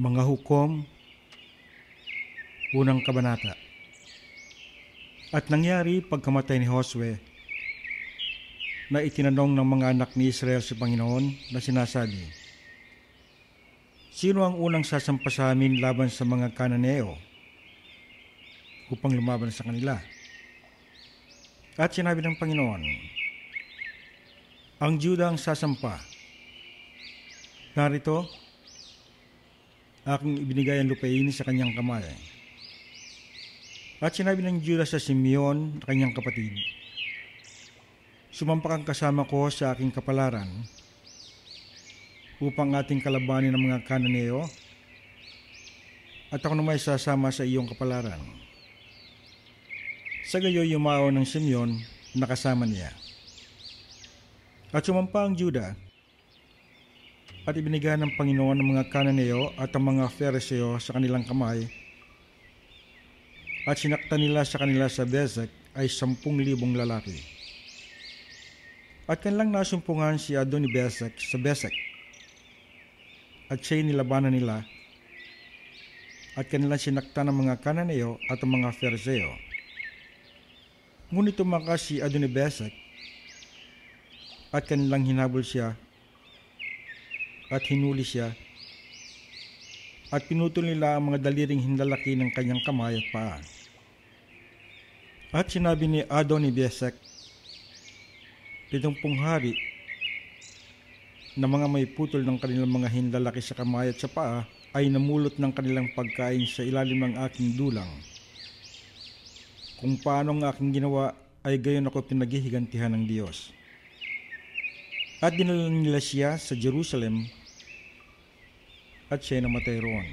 Mga Hukom, Unang Kabanata At nangyari pagkamatay ni Josue na itinanong ng mga anak ni Israel si Panginoon na sinasabi, Sino ang unang sasampa sa amin laban sa mga kananeo upang lumaban sa kanila? At sinabi ng Panginoon, Ang Juda ang sasampa. Narito, aking ibinigay ang lupain sa kanyang kamay. At sinabi ng Judas sa Simeon, kanyang kapatid, Sumampak ang kasama ko sa aking kapalaran upang ating kalabanin ng mga kananeo at ako naman sasama sa iyong kapalaran. Sa gayo yumao ng Simeon, nakasama niya. At sumampa ang at ibinigay ng Panginoon ang mga kananeo at ang mga fereseo sa kanilang kamay at sinakta nila sa kanila sa Bezek ay sampung libong lalaki. At kanilang nasumpungan si Adoni Bezek sa Bezek at siya'y nilabanan nila at kanilang sinakta ng mga kananeo at ang mga fereseo. Ngunit tumakas si Adoni Bezek at kanilang hinabol siya at hinuli siya at pinutol nila ang mga daliring hinlalaki ng kanyang kamay at paa. At sinabi ni Adoni Besek, Pitungpong hari na mga may putol ng kanilang mga hinlalaki sa kamay at sa paa ay namulot ng kanilang pagkain sa ilalim ng aking dulang. Kung paano ang aking ginawa ay gayon ako pinaghihigantihan ng Diyos. At dinala nila siya sa Jerusalem at siya namatay roon.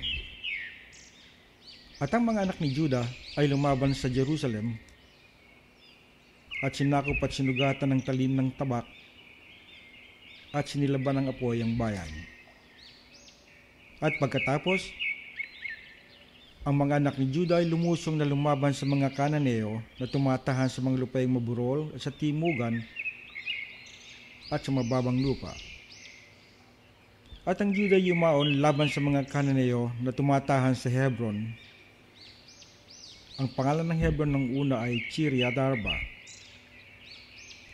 At ang mga anak ni Juda ay lumaban sa Jerusalem at sinakop at sinugatan ng talim ng tabak at sinilaban ng apoy ang bayan. At pagkatapos, ang mga anak ni Juda ay lumusong na lumaban sa mga kananeo na tumatahan sa mga lupaing maburol at sa timugan at sa mababang lupa. At ang Juda yumaon laban sa mga Kananeo na tumatahan sa Hebron. Ang pangalan ng Hebron ng una ay Chiria Darba.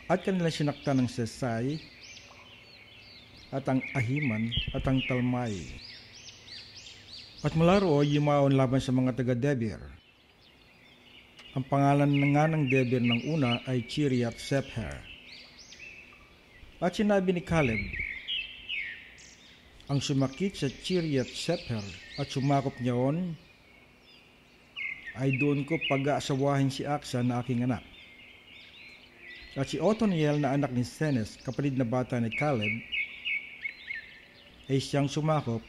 At kanila sinakta ng Sesai at ang Ahiman at ang Talmai. At mula roon yumaon laban sa mga taga Debir. Ang pangalan na nga ng Debir ng una ay Chiriat Sepher. At sinabi ni Caleb, ang sumakit sa Chiriat Sepher at sumakop niyaon ay doon ko pag-aasawahin si Aksa na aking anak. At si Otoniel na anak ni Senes, kapatid na bata ni Caleb, ay siyang sumakop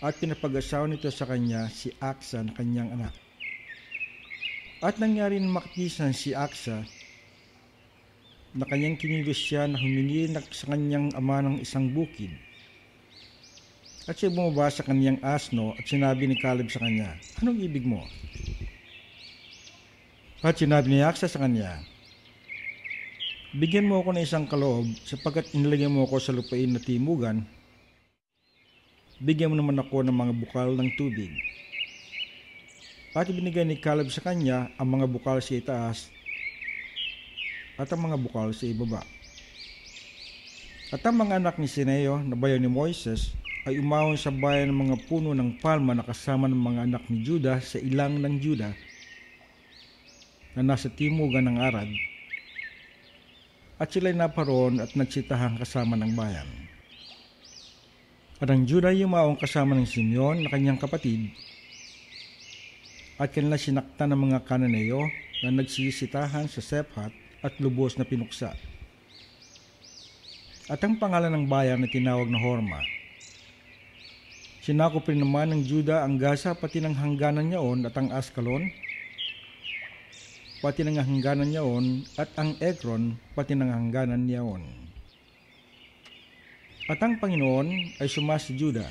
at pinapag-asawa nito sa kanya si Aksa na kanyang anak. At nangyari na makipisan si Aksa na kanyang kinilos siya na humingi sa kanyang ama ng isang bukid at siya bumaba sa kaniyang asno at sinabi ni Caleb sa kanya, Anong ibig mo? At sinabi ni Aksa sa kanya, Bigyan mo ako ng isang kaloob sapagkat inilagay mo ako sa lupain na timugan. Bigyan mo naman ako ng mga bukal ng tubig. At ibinigay ni Caleb sa kanya ang mga bukal sa itaas at ang mga bukal sa ibaba. At ang mga anak ni Sineo na bayo ni Moises ay umawon sa bayan ng mga puno ng palma na kasama ng mga anak ni Juda sa ilang ng Juda na nasa timugan ng Arad at sila'y naparoon at nagsitahan kasama ng bayan. At ang Juda ay umaong kasama ng Simeon na kanyang kapatid at kanila sinakta ng mga kananeo na nagsisitahan sa Sephat at lubos na pinuksa. At ang pangalan ng bayan na tinawag na Horma Sinakop rin naman ng Juda ang Gaza pati ng hangganan niyaon at ang Ascalon, pati ng hangganan niyaon at ang Ekron pati ng hangganan niyaon. At ang Panginoon ay sumas sa Juda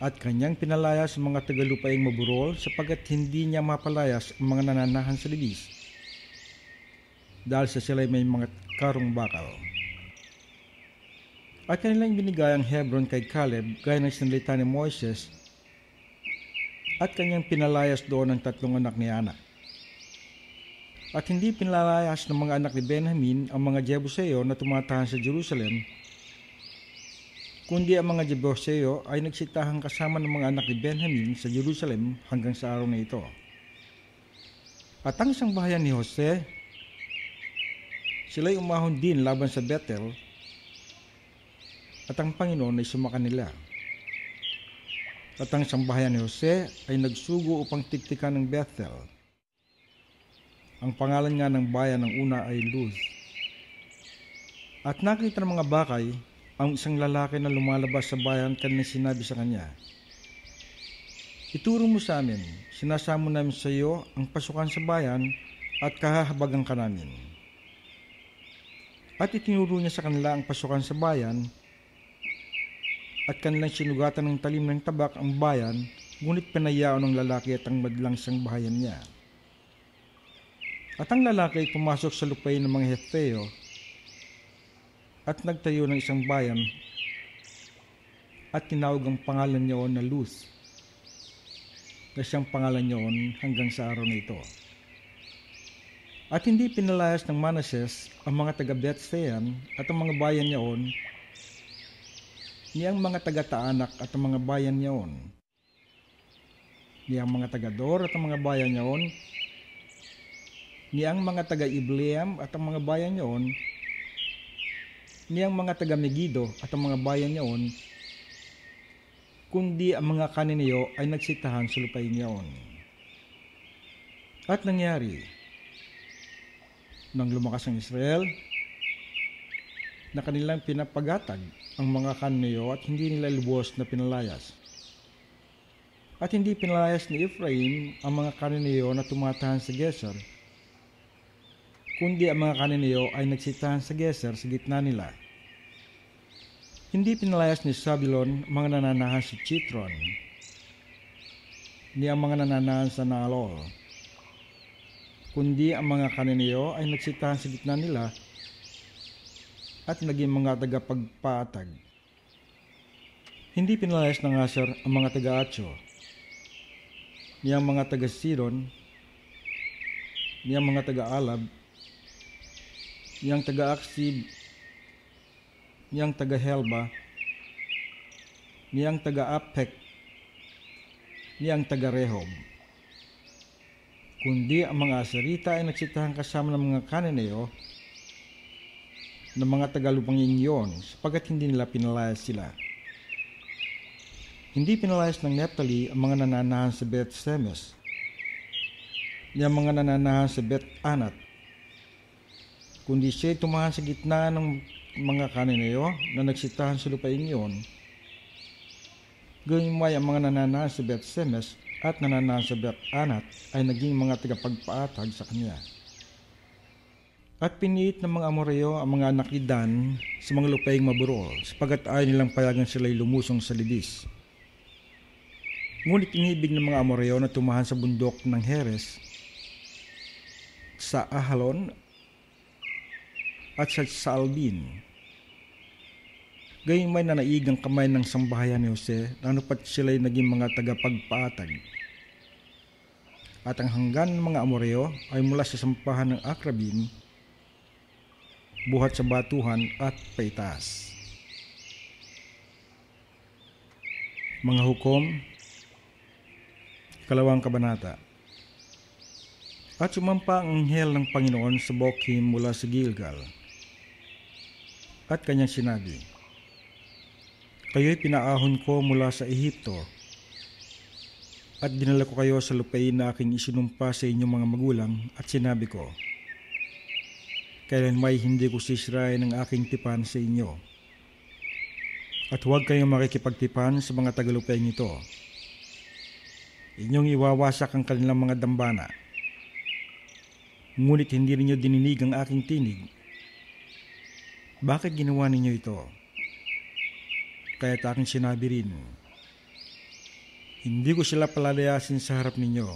at kanyang pinalayas ang mga tagalupaing maburol sapagat hindi niya mapalayas ang mga nananahan sa libis dahil sa sila'y may mga karong bakal. At kanilang binigay ang Hebron kay Caleb gaya ng sinalita ni Moises at kanyang pinalayas doon ng tatlong anak ni Anak. At hindi pinalayas ng mga anak ni Benjamin ang mga Jebuseo na tumatahan sa Jerusalem, kundi ang mga Jebuseo ay nagsitahan kasama ng mga anak ni Benjamin sa Jerusalem hanggang sa araw na ito. At ang isang bahayan ni Jose, sila'y umahon din laban sa Bethel at ang Panginoon ay sumakanila. At ang sambahayan ni Jose ay nagsugo upang tiktikan ng Bethel. Ang pangalan nga ng bayan ng una ay Luz. At nakita ng mga bakay ang isang lalaki na lumalabas sa bayan kanina sinabi sa kanya, Ituro mo sa amin, sinasamo namin sa iyo ang pasukan sa bayan at kahahabagan ka namin. At itinuro niya sa kanila ang pasukan sa bayan at kanilang sinugatan ng talim ng tabak ang bayan ngunit pinayao ng lalaki at ang madlang siyang bahayan niya. At ang lalaki ay pumasok sa lupay ng mga Hefeo at nagtayo ng isang bayan at tinawag ang pangalan niyon na Luz na siyang pangalan niyon hanggang sa araw na ito. At hindi pinalayas ng Manases ang mga taga Bethsean at ang mga bayan niyon niyang mga taga-taanak at ang mga bayan niyaon. Niyang mga taga-dor at ang mga bayan niyaon. Niyang mga taga-Ibleam at ang mga bayan niyaon. Niyang mga taga-Megido at ang mga bayan niyaon. Kundi ang mga kaniniyo ay nagsitahan sa lupain niyaon. At nangyari, nang lumakas ang Israel, na kanilang pinapagatag ang mga kanyo at hindi nila lubos na pinalayas. At hindi pinalayas ni Ephraim ang mga kanyo na tumatahan sa Geser, kundi ang mga kanyo ay nagsitahan sa Geser sa gitna nila. Hindi pinalayas ni Sabilon ang mga nananahan sa Chitron, ni ang mga nananahan sa Naalol, kundi ang mga kanyo ay nagsitahan sa gitna nila at naging mga tagapagpatag. Hindi pinalayas ng Asher ang mga taga-Atyo, niyang mga taga-Siron, niyang mga taga-Alab, niyang taga-Aksib, niyang taga-Helba, niyang taga-Apek, niyang taga-Rehob. Kundi ang mga Aserita ay nagsitahan kasama ng mga Kananeo ng mga Tagalupangin Inyon sapagat hindi nila pinalayas sila. Hindi pinalayas ng Neptali ang mga nananahan sa Beth Semes, yung mga nananahan sa Beth Anat, kundi siya tumahan sa gitna ng mga kaninayo na nagsitahan sa lupain iyon. Gayunmay ang mga nananahan sa Beth Semes at nananahan sa Beth Anat ay naging mga tagapagpaatag sa kanya. At piniit ng mga Amoreo ang mga anak ni Dan sa mga lupaing maburuol sapagat ayaw nilang payagan sila'y lumusong sa libis. Ngunit inibig ng mga Amoreo na tumahan sa bundok ng Heres, sa Ahalon at sa Salbin. Gayun may nanaig ang kamay ng sambahayan ni Jose na anupat sila'y naging mga tagapagpaatag. At ang hanggan ng mga Amoreo ay mula sa sampahan ng Akrabim buhat sa batuhan at paitas. Mga hukom, ikalawang kabanata. At sumampa ang anghel ng Panginoon sa Bokhim mula sa Gilgal. At kanyang sinabi, Kayo'y pinaahon ko mula sa Ehipto, at dinala ko kayo sa lupain na aking isinumpa sa inyong mga magulang at sinabi ko, kailan may hindi ko sisirain ng aking tipan sa inyo. At huwag kayong makikipagtipan sa mga tagalupay ito. Inyong iwawasak ang kanilang mga dambana. Ngunit hindi ninyo dininig ang aking tinig. Bakit ginawa ninyo ito? Kaya't aking sinabi rin, hindi ko sila palalayasin sa harap ninyo,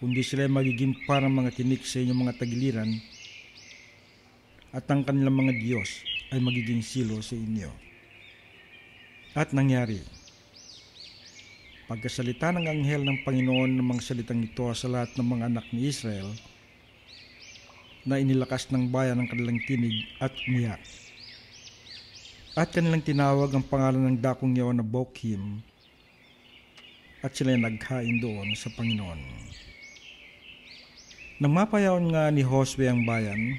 kundi sila magiging parang mga tinik sa inyong mga tagiliran at ang kanilang mga Diyos ay magiging silo sa inyo. At nangyari, pagkasalita ng anghel ng Panginoon ng mga salitang ito sa lahat ng mga anak ni Israel, na inilakas ng bayan ng kanilang tinig at umiyak. At kanilang tinawag ang pangalan ng dakong yawan na Bokhim at sila ay naghain doon sa Panginoon. Nang mapayaon nga ni Josue ang bayan,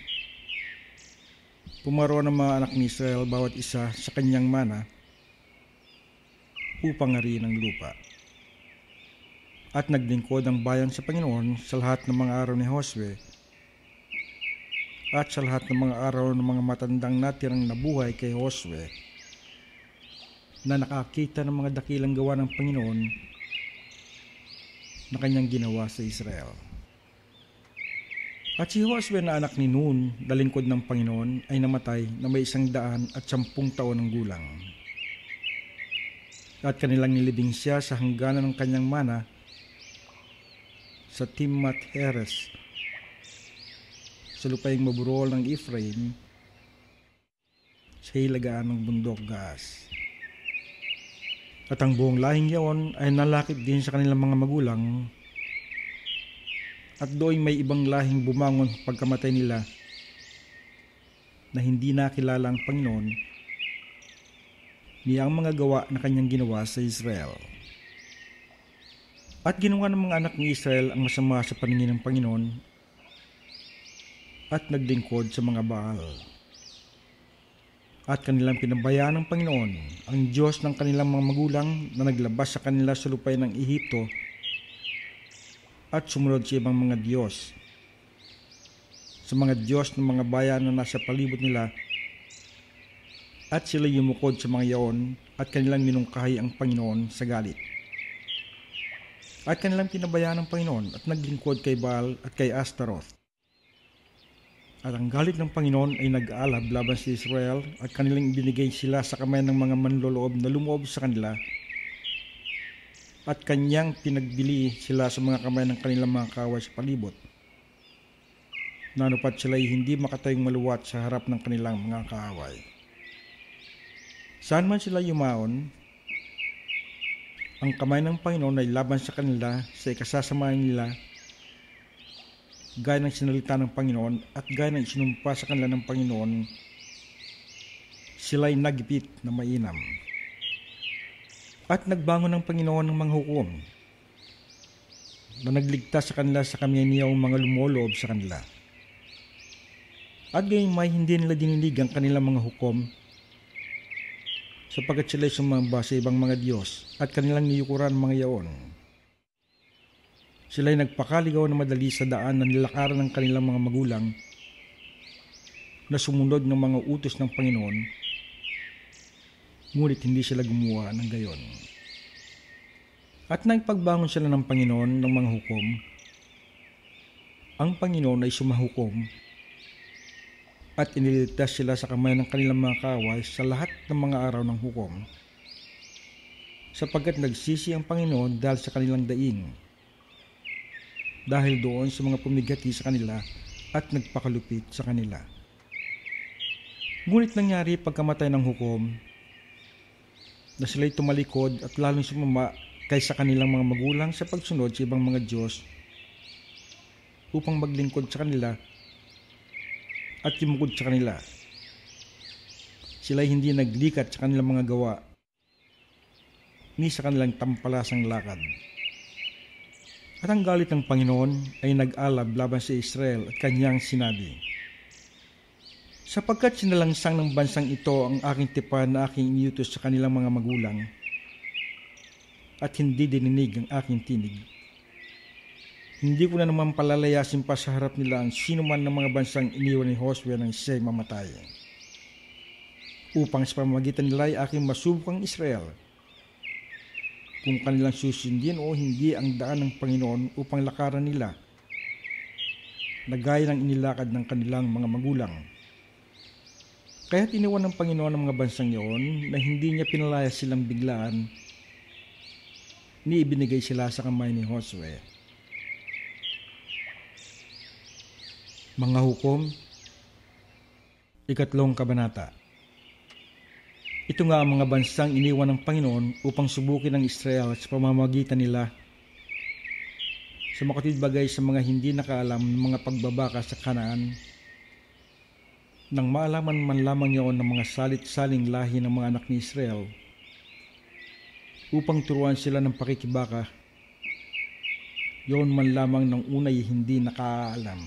pumaroon ng mga anak ni Israel bawat isa sa kanyang mana upang ngarin ang lupa. At naglingkod ang bayan sa Panginoon sa lahat ng mga araw ni Josue at sa lahat ng mga araw ng mga matandang natirang nabuhay kay Josue na nakakita ng mga dakilang gawa ng Panginoon na kanyang ginawa sa Israel. At si Josue na anak ni Nun, dalingkod ng Panginoon, ay namatay na may isang daan at sampung taon ng gulang. At kanilang nilibing siya sa hangganan ng kanyang mana sa Timmat Heres, sa lupaing maburol ng Ephraim, sa hilagaan ng bundok gas. At ang buong lahing yon ay nalakip din sa kanilang mga magulang at doing may ibang lahing bumangon pagkamatay nila na hindi nakilala ang Panginoon niya ang mga gawa na kanyang ginawa sa Israel. At ginawa ng mga anak ni Israel ang masama sa paningin ng Panginoon at nagdingkod sa mga Baal. At kanilang pinabayaan ng Panginoon, ang Diyos ng kanilang mga magulang na naglabas sa kanila sa lupay ng Ehipto at sumunod sa ibang mga Diyos. Sa mga Diyos ng mga bayan na nasa palibot nila at sila yumukod sa mga yaon at kanilang minungkahi ang Panginoon sa galit. At kanilang pinabayaan ng Panginoon at naglingkod kay Baal at kay Astaroth. At ang galit ng Panginoon ay nag-aalab laban sa si Israel at kanilang binigay sila sa kamay ng mga manloloob na lumuob sa kanila at kanyang pinagbili sila sa mga kamay ng kanilang mga kaway sa palibot. Nanupat sila'y hindi makatayong maluwat sa harap ng kanilang mga kaaway. Saan man sila yumaon, ang kamay ng Panginoon ay laban sa kanila sa ikasasama nila gaya ng sinalita ng Panginoon at gaya ng isinumpa sa kanila ng Panginoon sila ay nagipit na mainam. At nagbangon ng Panginoon ng mga hukom na nagligtas sa kanila sa kamay niya kamiyaniyaong mga lumoloob sa kanila. At gayon may hindi nila dinilig ang kanilang mga hukom sapagat ay sumamba sa ibang mga Diyos at kanilang niyukuran mga yaon. ay nagpakaligaw na madali sa daan na nilakaran ng kanilang mga magulang na sumunod ng mga utos ng Panginoon ngunit hindi sila gumawa ng gayon. At nang pagbangon sila ng Panginoon ng mga hukom. Ang Panginoon ay sumahukom at iniligtas sila sa kamay ng kanilang mga kaaway sa lahat ng mga araw ng hukom sapagkat nagsisi ang Panginoon dahil sa kanilang daing dahil doon sa mga pumigati sa kanila at nagpakalupit sa kanila. Ngunit nangyari pagkamatay ng hukom na sila'y tumalikod at lalong sumama kaysa kanilang mga magulang sa pagsunod sa ibang mga Diyos upang maglingkod sa kanila at yumukod sa kanila. Sila'y hindi naglikat sa kanilang mga gawa ni sa kanilang tampalasang lakad. At ang galit ng Panginoon ay nag-alab laban sa Israel at kanyang sinabi, sapagkat sinalangsang ng bansang ito ang aking tipan na aking inutos sa kanilang mga magulang at hindi dininig ang aking tinig. Hindi ko na naman palalayasin pa sa harap nila ang sino man ng mga bansang iniwan ni Josue nang siya'y mamatay. Upang sa pamamagitan nila ay aking masubukang Israel kung kanilang susundin o hindi ang daan ng Panginoon upang lakaran nila na gaya ng inilakad ng kanilang mga magulang. Kaya tiniwan ng Panginoon ang mga bansang iyon na hindi niya pinalaya silang biglaan ni ibinigay sila sa kamay ni Josue. Mga hukom, ikatlong kabanata. Ito nga ang mga bansang iniwan ng Panginoon upang subukin ang Israel sa pamamagitan nila sa makatid bagay sa mga hindi nakaalam ng mga pagbabaka sa kanaan nang maalaman man lamang niyon ng mga salit-saling lahi ng mga anak ni Israel, upang turuan sila ng pakikibaka, yon man lamang ng unay hindi nakaalam.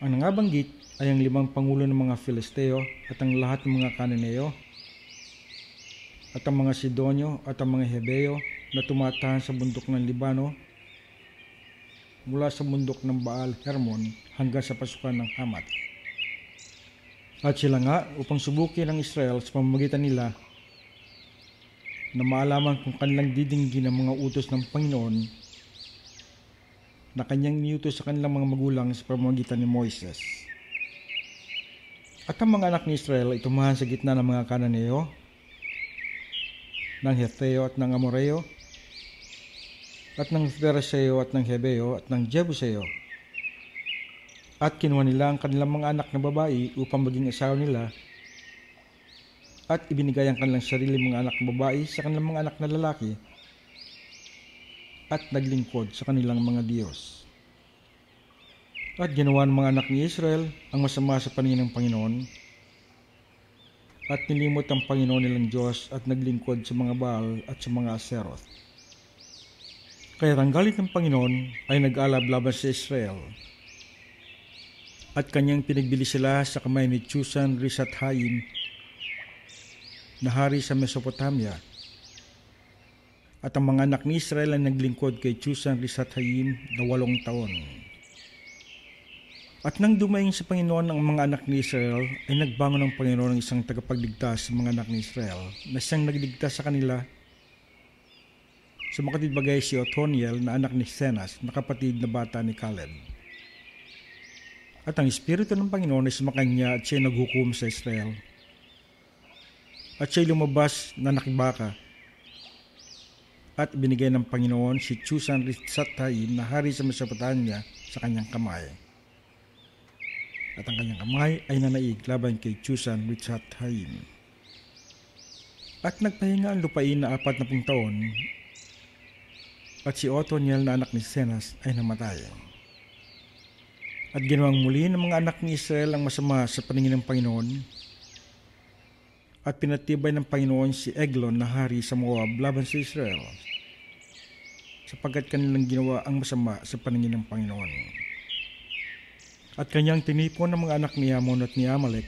Ang nangabanggit ay ang limang pangulo ng mga Filisteo at ang lahat ng mga Kananeo at ang mga Sidonyo at ang mga Hebeo na tumatahan sa bundok ng Libano mula sa bundok ng Baal Hermon hanggang sa pasukan ng Hamat at sila nga upang subukin ang Israel sa pamamagitan nila na maalaman kung kanilang didinggin ang mga utos ng Panginoon na kanyang niutos sa kanilang mga magulang sa pamamagitan ni Moises. At ang mga anak ni Israel ay tumahan sa gitna ng mga Kananeo, ng Hetheo at ng Amoreo, at ng Fereseo at ng Hebeo at ng Jebuseo at kinuha nila ang kanilang mga anak na babae upang maging asawa nila at ibinigay ang kanilang sarili mga anak na babae sa kanilang mga anak na lalaki at naglingkod sa kanilang mga Diyos. At ginawa ng mga anak ni Israel ang masama sa paningin ng Panginoon at nilimot ang Panginoon nilang Diyos at naglingkod sa mga Baal at sa mga Aseroth. Kaya ang galit ng Panginoon ay nag-alab laban sa Israel at kanyang pinagbili sila sa kamay ni Chusan Rishathaim na hari sa Mesopotamia. At ang mga anak ni Israel ay naglingkod kay Chusan Rishathaim na walong taon. At nang dumating sa Panginoon ang mga anak ni Israel, ay nagbangon ng Panginoon ng isang tagapagligtas sa mga anak ni Israel na siyang nagligtas sa kanila sa makatid bagay si Othoniel na anak ni Senas na kapatid na bata ni Caleb. At ang Espiritu ng Panginoon ay sumakanya at siya naghukom sa Israel. At siya lumabas na nakibaka at binigay ng Panginoon si Chusan Ritsataim na hari sa Mesopotamia sa kanyang kamay. At ang kanyang kamay ay nanaig laban kay Chusan Ritsataim. At nagpahinga ang lupain na apat na taon at si Otoniel na anak ni Senas ay namatay at ginawang muli ng mga anak ni Israel ang masama sa paningin ng Panginoon at pinatibay ng Panginoon si Eglon na hari sa Moab laban sa Israel sapagkat kanilang ginawa ang masama sa paningin ng Panginoon. At kanyang tinipon ng mga anak ni Amon at ni Amalek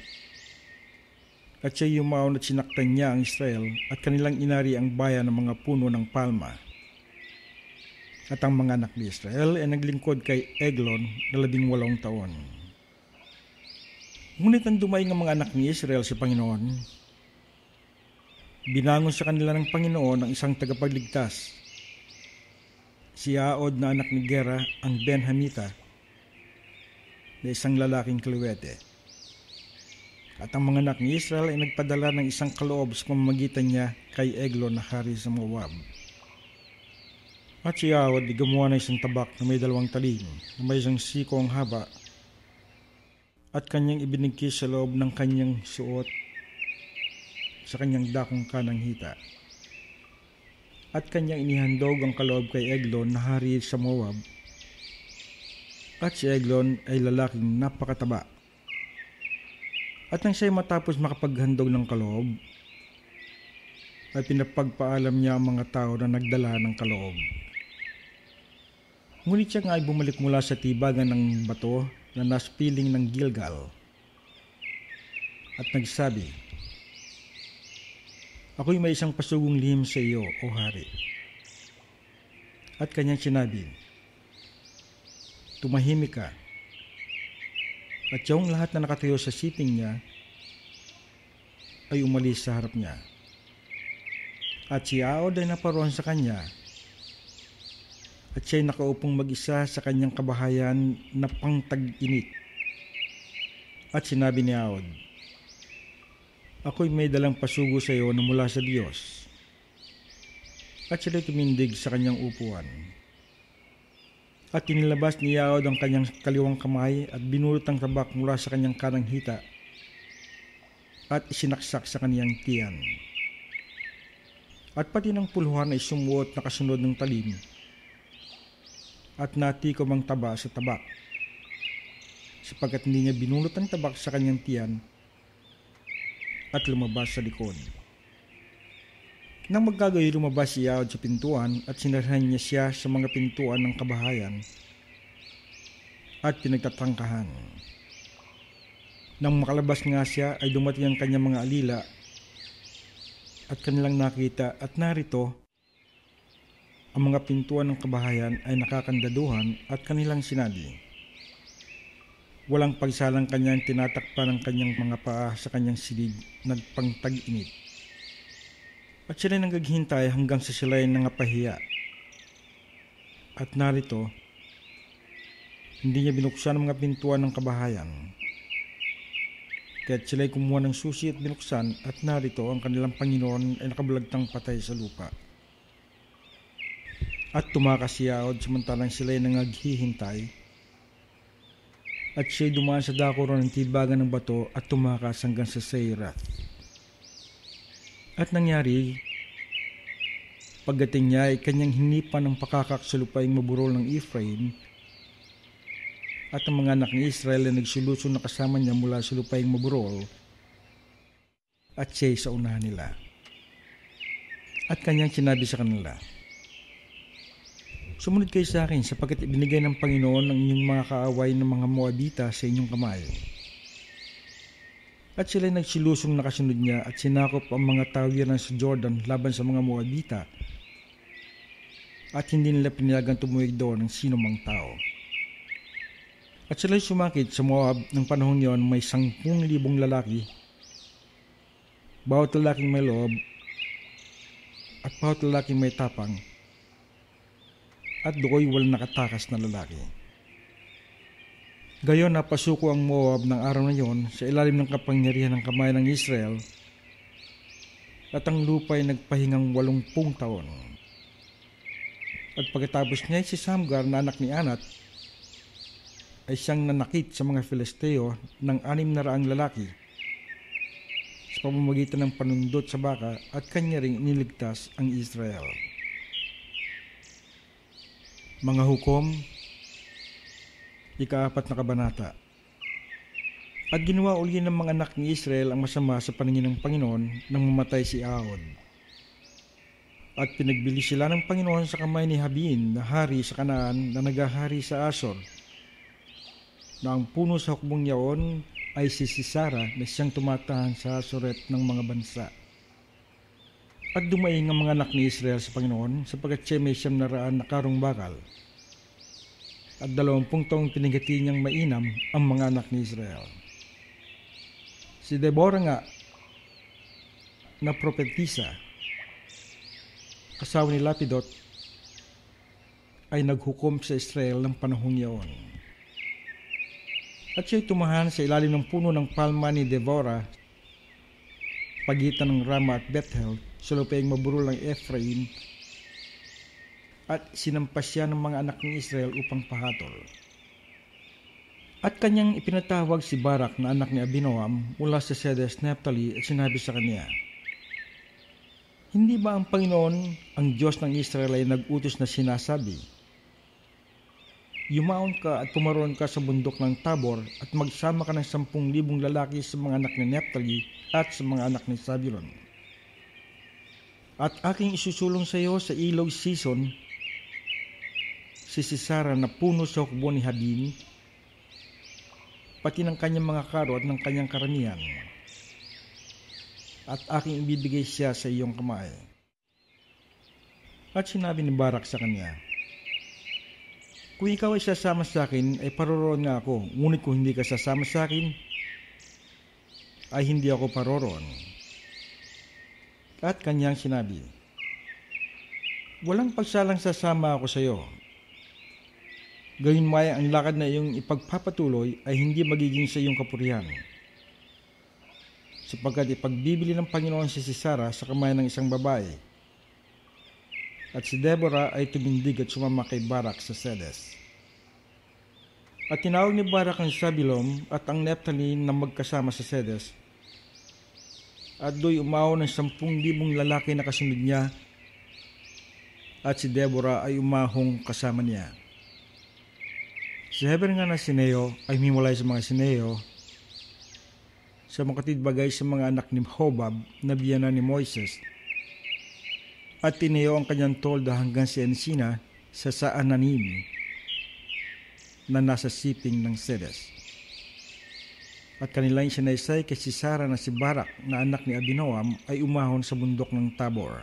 at siya yumaon at sinaktan niya ang Israel at kanilang inari ang bayan ng mga puno ng palma at ang mga anak ni Israel ay naglingkod kay Eglon na labing walong taon. Ngunit ang dumaing ang mga anak ni Israel sa si Panginoon, binangon sa kanila ng Panginoon ang isang tagapagligtas, si Aod na anak ni Gera ang Benhamita na isang lalaking kluwete. At ang mga anak ni Israel ay nagpadala ng isang kaloob sa pamamagitan niya kay Eglon na hari sa Moab. At si Yawad ay gumawa na isang tabak na may dalawang talim, na may isang sikong haba, at kanyang ibinigkis sa loob ng kanyang suot sa kanyang dakong kanang hita. At kanyang inihandog ang kaloob kay Eglon na hari sa Moab. At si Eglon ay lalaking napakataba. At nang siya'y matapos makapaghandog ng kaloob, ay pinapagpaalam niya ang mga tao na nagdala ng kaloob. Ngunit siya nga ay bumalik mula sa tibagan ng bato na naspiling ng Gilgal at nagsabi, Ako'y may isang pasugong lihim sa iyo, O Hari. At kanyang sinabi, Tumahimik ka. At yung lahat na nakatayo sa siping niya ay umalis sa harap niya. At si Aod ay naparoon sa kanya at siya'y nakaupong mag-isa sa kanyang kabahayan na pangtag-init. At sinabi ni Aod, Ako'y may dalang pasugo sa iyo na mula sa Diyos. At sila'y tumindig sa kanyang upuan. At tinilabas ni Yaod ang kanyang kaliwang kamay at binulot ang tabak mula sa kanyang kanang hita at isinaksak sa kaniyang tiyan. At pati ng puluhan ay sumuot na kasunod ng talim at natikom ang taba sa tabak. Sapagat hindi niya binulot ang tabak sa kanyang tiyan at lumabas sa likod. Nang magkagayo lumabas siya sa pintuan at sinarhan niya siya sa mga pintuan ng kabahayan at pinagtatangkahan. Nang makalabas nga siya ay dumating ang kanyang mga alila at kanilang nakita at narito ang mga pintuan ng kabahayan ay nakakandaduhan at kanilang sinabi. Walang pagsalang kanyang tinatakpan ng kanyang mga paa sa kanyang silid, nagpangtag-init. At sila'y nagaghintay hanggang sa sila'y nangapahiya. At narito, hindi niya binuksan ang mga pintuan ng kabahayan. Kaya't sila'y kumuha ng susi at binuksan at narito ang kanilang Panginoon ay nakabalagtang patay sa lupa at tumakas si Yaod samantalang sila ay nangaghihintay. At siya'y dumaan sa dako dakuran ng tibagan ng bato at tumakas hanggang sa Seirath. At nangyari, pagdating niya ay kanyang hinipan ng pakakaksalupaing maburol ng Ephraim at ang mga anak ni Israel na nagsulusong na kasama niya mula sa lupaing maburol at siya'y sa unahan nila. At kanyang sinabi sa kanila, Sumunod kayo sa akin sapagkat ibinigay ng Panginoon ang inyong mga kaaway ng mga Moabita sa inyong kamay. At sila'y nagsilusong nakasunod niya at sinakop ang mga tawiran sa Jordan laban sa mga Moabita at hindi nila pinilagang tumuwig doon ng sinumang tao. At sila'y sumakit sa Moab ng panahon yon may sangpung libong lalaki, bawat lalaking may loob at bawat lalaking may tapang at dokoy walang nakatakas na lalaki. Gayon napasuko ang Moab ng araw na yon sa ilalim ng kapangyarihan ng kamay ng Israel at ang lupa ay nagpahingang walongpung taon. At pagkatapos niya si Samgar na anak ni Anat ay siyang nanakit sa mga Filisteo ng anim na raang lalaki sa pamamagitan ng panundot sa baka at kanya ring iniligtas ang Israel. Mga Hukom, Ikaapat na Kabanata At ginawa uli ng mga anak ni Israel ang masama sa paningin ng Panginoon nang mamatay si Aod. At pinagbili sila ng Panginoon sa kamay ni Habin na hari sa kanaan na nagahari sa Asor, na ang puno sa hukbong yaon ay si Sisara na siyang tumatahan sa Asoret ng mga bansa. At dumaing ang mga anak ni Israel sa Panginoon sapagkat siya may siyam na na karong bakal. At dalawampung taong pinagati niyang mainam ang mga anak ni Israel. Si Deborah nga na propetisa, kasawa ni Lapidot, ay naghukom sa Israel ng panahong iyon. At siya'y tumahan sa ilalim ng puno ng palma ni Deborah, pagitan ng Rama at Bethel sa lupaing maburol ng Ephraim at sinampas siya ng mga anak ni Israel upang pahatol. At kanyang ipinatawag si Barak na anak ni Abinoam mula sa Sedes Naphtali at sinabi sa kanya, Hindi ba ang Panginoon, ang Diyos ng Israel ay nagutos na sinasabi, Yumaon ka at pumaroon ka sa bundok ng Tabor at magsama ka ng sampung libong lalaki sa mga anak ni Naphtali at sa mga anak ni Zabulon at aking isusulong sa iyo sa ilog season si Sisara na puno sa hukbo ni Hadin pati ng kanyang mga karo at ng kanyang karamihan at aking ibibigay siya sa iyong kamay. At sinabi ni Barak sa kanya, Kung ikaw ay sasama sa akin, ay paroroon nga ako, ngunit kung hindi ka sasama sa akin, ay hindi ako paroroon at kanyang sinabi, Walang pagsalang sasama ako sa iyo. Gayun may ang lakad na iyong ipagpapatuloy ay hindi magiging sa iyong kapurihan. Sapagkat ipagbibili ng Panginoon si Sisara sa kamay ng isang babae, at si Deborah ay tumindig at sumama kay Barak sa Sedes. At tinawag ni Barak ang Sabilom at ang Neptali na magkasama sa Sedes at do'y umaho ng sampung libong lalaki na kasunod niya at si Deborah ay umahong kasama niya. Si Heber nga na Sineo ay mimulay sa mga Sineo sa mga bagay sa mga anak ni Hobab na biyana ni Moises at tinayo ang kanyang tolda hanggang si Ensina sa Saananim na nasa siping ng Sedes. At kanilang sinaysay kay si Sarah na si Barak na anak ni Abinoam ay umahon sa bundok ng Tabor.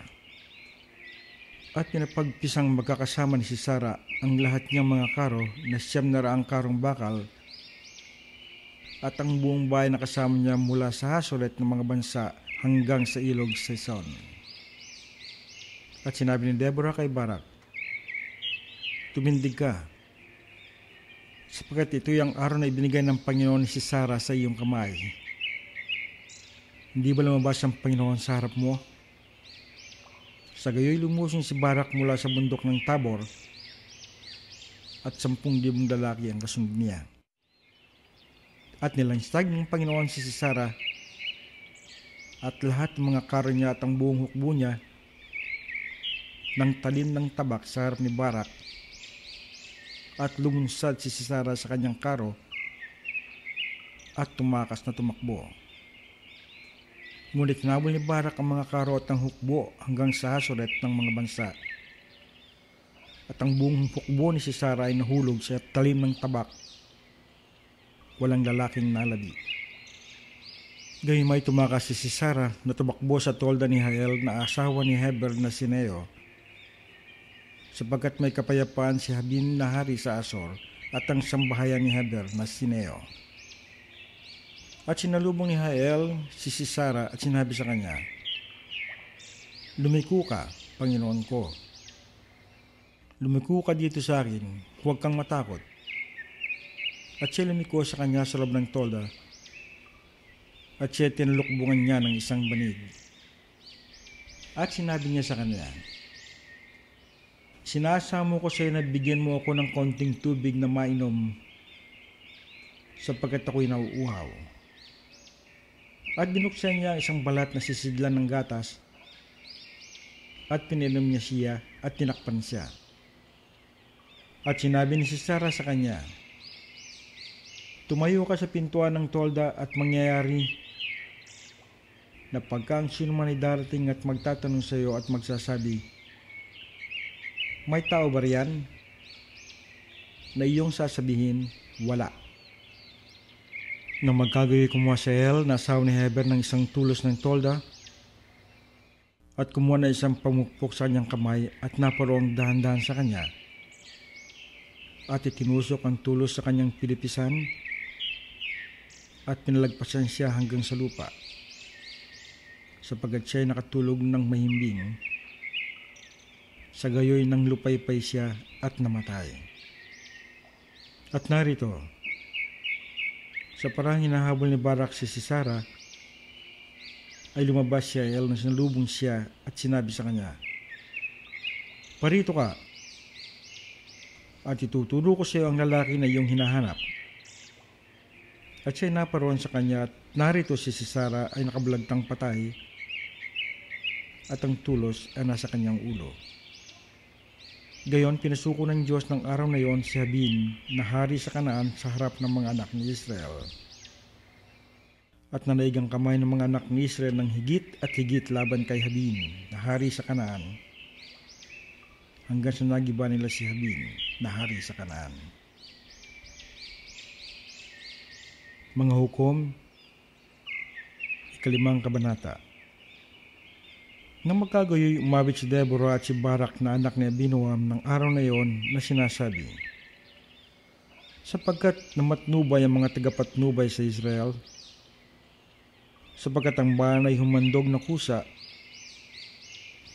At pinapagpisang magkakasama ni si Sarah ang lahat niyang mga karo na siyam na raang karong bakal at ang buong bayan na kasama niya mula sa Hasoret ng mga bansa hanggang sa ilog Sison. At sinabi ni Deborah kay Barak, Tumindig ka, sapagkat ito yung araw na ibinigay ng Panginoon si Sarah sa iyong kamay. Hindi ba lumabas ang Panginoon sa harap mo? Sa gayoy lumusong si Barak mula sa bundok ng Tabor at sampung libong lalaki ang kasunod niya. At nilangstag ng Panginoon si Sarah at lahat ng mga karo niya at ang buong hukbo niya ng talim ng tabak sa harap ni Barak at lumunsad si Sara sa kanyang karo at tumakas na tumakbo. Ngunit nabol ni Barak ang mga karo at ang hukbo hanggang sa hasuret ng mga bansa. At ang buong hukbo ni Sara ay nahulog sa talim ng tabak. Walang lalaking nalabi. may tumakas si Sara na tumakbo sa tolda ni Hael na asawa ni Heber na sineo sapagkat may kapayapaan si Habin na hari sa Asor at ang sambahayan ni Heber na Sineo. At sinalubong ni Hael si Sisara at sinabi sa kanya, Lumiko ka, Panginoon ko. Lumiko ka dito sa akin, huwag kang matakot. At siya lumiko sa kanya sa loob ng tolda at siya tinalukbungan niya ng isang banig. At sinabi niya sa kanya, Sinasamo ko sa'yo na bigyan mo ako ng konting tubig na mainom sapagkat ako'y nauuhaw. At binuksan niya isang balat na sisidlan ng gatas at pininom niya siya at tinakpan siya. At sinabi ni si Sarah sa kanya, Tumayo ka sa pintuan ng tolda at mangyayari na pagka ang sino man ay darating at magtatanong sa iyo at magsasabi, may tao ba riyan na iyong sasabihin wala? Nang magkagayoy kumuha sa El na asawa ni Heber ng isang tulos ng tolda at kumuha na isang pamukpok sa kanyang kamay at naparoong dahan-dahan sa kanya at itinusok ang tulos sa kanyang pilipisan at pinalagpasan siya hanggang sa lupa sapagkat siya ay nakatulog ng mahimbing sa gayoy nang lupaypay siya at namatay. At narito, sa parang hinahabol ni Barak si Sisara, ay lumabas siya ay na sinalubong siya at sinabi sa kanya, Parito ka, at ituturo ko sa iyo ang lalaki na iyong hinahanap. At siya naparoon sa kanya at narito si Sisara ay nakablagtang patay at ang tulos ay nasa kanyang ulo. Gayon, pinasuko ng Diyos ng araw na iyon si Habin na hari sa kanaan sa harap ng mga anak ni Israel. At nanaig ang kamay ng mga anak ni Israel ng higit at higit laban kay Habin na hari sa kanaan hanggang sa nagiba nila si Habin na hari sa kanaan. Mga hukom, ikalimang kabanata. Nang magkaguyoy umabit si Deborah at si Barak na anak ni Abinoam ng araw na iyon na sinasabi, Sapagkat namatnubay ang mga tagapatnubay sa Israel, sapagkat ang bayan ay humandog na kusa,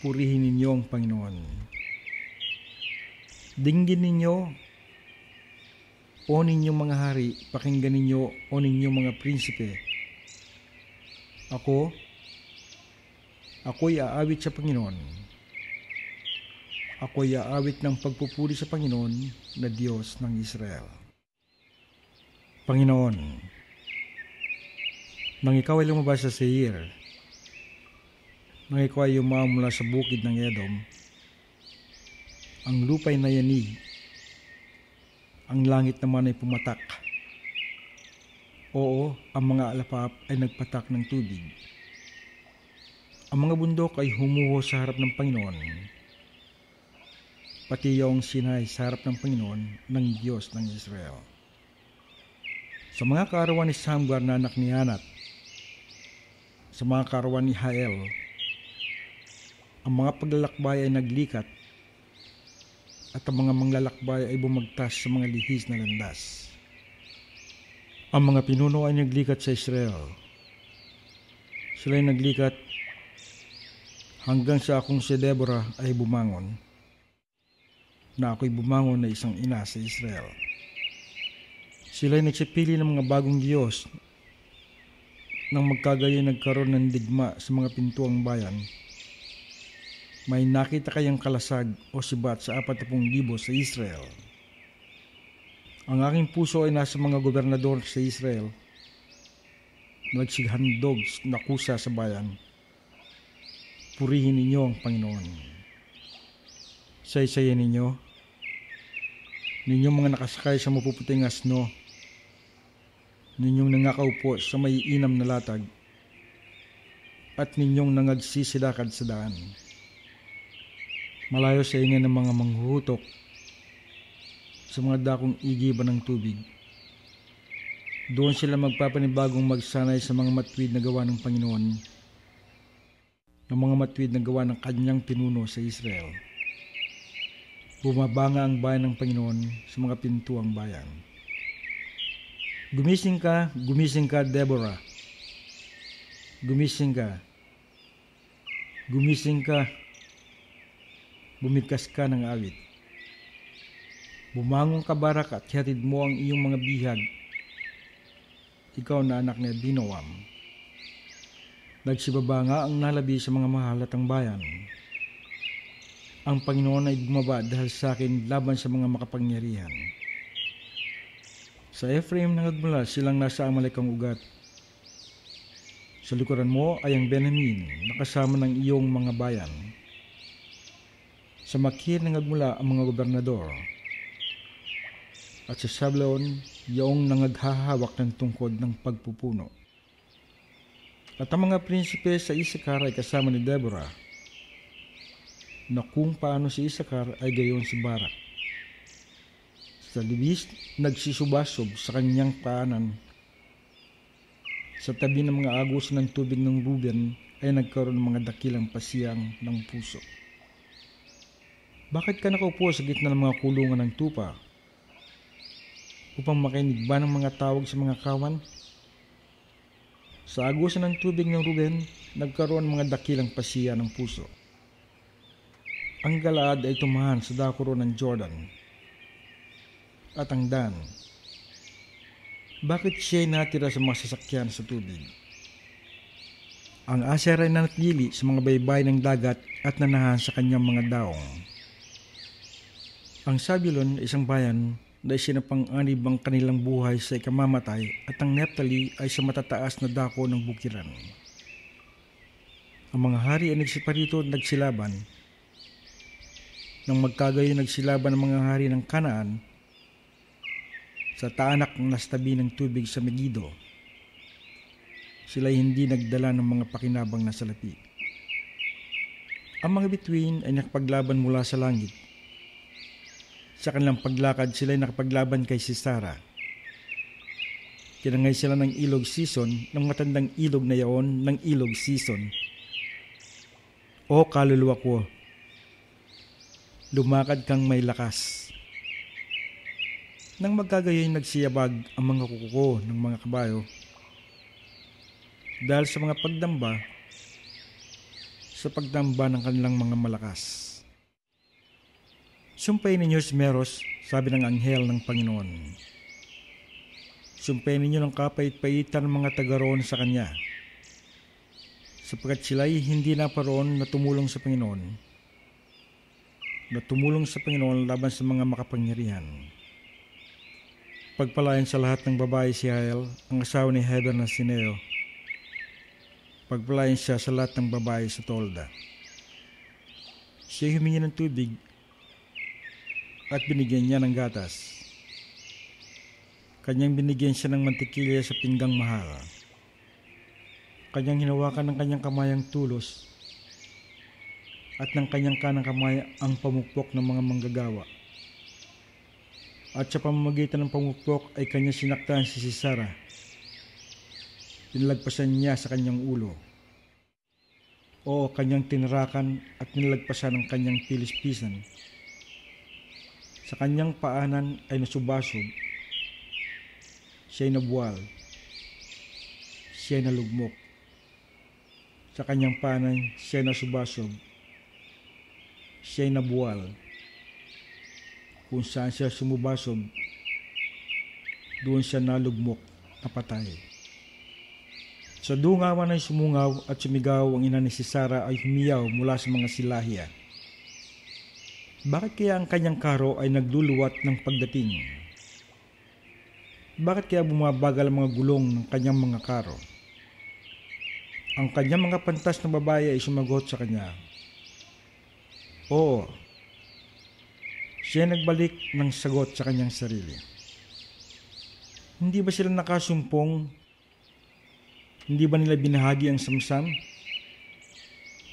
purihin ninyo ang Panginoon. Dinggin ninyo, o ninyo mga hari, pakinggan ninyo, o ninyo mga prinsipe. Ako, Ako'y aawit sa Panginoon. Ako'y aawit ng pagpupuri sa Panginoon na Diyos ng Israel. Panginoon, nang ikaw ay lumabas sa Seir, nang ikaw ay umamula sa bukid ng Edom, ang lupay na yanig, ang langit naman ay pumatak. Oo, ang mga alapap ay nagpatak ng tubig ang mga bundok ay humuho sa harap ng Panginoon. Pati yung Sinai sa harap ng Panginoon ng Diyos ng Israel. Sa mga kaarawan ni Samgar na anak ni Anat, sa mga kaarawan ni Hael, ang mga paglalakbay ay naglikat at ang mga manglalakbay ay bumagtas sa mga lihis na landas. Ang mga pinuno ay naglikat sa Israel. Sila ay naglikat hanggang sa akong si Deborah ay bumangon na ako'y bumangon na isang ina sa Israel. Sila'y nagsipili ng mga bagong Diyos nang magkagayo nagkaroon ng digma sa mga pintuang bayan. May nakita kayang kalasag o sibat sa 40,000 sa Israel. Ang aking puso ay nasa mga gobernador sa Israel. Nagsighandog na kusa sa bayan Purihin ninyo ang Panginoon. Saysayan ninyo, ninyong mga nakasakay sa mapuputing asno, ninyong nangakaupo sa may inam na latag, at ninyong nangagsisilakad sa daan. Malayo sa ingin ng mga manghutok sa mga dakong igiba ng tubig. Doon sila magpapanibagong magsanay sa mga matwid na gawa ng Panginoon ng mga matwid na gawa ng kanyang pinuno sa Israel. Bumabanga ang bayan ng Panginoon sa mga pintuang bayan. Gumising ka, gumising ka, Deborah. Gumising ka. Gumising ka. Bumigkas ka ng awit. Bumangon ka barak at hatid mo ang iyong mga bihag. Ikaw na anak ni Abinoam Nagsibaba nga ang nalabi sa mga mahalatang bayan. Ang Panginoon ay bumaba dahil sa akin laban sa mga makapangyarihan. Sa Ephraim nangadmula silang nasa amalikang ugat. Sa likuran mo ay ang Benjamin nakasama ng iyong mga bayan. Sa Makir nangadmula ang mga gobernador. At sa Sablon, iyong nangaghahawak ng tungkod ng pagpupuno. At ang mga prinsipe sa Isakar ay kasama ni Deborah na kung paano si Isakar ay gayon si Barak. Sa libis, nagsisubasob sa kanyang paanan. Sa tabi ng mga agos ng tubig ng Ruben ay nagkaroon ng mga dakilang pasiyang ng puso. Bakit ka nakaupo sa gitna ng mga kulungan ng tupa? Upang makinig ba ng mga tawag sa mga kawan? Sa agusan ng tubig ng Ruben, nagkaroon mga dakilang pasiya ng puso. Ang galad ay tumahan sa dakuro ng Jordan at ang Dan. Bakit siya natira sa mga sasakyan sa tubig? Ang Aser ay nanatili sa mga baybay ng dagat at nanahan sa kanyang mga daong. Ang Sabilon, isang bayan dahil sinapang-anib ang kanilang buhay sa ikamamatay at ang Neptali ay sa matataas na dako ng bukiran. Ang mga hari ay nagsiparito at nagsilaban. Nang magkagayo nagsilaban ang mga hari ng Kanaan sa taanak ng nastabi ng tubig sa Megido, sila hindi nagdala ng mga pakinabang na salapi. Ang mga bituin ay nakapaglaban mula sa langit sa kanilang paglakad sila ay nakapaglaban kay si Sarah. Tinangay sila ng ilog season ng matandang ilog na yaon ng ilog season. O kaluluwa ko, lumakad kang may lakas. Nang magkagayoy nagsiyabag ang mga kuko ng mga kabayo. Dahil sa mga pagdamba, sa pagdamba ng kanilang mga malakas. Sumpayin ninyo si Meros, sabi ng anghel ng Panginoon. Sumpayin ninyo ng kapait-paitan ng mga tagaroon sa kanya, sapagkat sila'y hindi na paroon na tumulong sa Panginoon, na tumulong sa Panginoon laban sa mga makapangyarihan. Pagpalain sa lahat ng babae si Hael, ang asawa ni Heber na Sineo. Pagpalain siya sa lahat ng babae sa Tolda. Siya humingi ng tubig at binigyan niya ng gatas. Kanyang binigyan siya ng mantikilya sa pinggang mahal. Kanyang hinawakan ng kanyang kamayang tulos at ng kanyang kanang kamay ang pamukpok ng mga manggagawa. At sa pamamagitan ng pamukpok ay kanya sinaktan si Sisara. Pinalagpasan niya sa kanyang ulo o kanyang tinrakan at nilagpasan ng kanyang pilis-pisan sa kanyang paanan ay nasubasog. Siya'y nabuwal. Siya'y nalugmok. Sa kanyang paanan, siya'y nasubasog. Siya'y nabuwal. Kung saan siya sumubasog, doon siya nalugmok, napatay. Sa dungawan ay sumungaw at sumigaw ang ina ni si Sarah ay humiyaw mula sa mga silahya. Bakit kaya ang kanyang karo ay nagluluwat ng pagdating? Bakit kaya bumabagal ang mga gulong ng kanyang mga karo? Ang kanyang mga pantas na babae ay sumagot sa kanya. Oo. Siya nagbalik ng sagot sa kanyang sarili. Hindi ba sila nakasumpong? Hindi ba nila binahagi ang samsam?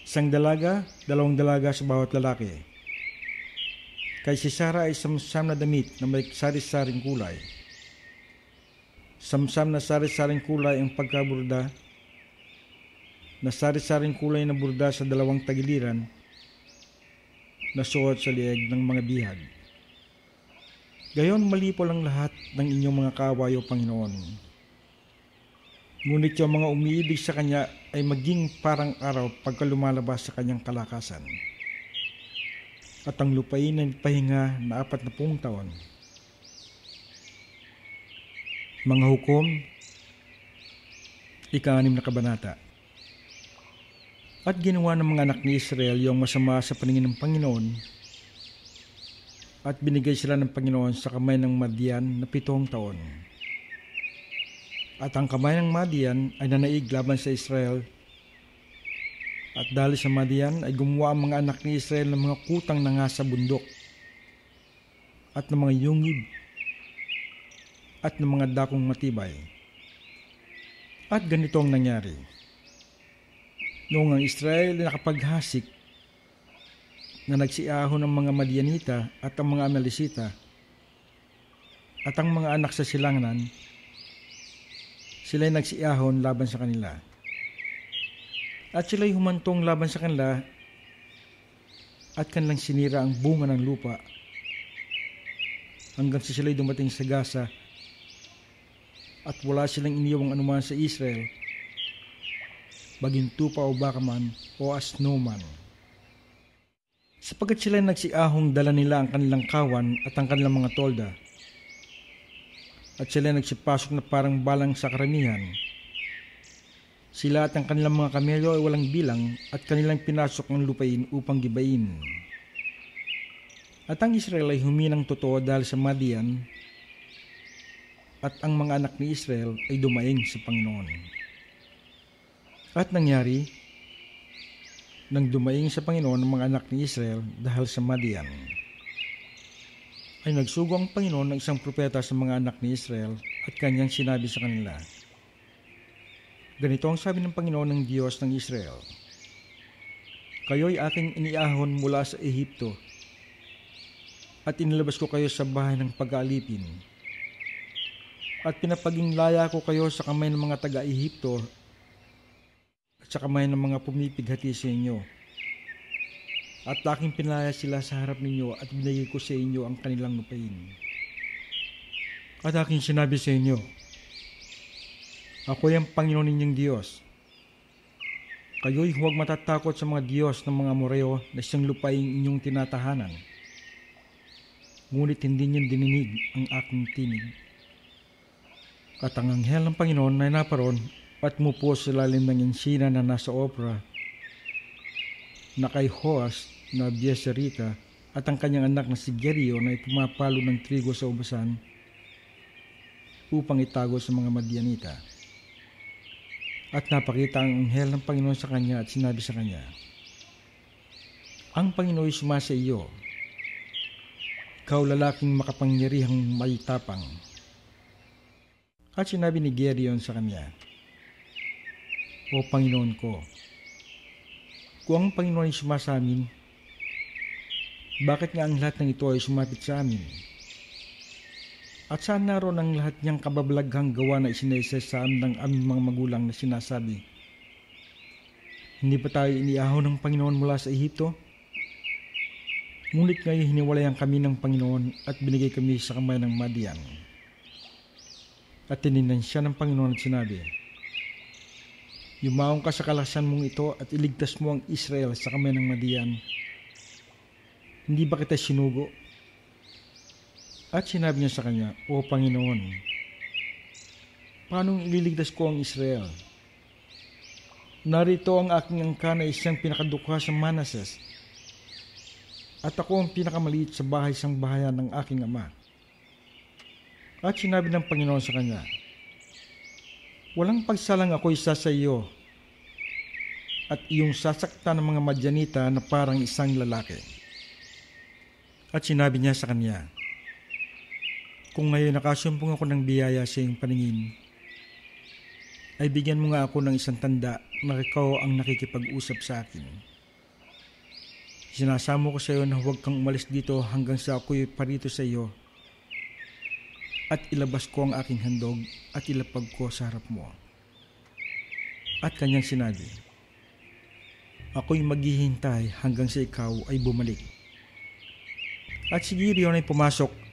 Isang dalaga, dalawang dalaga sa bawat lalaki Kay si Sarah ay samsam na damit na may sari-saring kulay. Samsam na sari-saring kulay ang pagkaburda na sari-saring kulay na burda sa dalawang tagiliran na suot sa lieg ng mga bihag. Gayon malipol lang lahat ng inyong mga kawayo, Panginoon. Ngunit yung mga umiibig sa Kanya ay maging parang araw pagka lumalabas sa Kanyang kalakasan at ang lupain ay pahinga na apat na pung taon. Mga hukom, ika na kabanata. At ginawa ng mga anak ni Israel yung masama sa paningin ng Panginoon at binigay sila ng Panginoon sa kamay ng Madian na pitong taon. At ang kamay ng Madian ay nanaig laban sa Israel at dali sa Madian ay gumawa ang mga anak ni Israel ng mga kutang na nga sa bundok at ng mga yungib at ng mga dakong matibay. At ganito ang nangyari. Noong ang Israel ay nakapaghasik na nagsiaho ng mga Madianita at ang mga Amelisita at ang mga anak sa silangan, ay nagsiahon laban sa kanila at sila'y humantong laban sa kanila at kanilang sinira ang bunga ng lupa hanggang sa sila'y dumating sa Gaza at wala silang iniwang anuman sa Israel, baging tupa o baka man o asnoman. Sapagat sila nagsiahong dala nila ang kanilang kawan at ang kanilang mga tolda, at sila nagsipasok na parang balang sa karamihan, sila at ang kanilang mga kamelyo ay walang bilang at kanilang pinasok ang lupain upang gibayin. At ang Israel ay huminang totoo dahil sa Madian at ang mga anak ni Israel ay dumaing sa Panginoon. At nangyari, nang dumaing sa Panginoon ang mga anak ni Israel dahil sa Madian, ay nagsugo ang Panginoon ng isang propeta sa mga anak ni Israel at kanyang sinabi sa kanila, Ganito ang sabi ng Panginoon ng Diyos ng Israel. Kayo'y aking iniahon mula sa Ehipto at inilabas ko kayo sa bahay ng pag-aalipin at pinapaginglaya ko kayo sa kamay ng mga taga-Ehipto at sa kamay ng mga pumipighati sa inyo. At aking pinalaya sila sa harap ninyo at binigay ko sa inyo ang kanilang lupain. At aking sinabi sa inyo, ako ang Panginoon ninyong Diyos. Kayo'y huwag matatakot sa mga Diyos ng mga Moreo na siyang lupain inyong tinatahanan. Ngunit hindi niyo dininig ang aking tinig. At ang anghel ng Panginoon na naparoon at mupo sa lalim ng insina na nasa opera na kay Hoas na Bieserita at ang kanyang anak na si Gerio na ipumapalo ng trigo sa ubasan upang itago sa mga Madianita. At napakita ang anghel ng Panginoon sa kanya at sinabi sa kanya, Ang Panginoon suma sa iyo, ikaw lalaking makapangyarihang may tapang. At sinabi ni Gedeon sa kanya, O Panginoon ko, kung ang Panginoon ay suma sa amin, bakit nga ang lahat ng ito ay sumapit sa amin? At saan naroon ang lahat niyang kabablaghang gawa na isinesesaan ng aming mga magulang na sinasabi? Hindi pa tayo iniahaw ng Panginoon mula sa Ehipto? Ngunit ngayon hiniwalayan kami ng Panginoon at binigay kami sa kamay ng Madian. At tininan siya ng Panginoon at sinabi, Yumaong ka sa kalasan mong ito at iligtas mo ang Israel sa kamay ng Madian. Hindi ba kita sinugo at sinabi niya sa kanya, O Panginoon, paanong ililigtas ko ang Israel? Narito ang aking angka na isang pinakadukha sa Manases at ako ang pinakamaliit sa bahay sang bahayan ng aking ama. At sinabi ng Panginoon sa kanya, Walang pagsalang ako isa sa iyo at iyong sasaktan ng mga madyanita na parang isang lalaki. At sinabi niya sa kanya, kung ngayon nakasumpong ako ng biyaya sa iyong paningin, ay bigyan mo nga ako ng isang tanda na ikaw ang nakikipag-usap sa akin. Sinasamo ko sa iyo na huwag kang umalis dito hanggang sa ako'y parito sa iyo at ilabas ko ang aking handog at ilapag ko sa harap mo. At kanyang sinabi, Ako'y maghihintay hanggang sa ikaw ay bumalik. At si Girion ay pumasok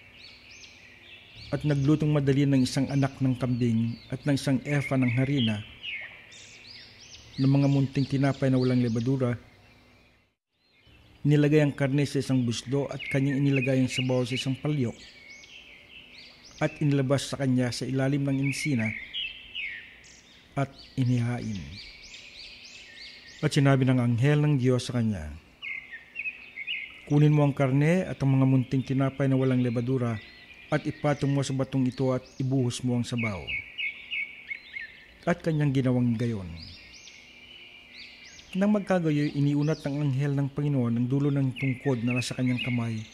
at naglutong madali ng isang anak ng kambing at ng isang efa ng harina ng mga munting tinapay na walang lebadura. Nilagay ang karne sa isang buslo at kanyang inilagay ang sabaw sa isang palyo at inilabas sa kanya sa ilalim ng insina at inihain. At sinabi ng anghel ng Diyos sa kanya, Kunin mo ang karne at ang mga munting tinapay na walang lebadura at ipatong mo sa batong ito at ibuhos mo ang sabaw. At kanyang ginawang gayon. Nang magkagayo, iniunat ng anghel ng Panginoon ang dulo ng tungkod na nasa kanyang kamay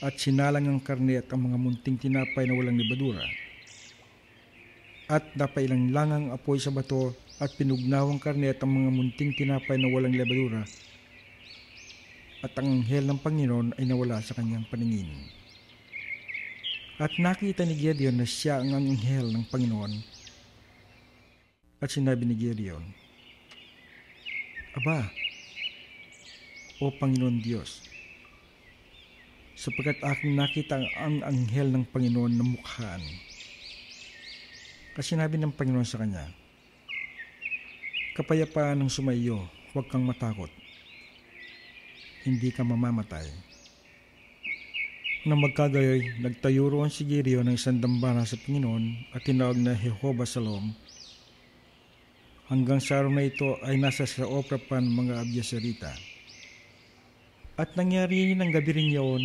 at sinalang ang karne at ang mga munting tinapay na walang libadura. At napailang langang apoy sa bato at pinugnaw ang karne at ang mga munting tinapay na walang labadura at ang anghel ng Panginoon ay nawala sa kanyang paningin. At nakita ni Gideon na siya ang anghel ng Panginoon. At sinabi ni Gideon, Aba, O Panginoon Diyos, sapagkat aking nakita ang, anghel ng Panginoon na mukhaan. At sinabi ng Panginoon sa kanya, Kapayapaan ng sumaiyo, huwag kang matakot. Hindi ka mamamatay na magkagayoy, nagtayo roon si Gideon ng isang dambana sa Panginoon at tinawag na Jehovah Salom. Hanggang sa araw na ito ay nasa sa Oprapan mga Abyaserita. At nangyari ng gabi rin yon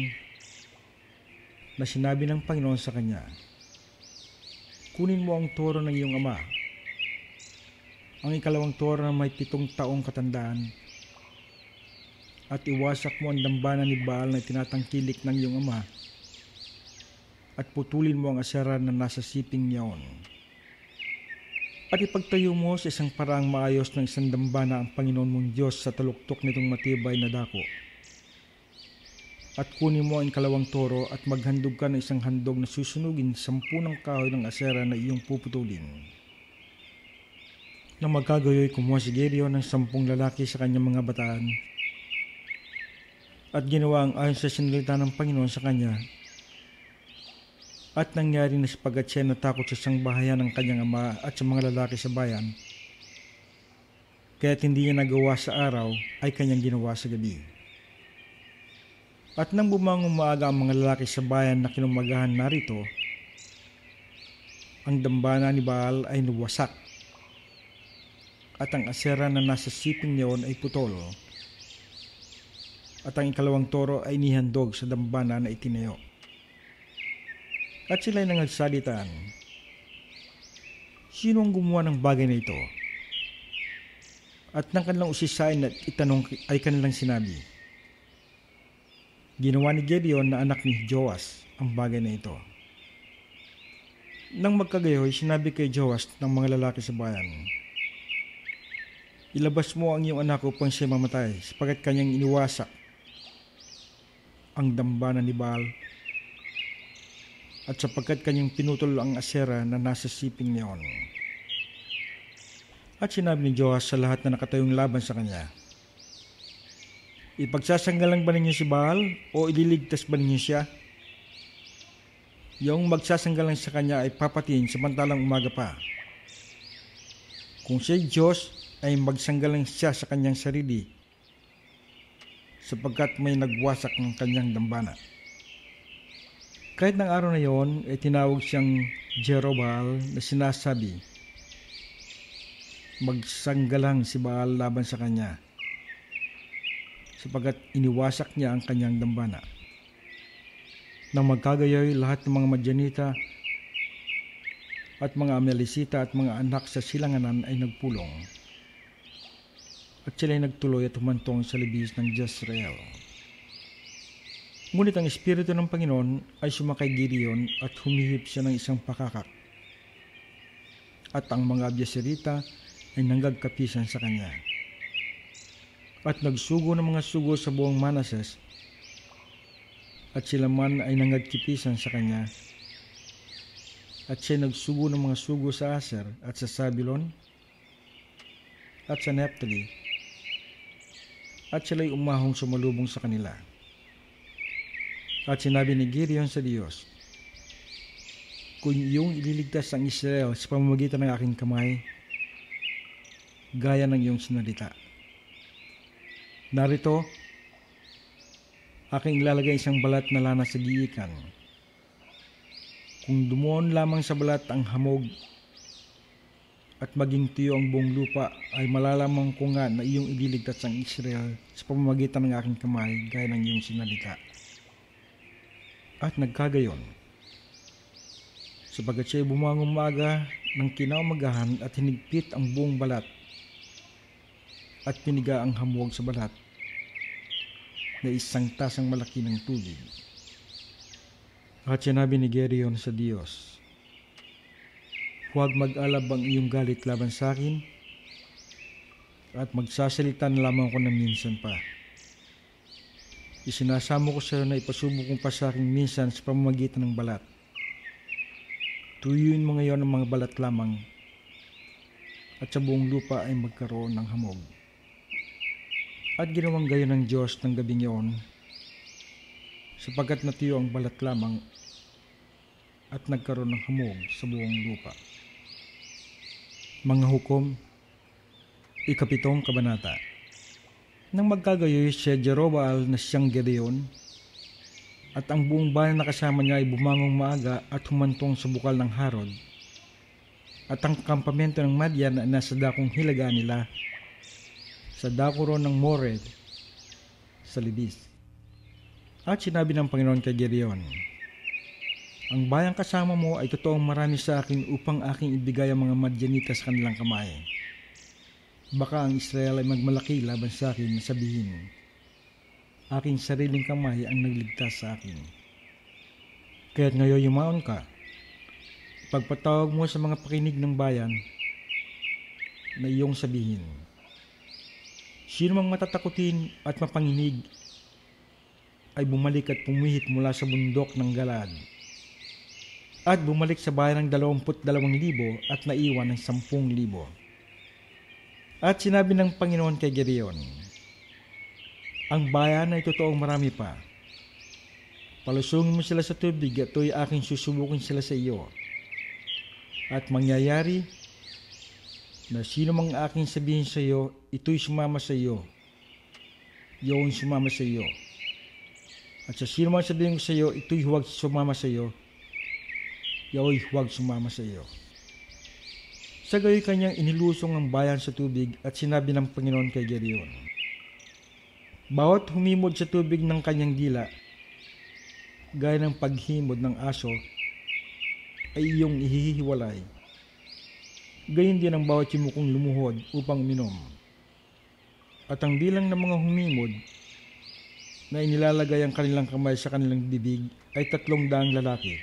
na sinabi ng Panginoon sa kanya, Kunin mo ang toro ng iyong ama, ang ikalawang toro na may pitong taong katandaan at iwasak mo ang dambana ni Baal na tinatangkilik ng iyong ama at putulin mo ang asera na nasa siping niyaon. At ipagtayo mo sa isang parang maayos ng isang dambana ang Panginoon mong Diyos sa taluktok nitong matibay na dako. At kunin mo ang kalawang toro at maghandog ka ng isang handog na susunugin sampu ng kahoy ng asera na iyong puputulin na magkagayoy kumuha si Gerio ng sampung lalaki sa kanyang mga bataan at ginawa ang ayon sa sinilita ng Panginoon sa kanya. At nangyari na sapagat siya natakot sa sangbahayan ng kanyang ama at sa mga lalaki sa bayan, kaya't hindi niya nagawa sa araw ay kanyang ginawa sa gabi. At nang bumangong maaga ang mga lalaki sa bayan na kinumagahan narito, ang dambana ni Baal ay nawasak at ang asera na nasa siping niyon ay putol at ang ikalawang toro ay nihandog sa dambana na itinayo. At sila'y nangagsalitaan, Sino ang gumawa ng bagay na ito? At nang kanilang usisain at itanong ay kanilang sinabi, Ginawa ni Gideon na anak ni Joas ang bagay na ito. Nang magkagayoy, sinabi kay Joas ng mga lalaki sa bayan, Ilabas mo ang iyong anak upang siya mamatay, sapagat kanyang iniwasak ang dambana ni Baal. At sapagkat kanyang pinutol ang asera na nasa siping niyon. At sinabi ni Joas sa lahat na nakatayong laban sa kanya, Ipagsasanggalan ba ninyo si Baal o ililigtas ba ninyo siya? Yung magsasanggalan sa kanya ay papatiin samantalang umaga pa. Kung siya Diyos, ay magsanggalan siya sa kanyang sarili sapagkat may nagwasak ng kanyang dambana. Kahit ng araw na yon ay eh, tinawag siyang Jerobal na sinasabi, magsanggalang si Baal laban sa kanya sapagat iniwasak niya ang kanyang dambana. Nang magkagayoy lahat ng mga Madyanita at mga Amelisita at mga anak sa silanganan ay nagpulong at sila'y nagtuloy at humantong sa libis ng Jezreel. Ngunit ang Espiritu ng Panginoon ay sumakay Gideon at humihip siya ng isang pakakak. At ang mga Abyaserita ay nanggagkapisan sa kanya. At nagsugo ng mga sugo sa buong Manases at sila man ay nanggagkipisan sa kanya. At siya nagsugo ng mga sugo sa Aser at sa Sabilon at sa Neptali at sila'y umahong sumalubong sa kanila. At sinabi ni Gideon sa Diyos, Kung iyong ililigtas ang Israel sa pamamagitan ng aking kamay, gaya ng iyong sinalita. Narito, aking lalagay isang balat na lana sa giikan. Kung dumuon lamang sa balat ang hamog at maging tiyo ang buong lupa ay malalaman ko nga na iyong ililigtas ang Israel sa pamamagitan ng aking kamay gaya ng iyong sinalita. At nagkagayon, sabagat siya ay bumang umaga ng kinaumagahan at hinigpit ang buong balat at piniga ang hamuwag sa balat na isang tasang malaki ng tubig. At sinabi ni Gerion sa Diyos, Huwag mag-alab ang iyong galit laban sa akin at magsasalitan lamang ko na minsan pa. Isinasamo ko sa iyo na ipasubo kong pa sa akin minsan sa pamamagitan ng balat. Tuyuin mo ngayon ang mga balat lamang at sa buong lupa ay magkaroon ng hamog. At ginawang gayon ng Diyos ng gabing iyon sapagkat natuyo ang balat lamang at nagkaroon ng hamog sa buong lupa. Mga Hukom, Ikapitong Kabanata Nang magkagayoy si Jerobaal na siyang Gedeon, at ang buong bayan na kasama niya ay bumangong maaga at humantong sa bukal ng Harod, at ang kampamento ng Madian na nasa dakong hilaga nila, sa dako ng Mored, sa Libis. At sinabi ng Panginoon kay Gedeon, ang bayang kasama mo ay totoong marami sa akin upang aking ibigay ang mga Madyanita sa kanilang kamay. Baka ang Israel ay magmalaki laban sa akin na sabihin, aking sariling kamay ang nagligtas sa akin. Kaya't ngayon yumaon ka. Pagpatawag mo sa mga pakinig ng bayan na iyong sabihin, Sino mang matatakutin at mapanginig ay bumalik at pumihit mula sa bundok ng galad at bumalik sa bayan ng 22,000 at naiwan ng 10,000. At sinabi ng Panginoon kay Gideon, Ang bayan ay totoong marami pa. Palusungin mo sila sa tubig at to'y aking susubukin sila sa iyo. At mangyayari na sino mang aking sabihin sa iyo, ito'y sumama sa iyo. Iyon sumama sa iyo. At sa sino mang sabihin ko sa iyo, ito'y huwag sumama sa iyo, yaoy huwag sumama sa iyo. Sa gayoy kanyang inilusong ang bayan sa tubig at sinabi ng Panginoon kay Gedeon, Bawat humimod sa tubig ng kanyang dila, gaya ng paghimod ng aso, ay iyong ihihiwalay. Gayun din ang bawat simukong lumuhod upang uminom. At ang bilang ng mga humimod na inilalagay ang kanilang kamay sa kanilang bibig ay tatlong daang lalaki.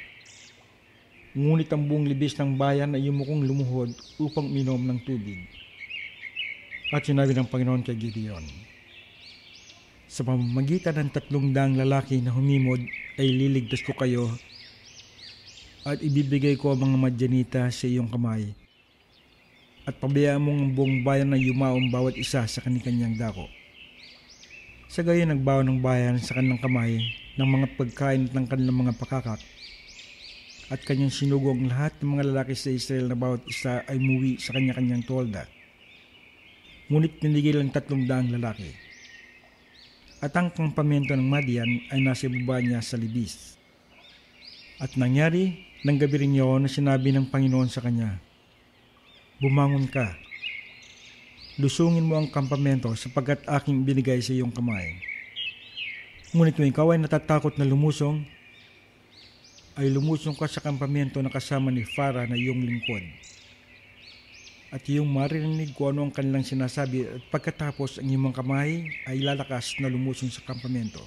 Ngunit ang buong libis ng bayan ay yumukong lumuhod upang minom ng tubig. At sinabi ng Panginoon kay Gideon, Sa pamamagitan ng tatlong daang lalaki na humimod ay liligtas ko kayo at ibibigay ko ang mga madyanita sa iyong kamay at pabayaan mong ang buong bayan na yumaong bawat isa sa kanikanyang dako. Sa gayon nagbawa ng bayan sa kanilang kamay ng mga pagkain at ng kanilang mga pakakak at kanyang sinugo ang lahat ng mga lalaki sa Israel na bawat isa ay muwi sa kanya-kanyang tolda. Ngunit tinigil ang tatlong daang lalaki. At ang kampamento ng Madian ay nasa ibaba niya sa libis. At nangyari, nang gabi rin yon na sinabi ng Panginoon sa kanya, Bumangon ka, lusungin mo ang kampamento sapagkat aking binigay sa iyong kamay. Ngunit kung ikaw ay natatakot na lumusong, ay lumusong ka sa kampamento na kasama ni Farah na iyong lingkod. At iyong marinig ko ano ang kanilang sinasabi at pagkatapos ang iyong kamay ay lalakas na lumusong sa kampamento.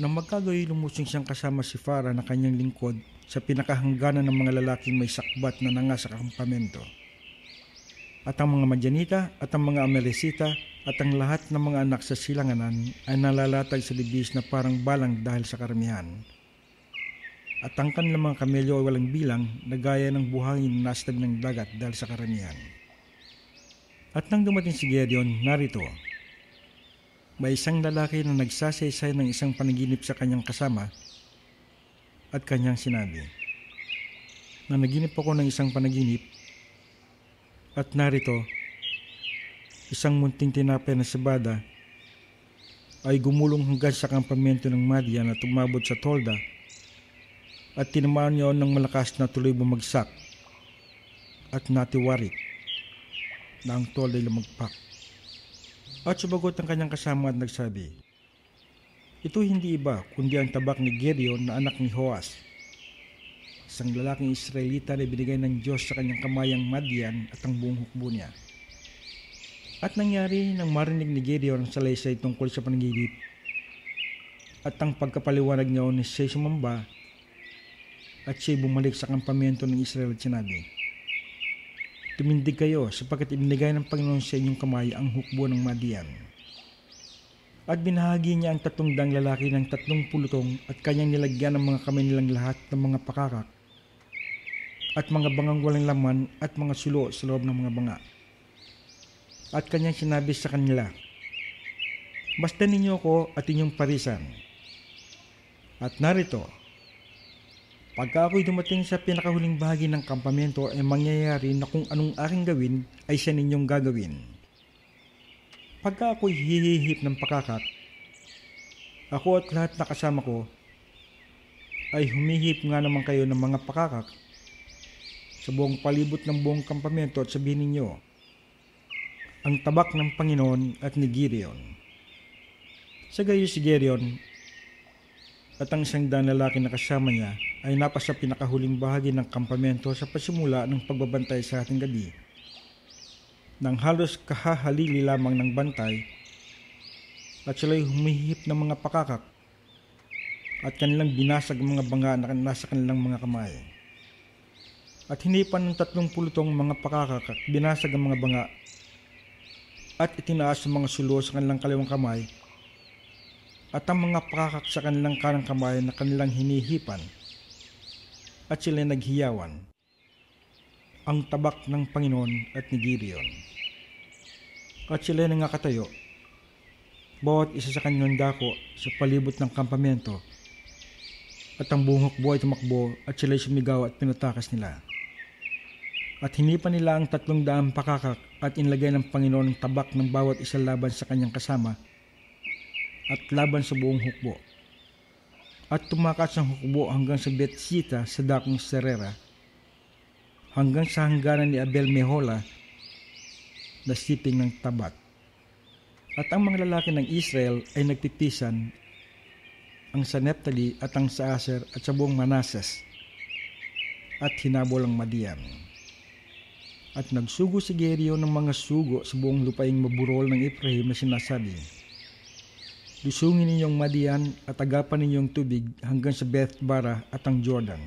Nang magkagoy lumusong siyang kasama si Farah na kanyang lingkod sa pinakahangganan ng mga lalaking may sakbat na nanga sa kampamento. At ang mga Madyanita at ang mga Ameresita at ang lahat ng mga anak sa silanganan ay nalalatag sa libis na parang balang dahil sa karamihan at tangkan ng mga kamelyo ay walang bilang na gaya ng buhangin na nasa ng dagat dahil sa karamihan. At nang dumating si Gideon, narito, may isang lalaki na nagsasaysay ng isang panaginip sa kanyang kasama at kanyang sinabi, na naginip ako ng isang panaginip at narito, isang munting tinapay na sabada ay gumulong hanggang sa kampamento ng Madian at umabot sa Tolda at tinamaan niya ng malakas na tuloy bumagsak at natiwarik na ang tol ay lumagpak. At sumagot ang kanyang kasama at nagsabi, Ito hindi iba kundi ang tabak ni Gideon na anak ni Hoas, isang lalaking Israelita na binigay ng Diyos sa kanyang kamayang Madian at ang buong hukbo niya. At nangyari nang marinig ni Gideon ang salaysay tungkol sa panagigip at ang pagkapaliwanag niya ni Sesumamba at siya'y bumalik sa kampamento ng Israel at sinabi, Tumindig kayo sapagkat ibinigay ng Panginoon sa inyong kamay ang hukbo ng Madian. At binahagi niya ang tatlong dang lalaki ng tatlong pulutong at kanyang nilagyan ng mga kamay nilang lahat ng mga pakakak at mga bangang walang laman at mga sulo sa loob ng mga banga. At kanyang sinabi sa kanila, Basta ninyo ko at inyong parisan. At narito, Pagka ako'y dumating sa pinakahuling bahagi ng kampamento ay mangyayari na kung anong aking gawin ay siya ninyong gagawin. Pagka ako'y hihihip ng pakakat, ako at lahat na kasama ko ay humihip nga naman kayo ng mga pakakak sa buong palibot ng buong kampamento at sabihin ninyo, ang tabak ng Panginoon at ni Gideon. Sa gayo si Gideon at ang isang daan lalaki na kasama niya ay napa sa pinakahuling bahagi ng kampamento sa pasimula ng pagbabantay sa ating gabi. Nang halos kahahalili lamang ng bantay at sila'y humihip ng mga pakakak at kanilang binasag mga banga na nasa kanilang mga kamay. At hinipan ng tatlong pulutong mga pakakak at binasag ang mga banga at itinaas ang mga sulo sa kanilang kaliwang kamay at ang mga pakak sa kanilang kanang kamay na kanilang hinihipan at sila naghiyawan ang tabak ng Panginoon at ni Gideon. At sila nangakatayo, bawat isa sa kanilang dako sa palibot ng kampamento at ang buhok buhay tumakbo at sila sumigaw at pinatakas nila. At hinipan nila ang tatlong daang pakakak at inlagay ng Panginoon ang tabak ng bawat isa laban sa kanyang kasama at laban sa buong hukbo. At tumakas ang hukbo hanggang sa Betsita sa dakong Serera, hanggang sa hangganan ni Abel Mehola na siping ng tabat. At ang mga lalaki ng Israel ay nagpipisan ang sa Neptali at ang sa Aser at sa buong Manases at hinabol ang Madian. At nagsugo si Gerion ng mga sugo sa buong lupaing maburol ng Ephraim na sinasabi, Lusungin ninyong Madian at agapan ninyong tubig hanggang sa Beth Bara at ang Jordan.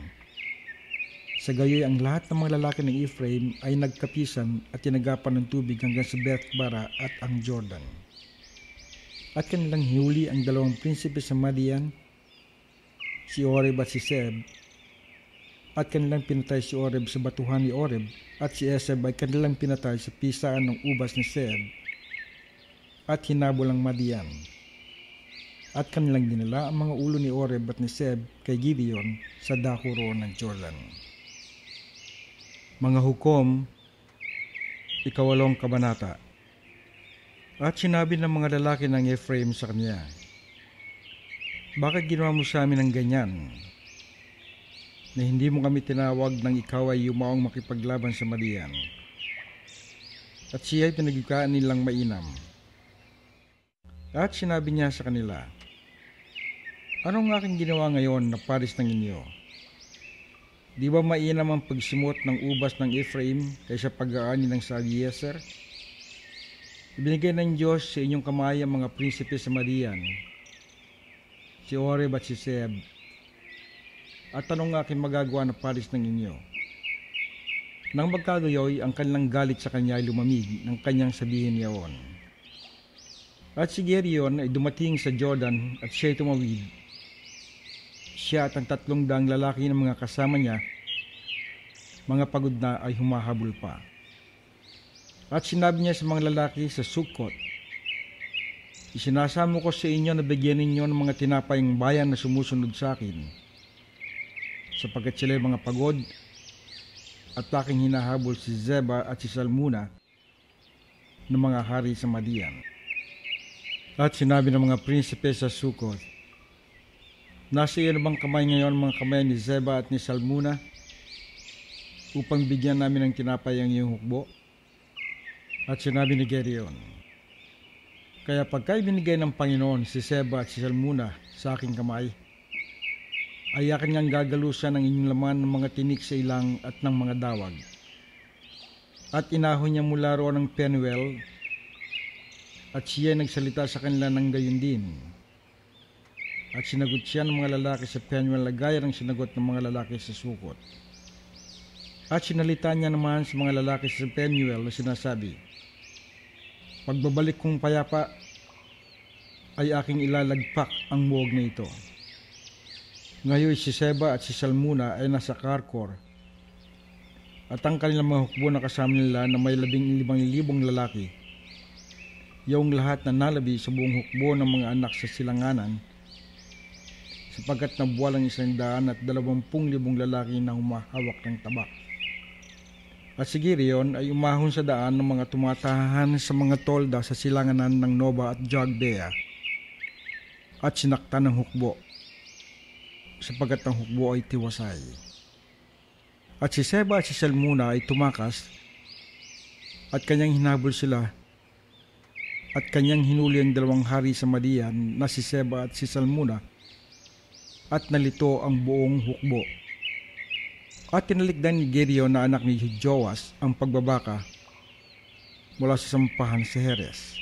Sa gayoy ang lahat ng mga lalaki ng Ephraim ay nagkapisan at tinagapan ng tubig hanggang sa Beth Bara at ang Jordan. At kanilang hiuli ang dalawang prinsipe sa Madian, si Oreb at si Seb, at kanilang pinatay si Oreb sa batuhan ni Oreb at si Eseb ay kanilang pinatay sa pisaan ng ubas ni Seb at hinabol ang Madian at kanilang dinala ang mga ulo ni Oreb at ni Seb kay Gideon sa dako roon ng Jordan. Mga hukom, ikawalong kabanata. At sinabi ng mga lalaki ng Ephraim sa kanya, Bakit ginawa mo sa amin ng ganyan? Na hindi mo kami tinawag nang ikaw ay yumaong makipaglaban sa Madian. At siya ay pinagigkaan nilang mainam. At sinabi niya sa kanila, Anong aking ginawa ngayon na paris ng inyo? Di ba mainam ang pagsimot ng ubas ng Ephraim kaysa pag-aani ng sa Eliezer? Ibinigay ng Diyos sa inyong kamay ang mga prinsipe sa Marian, si Oreb at si Seb. At anong aking magagawa na paris ng inyo? Nang magkagayoy, ang kanilang galit sa kanya ay lumamig ng kanyang sabihin yaon. At si Gerion ay dumating sa Jordan at siya'y tumawid siya at ang tatlong dang lalaki ng mga kasama niya, mga pagod na ay humahabol pa. At sinabi niya sa mga lalaki sa sukot, Isinasamo ko sa inyo na bigyan ninyo ng mga tinapayang bayan na sumusunod sa akin, sapagkat sila mga pagod at aking hinahabol si Zeba at si Salmuna ng mga hari sa Madian. At sinabi ng mga prinsipe sa Sukot, Nasa iyo namang kamay ngayon mga kamay ni Zeba at ni Salmuna upang bigyan namin ng tinapay ang iyong hukbo? At sinabi ni Gedeon, Kaya pagka ibinigay ng Panginoon si Seba at si Salmuna sa aking kamay, ay akin niyang gagalusan ang inyong laman ng mga tinik sa ilang at ng mga dawag. At inahon niya mula roon ng Penuel, at siya nagsalita sa kanila ng gayon din. At sinagot siya ng mga lalaki sa Penuel na gaya ng sinagot ng mga lalaki sa Sukot. At sinalita niya naman sa mga lalaki sa Penuel na sinasabi, Pagbabalik kong payapa ay aking ilalagpak ang buwag na ito. Ngayon si Seba at si Salmuna ay nasa Karkor at ang kanilang mga hukbo na kasama nila na may labing limang libong lalaki. Yung lahat na nalabi sa buong hukbo ng mga anak sa silanganan sapagkat nabuwalang isang daan at dalawampung libong lalaki na humahawak ng tabak. At si Girion ay umahon sa daan ng mga tumatahan sa mga tolda sa silanganan ng Nova at Jogdea at sinakta ng hukbo sapagkat ang hukbo ay tiwasay. At si Seba at si Selmuna ay tumakas at kanyang hinabol sila at kanyang hinuli ang dalawang hari sa Madian na si Seba at si Salmuna at nalito ang buong hukbo. At tinalikdan ni Gideon na anak ni Joas ang pagbabaka mula sa sampahan sa Heres.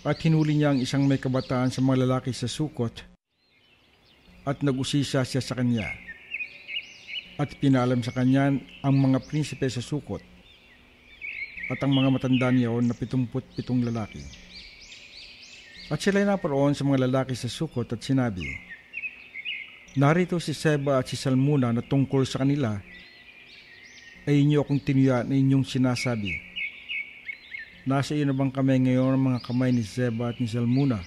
At hinuli niya ang isang may kabataan sa mga lalaki sa sukot at nagusisa siya sa kanya. At pinalam sa kanya ang mga prinsipe sa sukot at ang mga matanda niyon na 77 lalaki. At sila'y naparoon sa mga lalaki sa sukot at sinabi, Narito si Seba at si Salmuna na tungkol sa kanila ay inyo akong tinuya na inyong sinasabi. Nasa iyo na bang kami ngayon ang mga kamay ni Seba at ni Salmuna?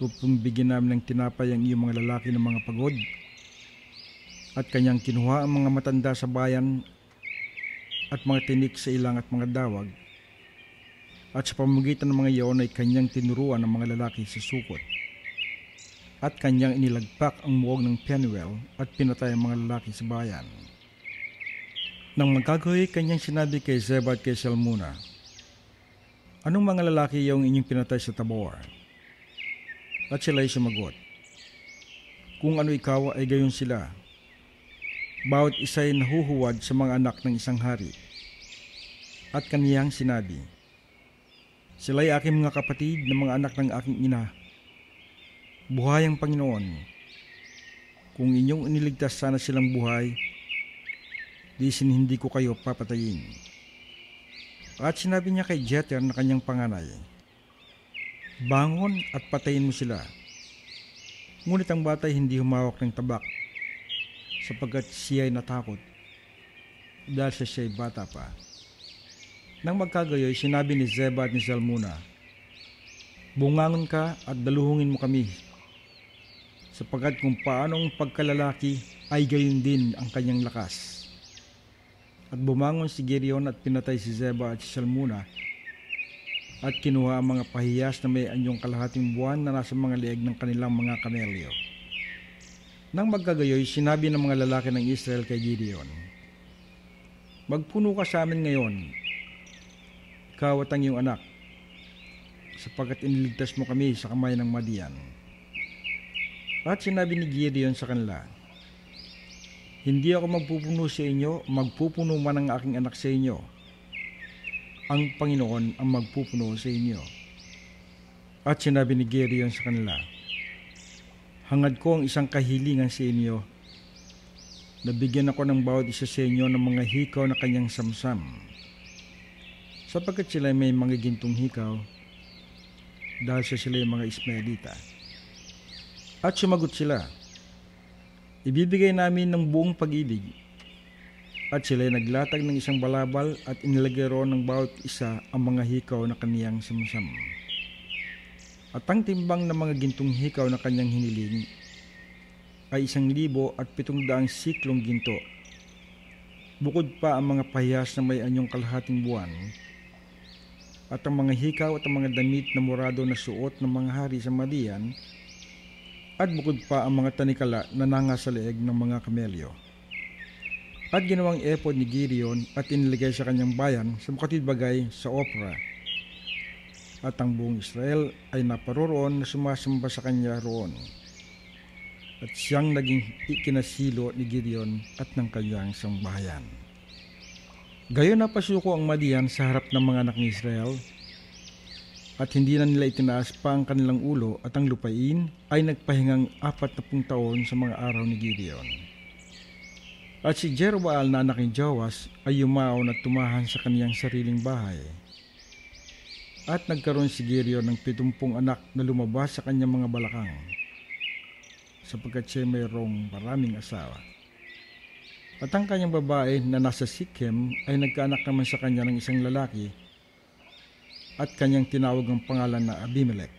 Upang bigyan namin ng tinapay ang iyong mga lalaki ng mga pagod? At kanyang kinuha ang mga matanda sa bayan at mga tinik sa ilang at mga dawag. At sa pamagitan ng mga iyon ay kanyang tinuruan ang mga lalaki sa sukot at kanyang inilagpak ang muog ng Penuel at pinatay ang mga lalaki sa bayan. Nang magkagoy, kanyang sinabi kay Zeba at kay Salmuna, Anong mga lalaki yung inyong pinatay sa Tabor? At sila'y sumagot, Kung ano ikaw ay gayon sila, bawat isa'y nahuhuwad sa mga anak ng isang hari. At kaniyang sinabi, Sila'y aking mga kapatid na mga anak ng aking ina Buhay ang Panginoon. Kung inyong iniligtas sana silang buhay, di sin hindi ko kayo papatayin. At sinabi niya kay Jeter na kanyang panganay, Bangon at patayin mo sila. Ngunit ang bata hindi humawak ng tabak sapagkat siya ay natakot dahil siya siya'y bata pa. Nang magkagayoy, sinabi ni Zeba at ni Salmuna, Bungangon ka at daluhungin mo kami sapagkat kung paano ang pagkalalaki ay gayon din ang kanyang lakas. At bumangon si Gerion at pinatay si Zeba at si Salmuna at kinuha ang mga pahiyas na may anyong kalahating buwan na nasa mga leeg ng kanilang mga kamelyo. Nang magkagayoy, sinabi ng mga lalaki ng Israel kay Gideon, Magpuno ka sa amin ngayon, ikaw at ang iyong anak, sapagkat iniligtas mo kami sa kamay ng Madian. At sinabi ni Gideon sa kanila, Hindi ako magpupuno sa inyo, magpupuno man ang aking anak sa inyo. Ang Panginoon ang magpupuno sa inyo. At sinabi ni Gideon sa kanila, Hangad ko ang isang kahilingan sa inyo. Nabigyan ako ng bawat isa sa inyo ng mga hikaw na kanyang samsam. Sapagkat sila may mga gintong hikaw, dahil sa sila yung mga Ismaelita. At sumagot sila, Ibibigay namin ng buong pag-ibig. At sila'y naglatag ng isang balabal at inilagay roon ng bawat isa ang mga hikaw na kaniyang samsam. At ang timbang ng mga gintong hikaw na kanyang hiniling ay isang libo at pitong daang siklong ginto. Bukod pa ang mga payas na may anyong kalahating buwan at ang mga hikaw at ang mga damit na murado na suot ng mga hari sa Madian at bukod pa ang mga tanikala na nanga sa leeg ng mga kamelyo. At ginawang epod ni Gideon at iniligay sa kanyang bayan sa Bukatid-Bagay sa Opra. At ang buong Israel ay naparoroon na sumasamba sa kanya roon. At siyang naging ikinasilo ni Gideon at ng kanyang sambahayan. Gayon na pasuko ang Madian sa harap ng mga anak ni Israel at hindi na nila itinaas pa ang kanilang ulo at ang lupain ay nagpahingang apat na pung taon sa mga araw ni Gideon. At si Jerubal na anak ni Joas ay yumaon at tumahan sa kaniyang sariling bahay. At nagkaroon si Gideon ng pitumpong anak na lumabas sa kanyang mga balakang sapagkat siya mayroong maraming asawa. At ang kanyang babae na nasa Sikhem ay nagkaanak naman sa kanya ng isang lalaki at kanyang tinawag ang pangalan na Abimelech.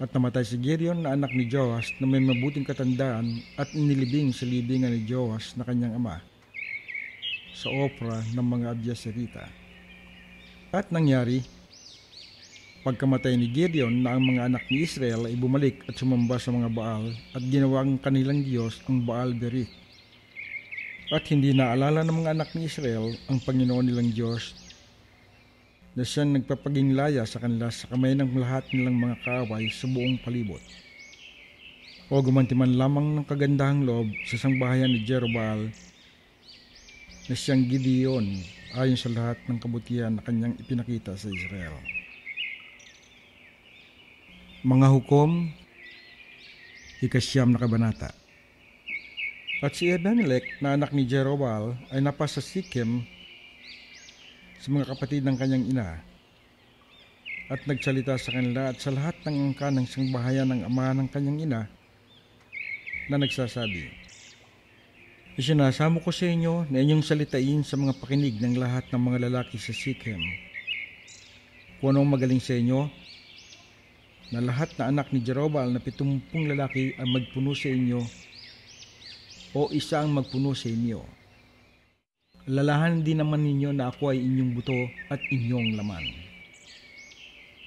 At namatay si Gideon na anak ni Joas na may mabuting katandaan at inilibing sa libingan ni Joas na kanyang ama sa opra ng mga Abyaserita. At nangyari, pagkamatay ni Gideon na ang mga anak ni Israel ay bumalik at sumamba sa mga Baal at ginawang kanilang Diyos ang Baal Berith. At hindi naalala ng mga anak ni Israel ang Panginoon nilang Diyos na siyang nagpapaging laya sa kanila sa kamay ng lahat nilang mga kaaway sa buong palibot. O gumanti man lamang ng kagandahang loob sa sangbahayan ni Jerobal na siyang Gideon ayon sa lahat ng kabutihan na kanyang ipinakita sa Israel. Mga Hukom, Ikasyam na Kabanata At si Ebenelech na anak ni Jerobal ay napasa Sikim sa mga kapatid ng kanyang ina at nagsalita sa kanila at sa lahat ng angka ng sangbahayan ng ama ng kanyang ina na nagsasabi, Isinasamo ko sa inyo na inyong salitain sa mga pakinig ng lahat ng mga lalaki sa Sikhem. Kung anong magaling sa inyo, na lahat na anak ni Jerobal na pitumpung lalaki ang magpuno sa inyo o isa ang magpuno sa inyo Lalahan din naman ninyo na ako ay inyong buto at inyong laman.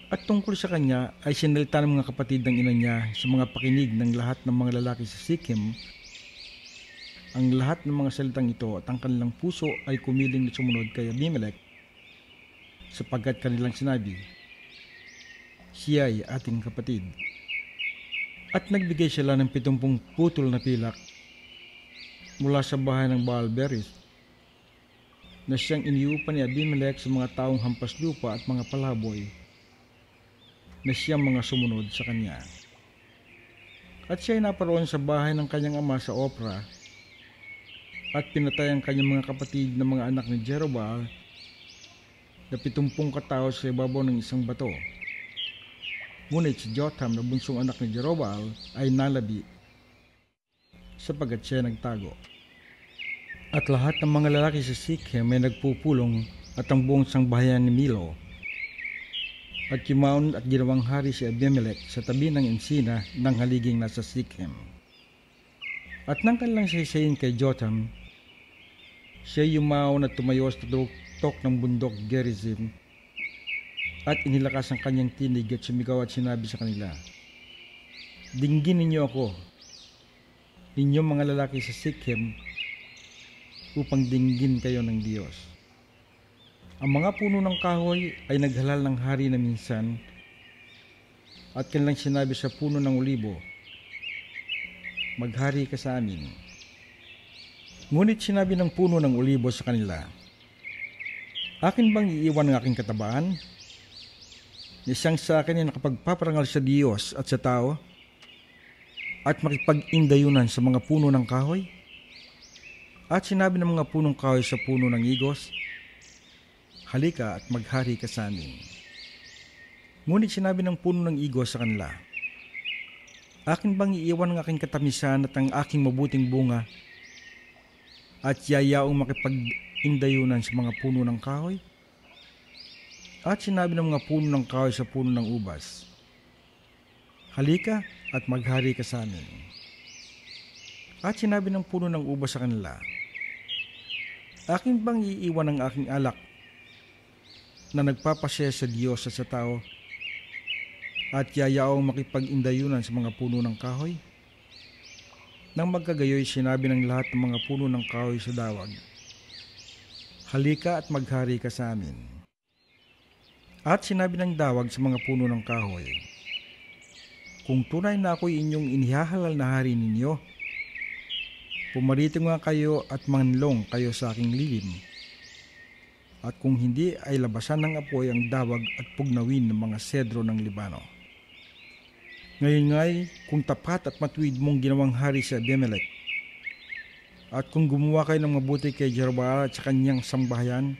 At tungkol sa kanya ay sinalita ng mga kapatid ng ina niya sa mga pakinig ng lahat ng mga lalaki sa Sikkim ang lahat ng mga salitang ito at ang kanilang puso ay kumiling na sumunod kay Abimelech sapagkat kanilang sinabi, Siya ay ating kapatid. At nagbigay sila ng pitumpung putol na pilak mula sa bahay ng Baal Berith na siyang iniupa ni Abimelech sa mga taong hampas lupa at mga palaboy na siyang mga sumunod sa kanya. At siya ay naparoon sa bahay ng kanyang ama sa Opra at pinatay ang kanyang mga kapatid na mga anak ni Jerobal na pitumpong katao sa ibabaw ng isang bato. Ngunit si Jotham na bunsong anak ni Jerobal ay nalabi sapagat siya nagtago. At lahat ng mga lalaki sa Sikhem ay nagpupulong at ang buong sangbahayan ni Milo. At kimaon at ginawang hari si Abimelech sa tabi ng insina ng haliging nasa Sikhem. At nang kanilang saysayin kay Jotham, siya yumaon at tumayo sa tuktok ng bundok Gerizim at inilakas ang kanyang tinig at sumigaw at sinabi sa kanila, Dinggin ninyo ako, ninyo mga lalaki sa Sikhem upang dinggin kayo ng Diyos. Ang mga puno ng kahoy ay naghalal ng hari na minsan at kanilang sinabi sa puno ng ulibo, Maghari ka sa amin. Ngunit sinabi ng puno ng ulibo sa kanila, Akin bang iiwan ang aking katabaan? Isang sa akin ay nakapagpaparangal sa Diyos at sa tao at makipag-indayunan sa mga puno ng kahoy? At sinabi ng mga punong kahoy sa puno ng igos, Halika at maghari ka sa amin. Ngunit sinabi ng puno ng igos sa kanila, Akin bang iiwan ang aking katamisan at ang aking mabuting bunga at yayaong makipag-indayunan sa mga puno ng kahoy? At sinabi ng mga puno ng kahoy sa puno ng ubas, Halika at maghari ka sa amin. At sinabi ng puno ng ubas sa kanila, Akin bang iiwan ang aking alak na nagpapasya sa Diyos at sa tao at yayaong makipag-indayunan sa mga puno ng kahoy? Nang magkagayoy sinabi ng lahat ng mga puno ng kahoy sa dawag, Halika at maghari ka sa amin. At sinabi ng dawag sa mga puno ng kahoy, Kung tunay na ako'y inyong inihahalal na hari ninyo, Pumarito nga kayo at manlong kayo sa aking lilim. At kung hindi ay labasan ng apoy ang dawag at pugnawin ng mga sedro ng Libano. Ngayon nga'y kung tapat at matuwid mong ginawang hari si Abimelech, at kung gumawa kayo ng mabuti kay Jerubbaal at sa kanyang sambahayan,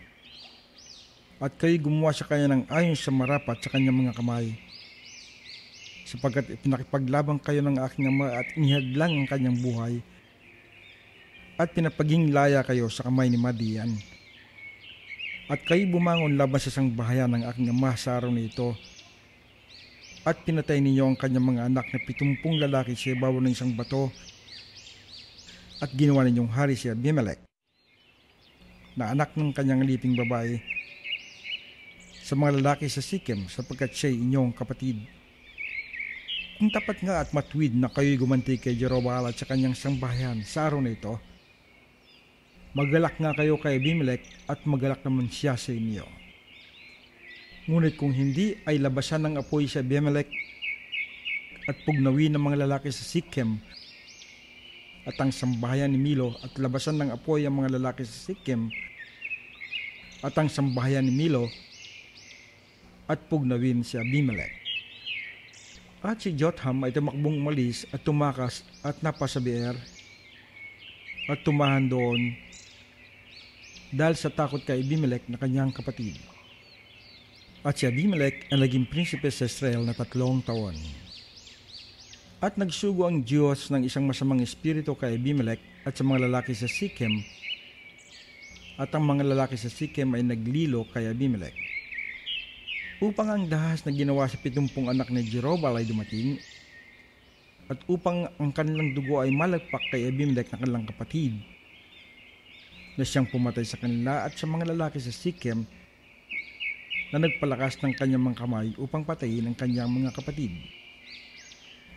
at kayo gumawa sa kanya ng ayon sa marapat sa kanyang mga kamay, sapagkat ipinakipaglabang kayo ng aking ama at lang ang kanyang buhay, at laya kayo sa kamay ni Madian. At kayo bumangon laban sa sangbahayan ng aking ama sa araw na ito. At pinatay ninyo ang kanyang mga anak na pitumpung lalaki sa ibabaw ng isang bato at ginawa ninyong hari si Abimelech na anak ng kanyang liping babae sa mga lalaki sa Sikem sapagkat siya inyong kapatid. Kung tapat nga at matwid na kayo'y gumanti kay Jeroboam at sa kanyang sangbahayan sa araw na ito, Magalak nga kayo kay Abimelech at magalak naman siya sa inyo. Ngunit kung hindi ay labasan ng apoy si Abimelech at pugnawin ng mga lalaki sa Sikkim at ang sambahayan ni Milo at labasan ng apoy ang mga lalaki sa Sikkim at ang sambahayan ni Milo at pugnawin si Abimelech. At si Jotham ay tumakbong malis at tumakas at napasabier at tumahan doon dahil sa takot kay Abimelech na kanyang kapatid. At si Abimelech ang naging prinsipe sa Israel na tatlong taon. At nagsugo ang Diyos ng isang masamang espiritu kay Abimelech at sa mga lalaki sa Sikhem at ang mga lalaki sa Sikhem ay naglilo kay Abimelech. Upang ang dahas na ginawa sa pitumpong anak ni Jerobal ay dumating at upang ang kanilang dugo ay malagpak kay Abimelech na kanilang kapatid na siyang pumatay sa kanila at sa mga lalaki sa Sikkim na nagpalakas ng kanyang mga kamay upang patayin ang kanyang mga kapatid.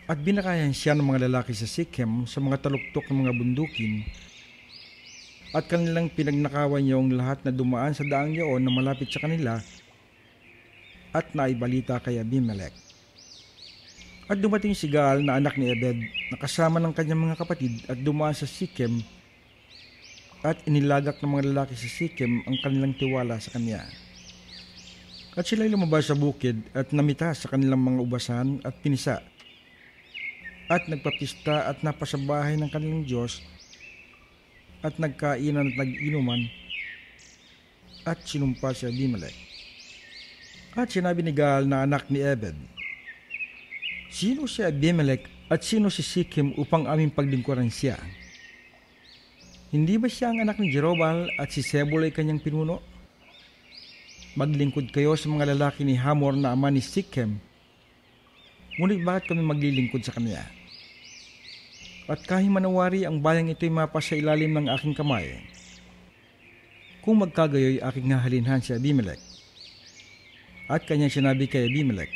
At binakayan siya ng mga lalaki sa Sikkim sa mga taluktok ng mga bundukin at kanilang pinagnakawan yung lahat na dumaan sa daang yaon na malapit sa kanila at naibalita kay Abimelech. At dumating si Gaal na anak ni Ebed na kasama ng kanyang mga kapatid at dumaan sa Sikkim at inilagak ng mga lalaki sa Sikkim ang kanilang tiwala sa kanya. At sila'y lumabas sa bukid at namita sa kanilang mga ubasan at pinisa. At nagpapista at napasabahay ng kanilang Diyos at nagkainan at nag naginuman at sinumpa si Abimelech. At sinabi ni Gaal na anak ni Ebed, Sino si Abimelech at sino si Sikkim upang aming paglingkuran siya? Hindi ba siya ang anak ni Jerobal at si Sebul ay kanyang pinuno? Maglingkod kayo sa mga lalaki ni Hamor na ama ni Sikhem. Ngunit bakit kami maglilingkod sa kanya? At manawari ang bayang ito'y mapa sa ilalim ng aking kamay. Kung magkagayoy aking hahalinhan si Abimelech. At kanya sinabi kay Abimelech,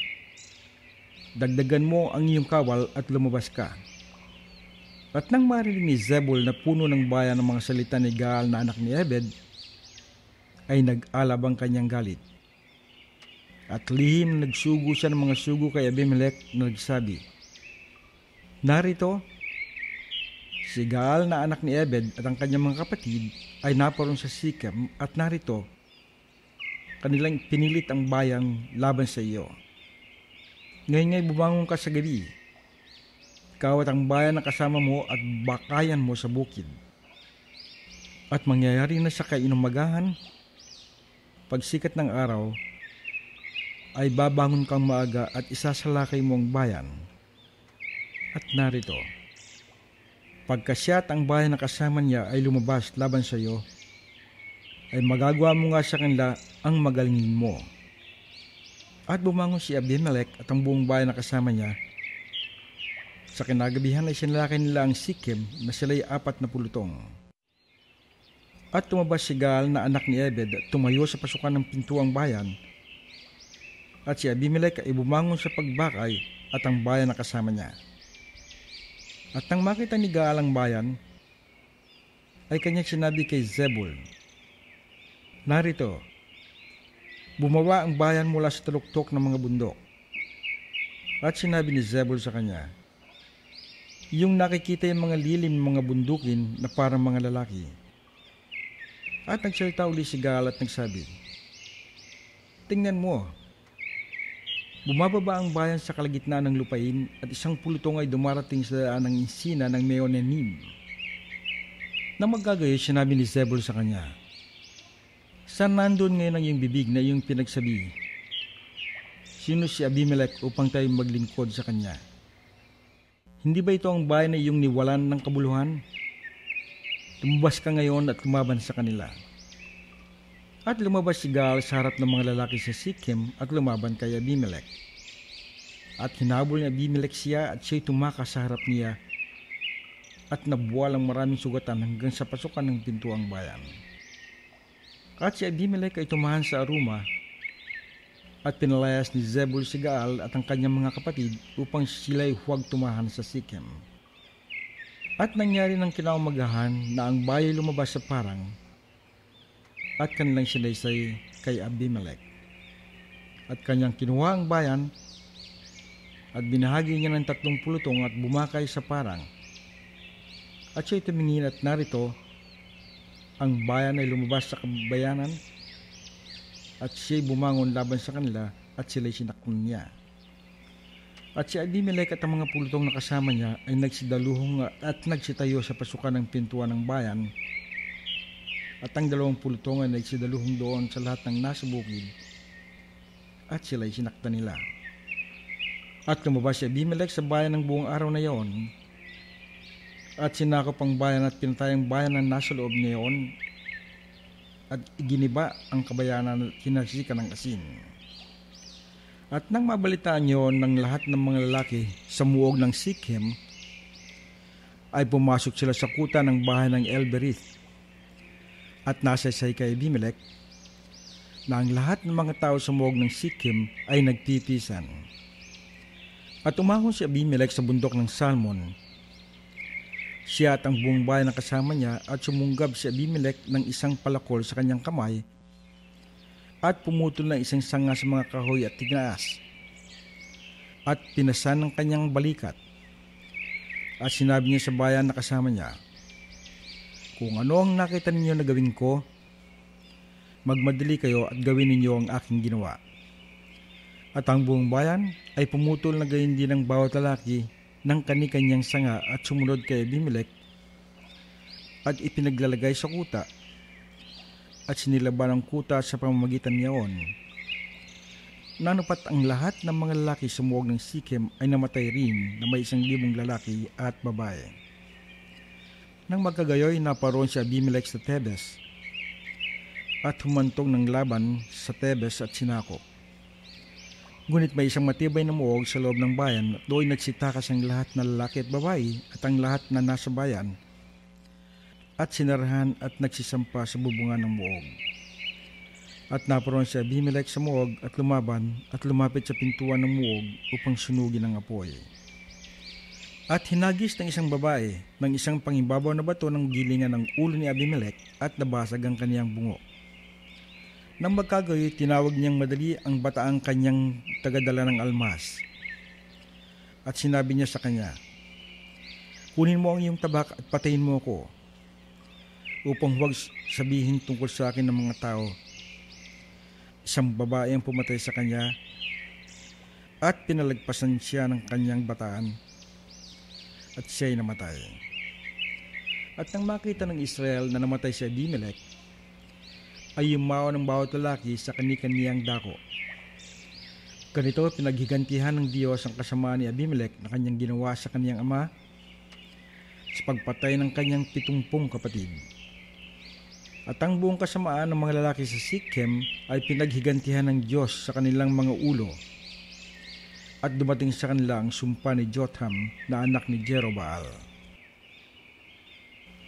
Dagdagan mo ang iyong kawal at lumabas ka at nang marinig ni Zebul na puno ng bayan ng mga salita ni Gaal na anak ni Ebed, ay nag-alab ang kanyang galit. At lihim nagsugo siya ng mga sugo kay Abimelech na nagsabi, Narito, si Gaal na anak ni Ebed at ang kanyang mga kapatid ay naparoon sa Sikem at narito, kanilang pinilit ang bayang laban sa iyo. Ngayon ngay bumangon ka sa gabi ikaw at ang bayan na kasama mo at bakayan mo sa bukid. At mangyayari na sa kainumagahan, pagsikat ng araw, ay babangon kang maaga at isasalakay mo ang bayan. At narito, pagka siya ang bayan na kasama niya ay lumabas laban sa iyo, ay magagawa mo nga sa kanila ang magalingin mo. At bumangon si Abimelech at ang buong bayan na kasama niya sa kinagabihan ay sinalaki nila ang Sikim na sila'y apat na pulutong. At tumabas si Gaal na anak ni Ebed tumayo sa pasukan ng pintuang bayan. At si Abimelech ay bumangon sa pagbakay at ang bayan na kasama niya. At nang makita ni Gaal ang bayan, ay kanyang sinabi kay Zebul, Narito, bumawa ang bayan mula sa taluktok ng mga bundok. At sinabi ni Zebul sa kanya, yung nakikita yung mga lilim ng mga bundukin na parang mga lalaki. At nagsalita uli si Gal at nagsabi, Tingnan mo, Bumababa ang bayan sa kalagitnaan ng lupain at isang pulutong ay dumarating sa daan ng insina ng Meonenim. Na magkagayo, sinabi ni Zebul sa kanya, Saan nandun ngayon ang iyong bibig na iyong pinagsabi? Sino si Abimelech upang tayo maglingkod sa kanya?' Hindi ba ito ang bayan na iyong niwalan ng kabuluhan? Lumabas ka ngayon at lumaban sa kanila. At lumabas si Gaal sa harap ng mga lalaki sa Sikkim at lumaban kay Abimelech. At hinabol ni Abimelech siya at siya'y tumaka sa harap niya at nabuwalang maraming sugatan hanggang sa pasukan ng pintuang bayan. At si Abimelech ay tumahan sa Aruma at pinalayas ni Zebul si Gaal at ang kanyang mga kapatid upang sila'y huwag tumahan sa Sikem. At nangyari ng kinaumagahan na ang bayo lumabas sa parang at kanilang sinaysay kay Abimelech. At kanyang kinuha ang bayan at binahagi niya ng tatlong pulutong at bumakay sa parang. At siya'y tumingin at narito ang bayan ay lumabas sa kabayanan at siya'y bumangon laban sa kanila at sila'y sinaktan niya. At si Abimelech at ang mga pulutong na kasama niya ay nagsidaluhong at nagsitayo sa pasukan ng pintuan ng bayan at ang dalawang pulutong ay nagsidaluhong doon sa lahat ng nasa bukid at sila'y sinaktan nila. At lumabas si Abimelech sa bayan ng buong araw na iyon at sinakop ang bayan at pinatay ang bayan ng nasa loob niyon at giniba ang kabayanan at hinarsikan ng asin. At nang mabalitaan yon ng lahat ng mga lalaki sa muog ng Sikhem, ay pumasok sila sa kuta ng bahay ng Elberith at nasaysay kay Abimelech na ang lahat ng mga tao sa muog ng Sikhem ay nagtitisan. At umahon si Abimelech sa bundok ng Salmon siya at ang buong bayan ang kasama niya at sumunggab si Abimelech ng isang palakol sa kanyang kamay at pumutol ng isang sanga sa mga kahoy at tignaas at pinasan ng kanyang balikat at sinabi niya sa bayan na kasama niya, Kung ano ang nakita ninyo na gawin ko, magmadali kayo at gawin ninyo ang aking ginawa. At ang buong bayan ay pumutol na gayon din ng bawat lalaki ng kanikanyang sanga at sumunod kay Abimelech at ipinaglalagay sa kuta at sinilaban ang kuta sa pamamagitan niyaon. Nanupat ang lahat ng mga lalaki sa muwag ng Sikem ay namatay rin na may isang libong lalaki at babae. Nang magkagayoy, naparoon si Abimelech sa Tebes at humantong ng laban sa Tebes at sinakop. Ngunit may isang matibay na muog sa loob ng bayan at doon nagsitakas ang lahat na lalaki at babae at ang lahat na nasa bayan at sinarahan at nagsisampa sa bubunga ng muog. At naparoon si Abimelech sa muog at lumaban at lumapit sa pintuan ng muog upang sunugin ang apoy. At hinagis ng isang babae ng isang pangibabaw na bato ng gilingan ng ulo ni Abimelech at nabasag ang kaniyang bungo. Nang magkagoy, tinawag niyang madali ang bataang kanyang tagadala ng almas. At sinabi niya sa kanya, Kunin mo ang iyong tabak at patayin mo ako upang huwag sabihin tungkol sa akin ng mga tao. Isang babae ang pumatay sa kanya at pinalagpasan siya ng kanyang bataan at siya ay namatay. At nang makita ng Israel na namatay si Abimelech, ay yumao ng bawat lalaki sa kanikaniyang dako. Ganito pinaghigantihan ng Diyos ang kasamaan ni Abimelech na kanyang ginawa sa kaniyang ama sa pagpatay ng kanyang pitumpong kapatid. At ang buong kasamaan ng mga lalaki sa Sikhem ay pinaghigantihan ng Diyos sa kanilang mga ulo at dumating sa kanila ang sumpa ni Jotham na anak ni Jerobaal.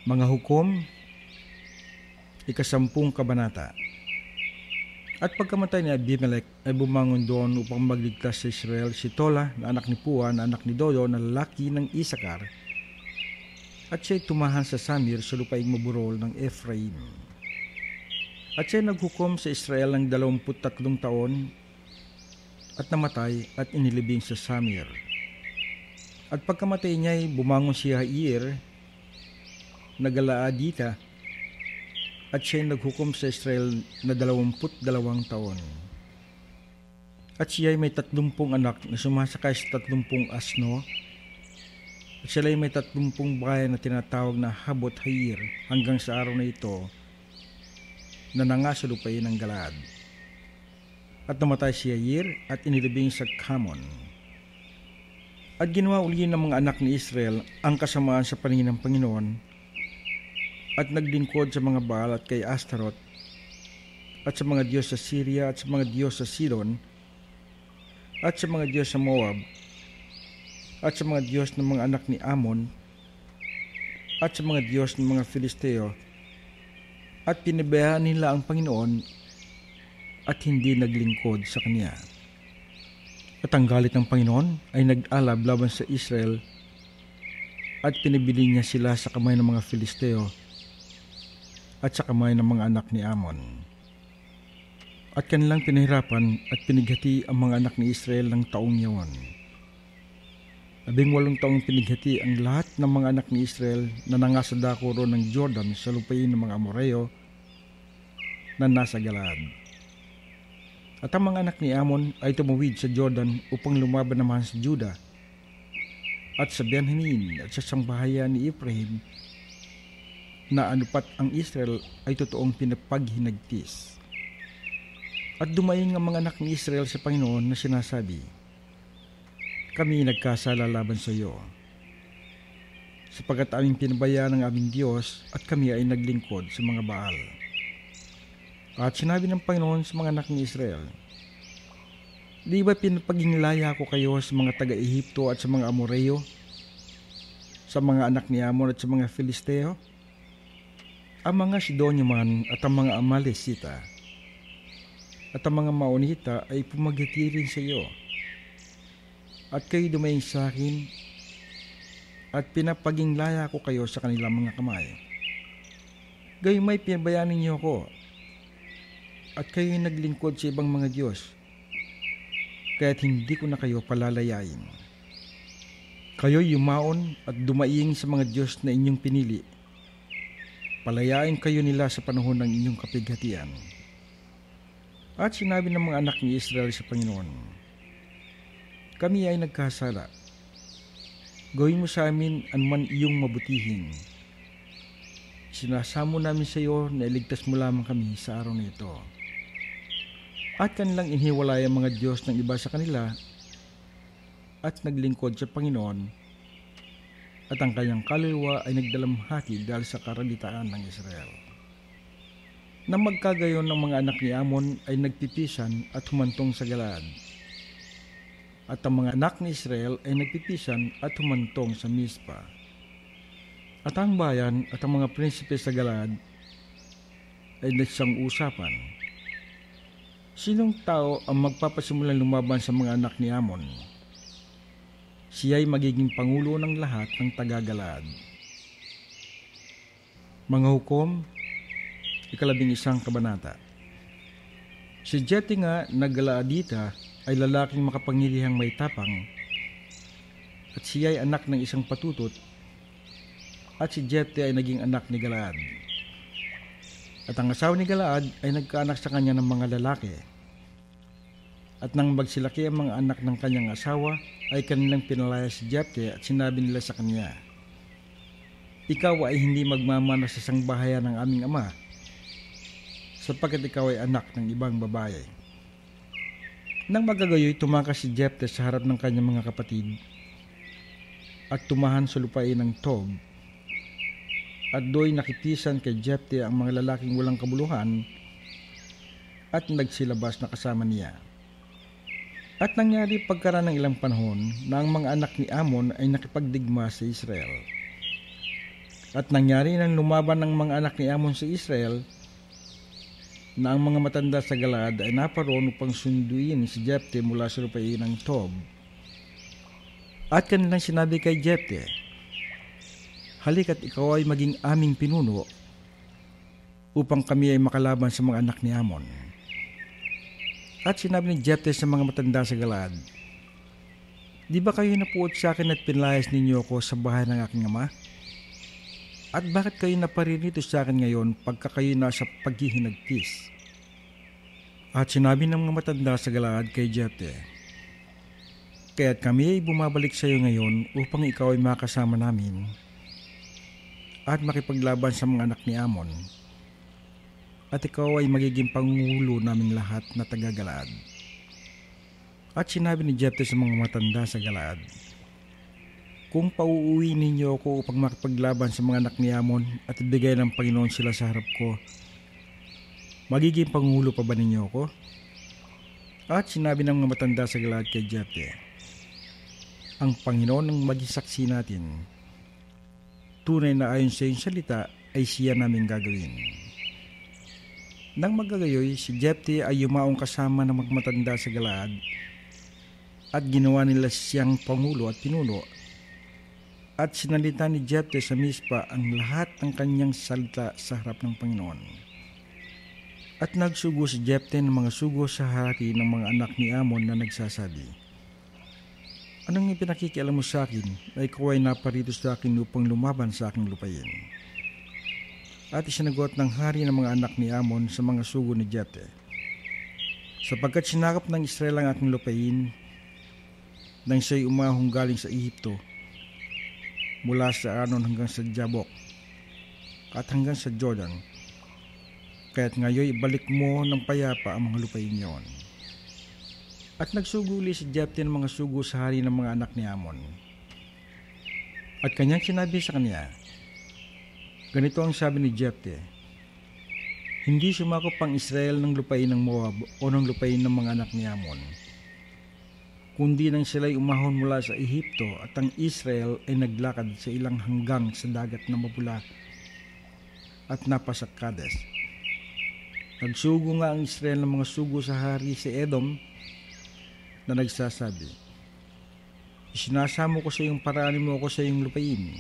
Mga hukom, ikasampung kabanata. At pagkamatay ni Abimelech ay bumangon doon upang magligtas sa Israel si Tola na anak ni Pua na anak ni Dodo na lalaki ng Isakar at siya'y tumahan sa Samir sa lupaing maburol ng Ephraim. At siya'y naghukom sa Israel ng 23 taon at namatay at inilibing sa Samir. At pagkamatay niya'y bumangon si Hair na Galaadita at siya'y naghukom sa Israel na dalawamput dalawang taon. At siya'y may tatlumpong anak na sumasakay sa tatlumpong asno at sila'y may tatlumpong bayan na tinatawag na Habot Hayir hanggang sa araw na ito na nangasalupayin ng Galad. At namatay si Hayir at inilibing sa Kamon. At ginawa uli ng mga anak ni Israel ang kasamaan sa paningin ng Panginoon at naglingkod sa mga Baal at kay Astaroth at sa mga Diyos sa Syria at sa mga Diyos sa Sidon at sa mga Diyos sa Moab at sa mga Diyos ng mga anak ni Amon at sa mga Diyos ng mga Filisteo at pinabayaan nila ang Panginoon at hindi naglingkod sa Kanya. At ang galit ng Panginoon ay nag-alab laban sa Israel at pinibili niya sila sa kamay ng mga Filisteo at sa kamay ng mga anak ni Amon. At kanilang pinahirapan at pinighati ang mga anak ni Israel ng taong yawan. Labing walong taong pinighati ang lahat ng mga anak ni Israel na nangasa dakuro ng Jordan sa lupain ng mga Amoreo na nasa Galaad. At ang mga anak ni Amon ay tumawid sa Jordan upang lumaban naman sa Juda at sa Benjamin at sa sambahayan ni Ephraim na anupat ang Israel ay totoong pinapaghinagtis. At dumayin ang mga anak ni Israel sa Panginoon na sinasabi, Kami nagkasala laban sa iyo, sapagat aming pinabayaan ng aming Diyos at kami ay naglingkod sa mga baal. At sinabi ng Panginoon sa mga anak ni Israel, Di ba pinapaginlaya ko kayo sa mga taga-Ehipto at sa mga Amoreo, sa mga anak ni Amon at sa mga Filisteo? Ang mga man at ang mga Amalesita at ang mga Maonita ay pumagitirin sa iyo at kayo dumayin sa akin at pinapaging laya ko kayo sa kanilang mga kamay. Gayun may pinabayaan ninyo ako at kayo'y naglingkod sa ibang mga Diyos kaya't hindi ko na kayo palalayain. Kayo'y yumaon at dumaiing sa mga Diyos na inyong pinili Palayain kayo nila sa panahon ng inyong kapighatian. At sinabi ng mga anak ni Israel sa Panginoon, Kami ay nagkasala. Gawin mo sa amin anuman iyong mabutihin. Sinasamo namin sa iyo na iligtas mo lamang kami sa araw na ito. At kanilang inhiwalay ang mga Diyos ng iba sa kanila at naglingkod sa Panginoon at ang kanyang kaliwa ay nagdalamhati dahil sa karalitaan ng Israel. Nang magkagayon ng mga anak ni Amon ay nagtipisan at humantong sa Galaad. At ang mga anak ni Israel ay nagtipisan at humantong sa Mispa. At ang bayan at ang mga prinsipe sa Galaad ay nagsang usapan. Sinong tao ang magpapasimulang lumaban sa mga anak ni Amon? siya ay magiging pangulo ng lahat ng tagagalad. Mga hukom, ikalabing isang kabanata. Si Jettinga nga ay lalaking makapangyarihang may tapang at siya ay anak ng isang patutot at si Jeti ay naging anak ni Galaad. At ang asawa ni Galaad ay nagkaanak sa kanya ng mga lalaki at nang magsilaki ang mga anak ng kanyang asawa, ay kanilang pinalaya si Japte at sinabi nila sa kanya, Ikaw ay hindi magmamana sa sangbahayan ng aming ama, sapagkat ikaw ay anak ng ibang babae. Nang magagayoy, tumakas si Jepte sa harap ng kanyang mga kapatid at tumahan sa lupain ng Tob. At do'y nakitisan kay Jepte ang mga lalaking walang kabuluhan at nagsilabas na kasama niya. At nangyari pagkaraan ng ilang panahon na ang mga anak ni Amon ay nakipagdigma sa Israel. At nangyari nang lumaban ng mga anak ni Amon sa Israel na ang mga matanda sa Galad ay naparoon upang sunduin si Jepte mula sa lupain ng Tob. At kanilang sinabi kay Jepte, Halika't ikaw ay maging aming pinuno upang kami ay makalaban sa mga anak ni Amon. At sinabi ni Jetes sa mga matanda sa Galad, Di ba kayo napuot sa akin at pinlayas ninyo ako sa bahay ng aking ama? At bakit kayo naparirito sa akin ngayon pagka kayo nasa paghihinagpis? At sinabi ng mga matanda sa Galad kay Jepte, Kaya't kami ay bumabalik sa iyo ngayon upang ikaw ay makasama namin at makipaglaban sa mga anak ni Amon at ikaw ay magiging pangulo naming lahat na taga-Galaad. At sinabi ni Jephthah sa mga matanda sa Galaad, kung pauuwi ninyo ako upang makapaglaban sa mga anak ni Amon at ibigay ng Panginoon sila sa harap ko, magiging pangulo pa ba ninyo ako? At sinabi ng mga matanda sa Galaad kay Jephthah, ang Panginoon ang magisaksi natin. Tunay na ayon sa iyong salita ay siya namin gagawin. Nang magagayoy, si Jepte ay yumaong kasama ng magmatanda sa Galaad at ginawa nila siyang pangulo at pinuno. At sinalita ni Jepte sa mispa ang lahat ng kanyang salita sa harap ng Panginoon. At nagsugo si Jepte ng mga sugo sa harapi ng mga anak ni Amon na nagsasabi, Anong ipinakikialam mo sa akin na ikaw ay naparito sa akin upang lumaban sa aking lupain? at isinagot ng hari ng mga anak ni Amon sa mga sugo ni Jete. Sapagkat sinakap ng Israel ang aking lupain, nang siya'y umahong galing sa Ehipto, mula sa Anon hanggang sa Jabok, at hanggang sa Jordan, kaya't ngayon ibalik mo ng payapa ang mga lupain niyon. At nagsuguli si Jepte ng mga sugo sa hari ng mga anak ni Amon. At kanyang sinabi sa kanya, Ganito ang sabi ni Jephthah. Eh. Hindi sumakop ang Israel ng lupain ng Moab o ng lupain ng mga anak ni Amon, kundi nang sila'y umahon mula sa Ehipto at ang Israel ay naglakad sa ilang hanggang sa dagat na mapula at napasak Kades. Nagsugo nga ang Israel ng mga sugo sa hari sa Edom na nagsasabi, Isinasamo ko sa iyong paraan mo ako sa iyong lupain,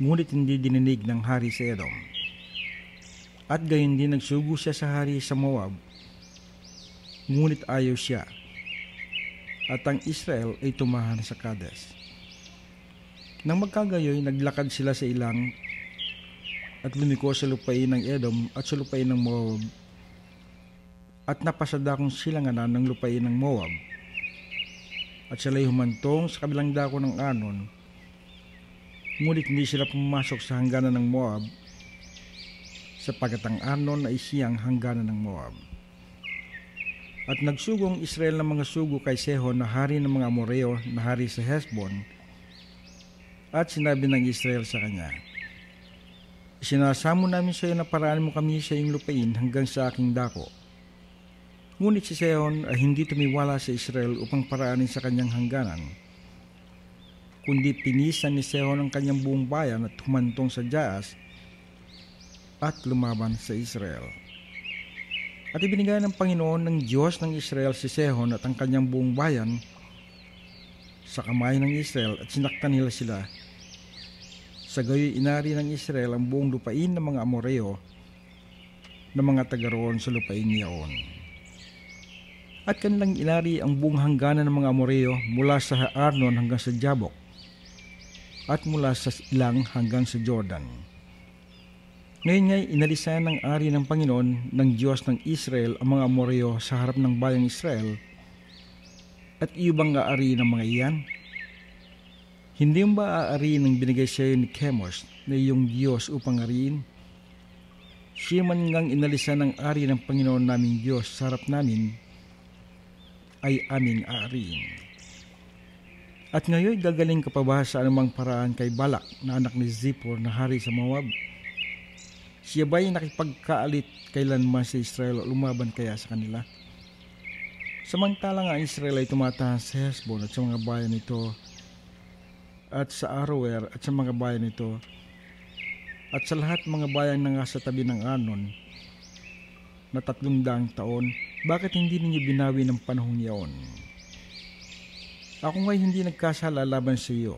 ngunit hindi dininig ng hari si Edom. At gayon din nagsugo siya sa hari sa Moab, ngunit ayaw siya. At ang Israel ay tumahan sa Kades. Nang magkagayoy, naglakad sila sa ilang at lumiko sa lupain ng Edom at sa lupain ng Moab at napasadakong silanganan ng lupain ng Moab at sila'y humantong sa kabilang dako ng Anon Ngunit hindi sila pumasok sa hangganan ng Moab sapagat ang Arnon ay siyang hangganan ng Moab. At nagsugong Israel ng mga sugo kay Sehon na hari ng mga Amoreo na hari sa Hesbon at sinabi ng Israel sa kanya, Sinasamo namin sa iyo na paraan mo kami sa iyong lupain hanggang sa aking dako. Ngunit si Sehon ay hindi tumiwala sa Israel upang paraanin sa kanyang hangganan kundi tinisan ni Seho ng kanyang buong bayan at humantong sa Jaas at lumaban sa Israel. At ibinigay ng Panginoon ng Diyos ng Israel si Sehon at ang kanyang buong bayan sa kamay ng Israel at sinaktan nila sila. Sa gayoy inari ng Israel ang buong lupain ng mga Amoreo ng mga taga sa lupain niyaon. At kanilang inari ang buong hangganan ng mga Amoreo mula sa Arnon hanggang sa Jabok at mula sa ilang hanggang sa Jordan. Ngayon nga'y inalisan ng ari ng Panginoon ng Diyos ng Israel ang mga Amoreo sa harap ng bayang Israel at iyo bang aari ng mga iyan? Hindi ba aariin ng binigay sa iyo ni Chemos na iyong Diyos upang ariin? Siya man ngang inalisan ng ari ng Panginoon naming Diyos sa harap namin ay aming aariin. At ngayon gagaling ka pa ba sa anumang paraan kay Balak na anak ni Zippor na hari sa Moab? Siya ba'y nakipagkaalit kailanman sa si Israel o lumaban kaya sa kanila? Samantala nga Israel ay tumatahan sa Hezbon at sa mga bayan nito at sa Aroer at sa mga bayan nito at sa lahat mga bayan na nga sa tabi ng Anon na tatlong daang taon, bakit hindi ninyo binawi ng panahong yaon? Ako nga hindi nagkasala laban sa iyo,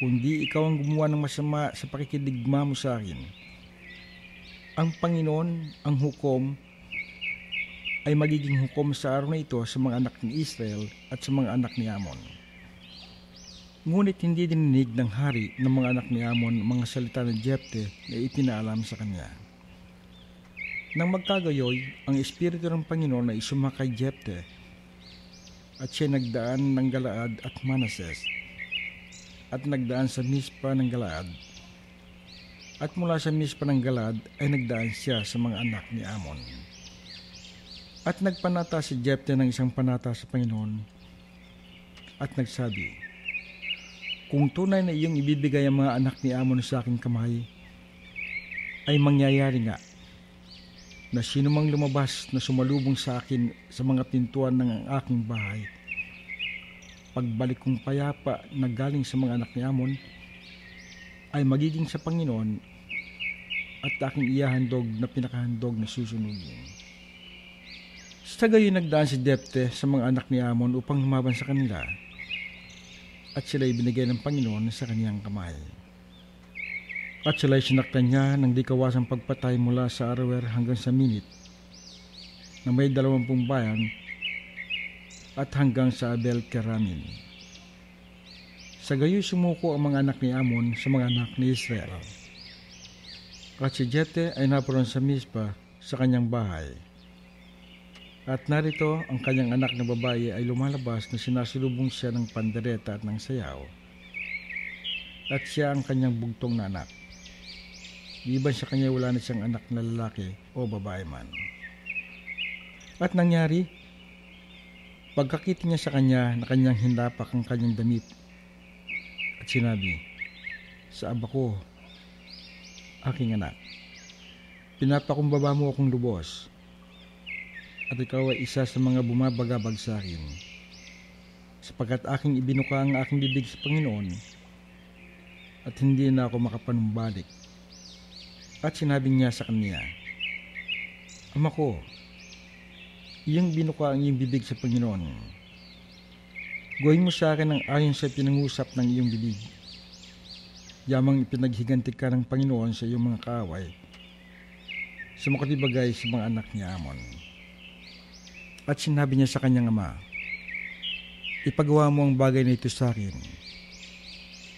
kundi ikaw ang gumawa ng masama sa pakikidigma mo sa akin. Ang Panginoon, ang hukom, ay magiging hukom sa araw na ito sa mga anak ni Israel at sa mga anak ni Amon. Ngunit hindi dininig ng hari ng mga anak ni Amon mga salita ng Jepte na ipinaalam sa kanya. Nang magkagayoy, ang Espiritu ng Panginoon ay kay Jepte at siya nagdaan ng Galaad at Manases at nagdaan sa Mispa ng Galaad at mula sa Mispa ng Galaad ay nagdaan siya sa mga anak ni Amon. At nagpanata si Jepte ng isang panata sa Panginoon at nagsabi, Kung tunay na iyong ibibigay ang mga anak ni Amon sa akin kamay, ay mangyayari nga na sinumang lumabas na sumalubong sa akin sa mga tintuan ng aking bahay. Pagbalik kong payapa na galing sa mga anak ni Amon, ay magiging sa Panginoon at aking iyahandog na pinakahandog na susunod niya. Sa gayon nagdaan si Depte sa mga anak ni Amon upang humaban sa kanila at sila'y binigay ng Panginoon sa kaniyang kamay. At sila'y sinaktan niya ng dikawasang pagpatay mula sa Arawer hanggang sa Minit na may dalawampung bayan at hanggang sa Abel Keramin. Sa gayo sumuko ang mga anak ni Amon sa mga anak ni Israel. At si Jete ay napuron sa Mispa sa kanyang bahay. At narito ang kanyang anak na babae ay lumalabas na sinasulubong siya ng pandereta at ng sayaw. At siya ang kanyang bugtong na anak. Liban sa kanya wala na siyang anak na lalaki o babae man. At nangyari, pagkakita niya sa kanya na kanyang hindapak ang kanyang damit at sinabi, Sa aba ko, aking anak, pinapakumbaba mo akong lubos at ikaw ay isa sa mga bumabagabag sa akin sapagkat aking ibinuka ang aking bibig sa Panginoon at hindi na ako makapanumbalik at sinabi niya sa kanya, Ama ko, iyang binuka ang iyong bibig sa Panginoon. Gawin mo sa akin ang ayon sa pinangusap ng iyong bibig. Yamang ipinaghiganti ka ng Panginoon sa iyong mga kaaway. Sumakatibagay sa mga anak niya Amon. At sinabi niya sa kanyang ama, Ipagawa mo ang bagay na ito sa akin.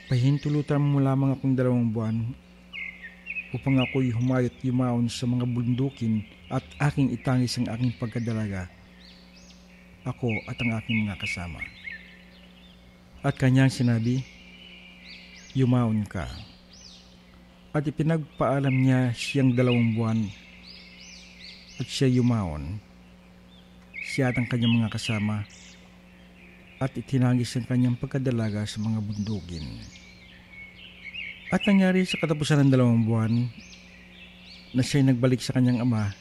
Pahintulutan mo lamang akong dalawang buwan upang ako'y humayot yumaon sa mga bundukin at aking itangis ang aking pagkadalaga, ako at ang aking mga kasama. At kanyang sinabi, Yumaon ka. At ipinagpaalam niya siyang dalawang buwan at siya yumaon. Siya at ang kanyang mga kasama at itinangis ang kanyang pagkadalaga sa mga bundukin. At nangyari sa katapusan ng dalawang buwan na siya'y nagbalik sa kanyang ama,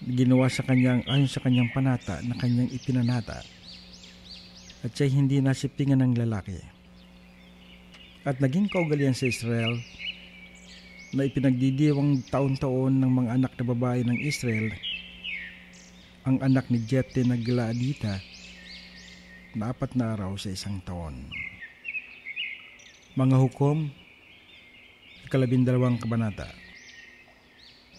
ginawa sa kanyang ayon sa kanyang panata na kanyang ipinanata at siya'y hindi nasiptingan ng lalaki. At naging kaugalian sa Israel na ipinagdidiwang taon-taon ng mga anak na babae ng Israel ang anak ni Jepte na Gladita na apat na araw sa isang taon mga hukom, kalabindalawang kabanata.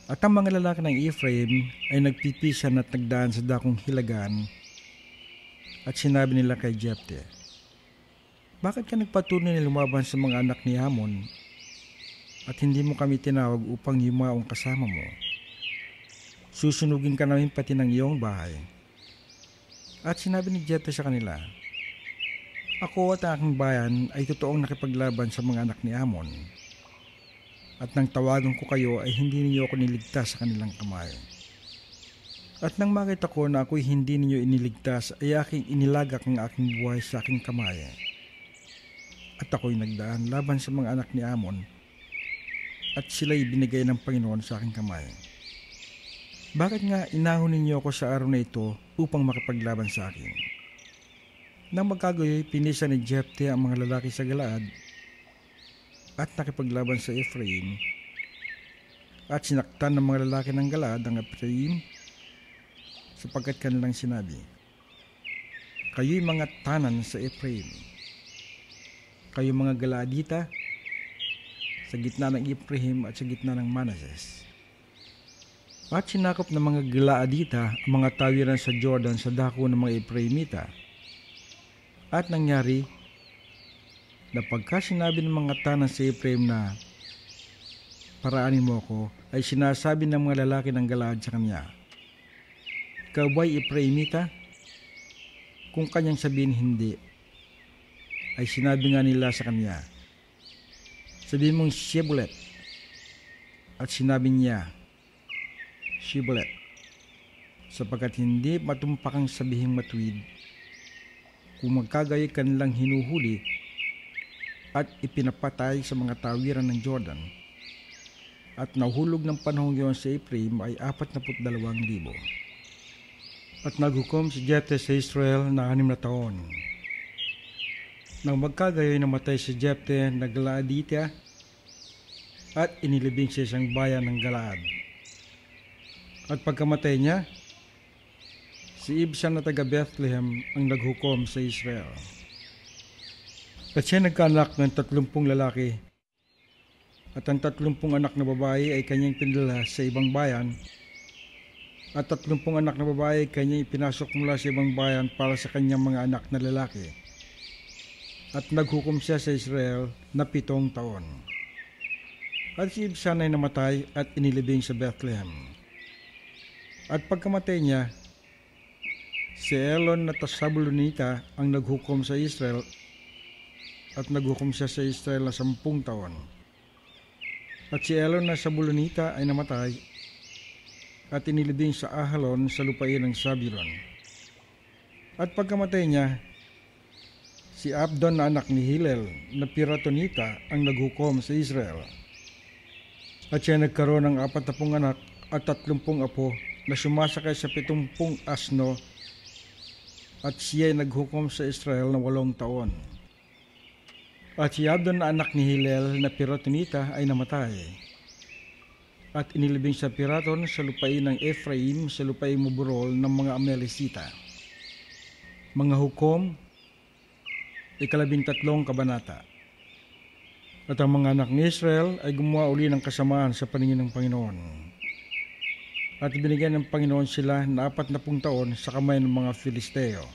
At ang mga lalaki ng Ephraim ay nagpipisan at nagdaan sa dakong hilagan at sinabi nila kay Jepte, Bakit ka nagpatuloy na lumaban sa mga anak ni Hamon at hindi mo kami tinawag upang yumaong kasama mo? Susunugin ka namin pati ng iyong bahay. At sinabi ni Jepte sa kanila, ako at aking bayan ay totoong nakipaglaban sa mga anak ni Amon. At nang tawagan ko kayo ay hindi ninyo ako niligtas sa kanilang kamay. At nang makita ko na ako'y hindi ninyo iniligtas ay aking inilagak ang aking buhay sa aking kamay. At ako'y nagdaan laban sa mga anak ni Amon at sila'y binigay ng Panginoon sa aking kamay. Bakit nga inahon ninyo ako sa araw na ito upang makipaglaban sa akin? Nang magkagoy, pinisa ni Jephthah ang mga lalaki sa Galaad at nakipaglaban sa Ephraim at sinaktan ng mga lalaki ng Galaad ang Ephraim sapagkat kanilang sinabi, Kayo'y mga tanan sa Ephraim. Kayo mga Galaadita sa gitna ng Ephraim at sa gitna ng Manasseh. At sinakop ng mga Galaadita ang mga tawiran sa Jordan sa dako ng mga Ephraimita at nangyari na pagka sinabi ng mga tanan si Ephraim na paraanin mo ko, ay sinasabi ng mga lalaki ng Galaad sa kanya, Ikaw ba'y Ephraimita? Kung kanyang sabihin hindi, ay sinabi nga nila sa kanya, Sabihin mong Shibulet. At sinabi niya, Shebulet sapagkat hindi matumpakang sabihing matuwid kung magkagay kanilang hinuhuli at ipinapatay sa mga tawiran ng Jordan. At nahulog ng panahong yon sa Ephraim ay 42,000. At naghukom si Jephthah sa Israel na anim na taon. Nang magkagayoy namatay si Jephthah Jephtha, naglaaditya at inilibing sa isang bayan ng Galaad. At pagkamatay niya, si Ibsan na taga Bethlehem ang naghukom sa Israel. At siya nagkaanak ng tatlumpung lalaki at ang tatlumpung anak na babae ay kanyang pinadala sa ibang bayan at tatlumpung anak na babae ay kanyang ipinasok mula sa ibang bayan para sa kanyang mga anak na lalaki. At naghukom siya sa Israel na pitong taon. At si Ibsan ay namatay at inilibing sa Bethlehem. At pagkamatay niya, Si Elon at Sabulunita ang naghukom sa Israel at naghukom siya sa Israel na sampung taon. At si Elon na Sabulunita ay namatay at inilibing sa Ahalon sa lupain ng Sabiron. At pagkamatay niya, si Abdon na anak ni Hillel na Piratonita ang naghukom sa Israel. At siya nagkaroon ng apatapong anak at tatlumpung apo na sumasakay sa pitumpung asno at siya ay naghukom sa Israel na walong taon. At si Abdon na anak ni Hillel na Piratonita ay namatay. At inilibing sa Piraton sa lupain ng Ephraim sa lupain muburol ng mga Amelisita. Mga hukom, ikalabintatlong kabanata. At ang mga anak ni Israel ay gumawa uli ng kasamaan sa paningin ng Panginoon at binigyan ng Panginoon sila na apat na taon sa kamay ng mga Filisteo.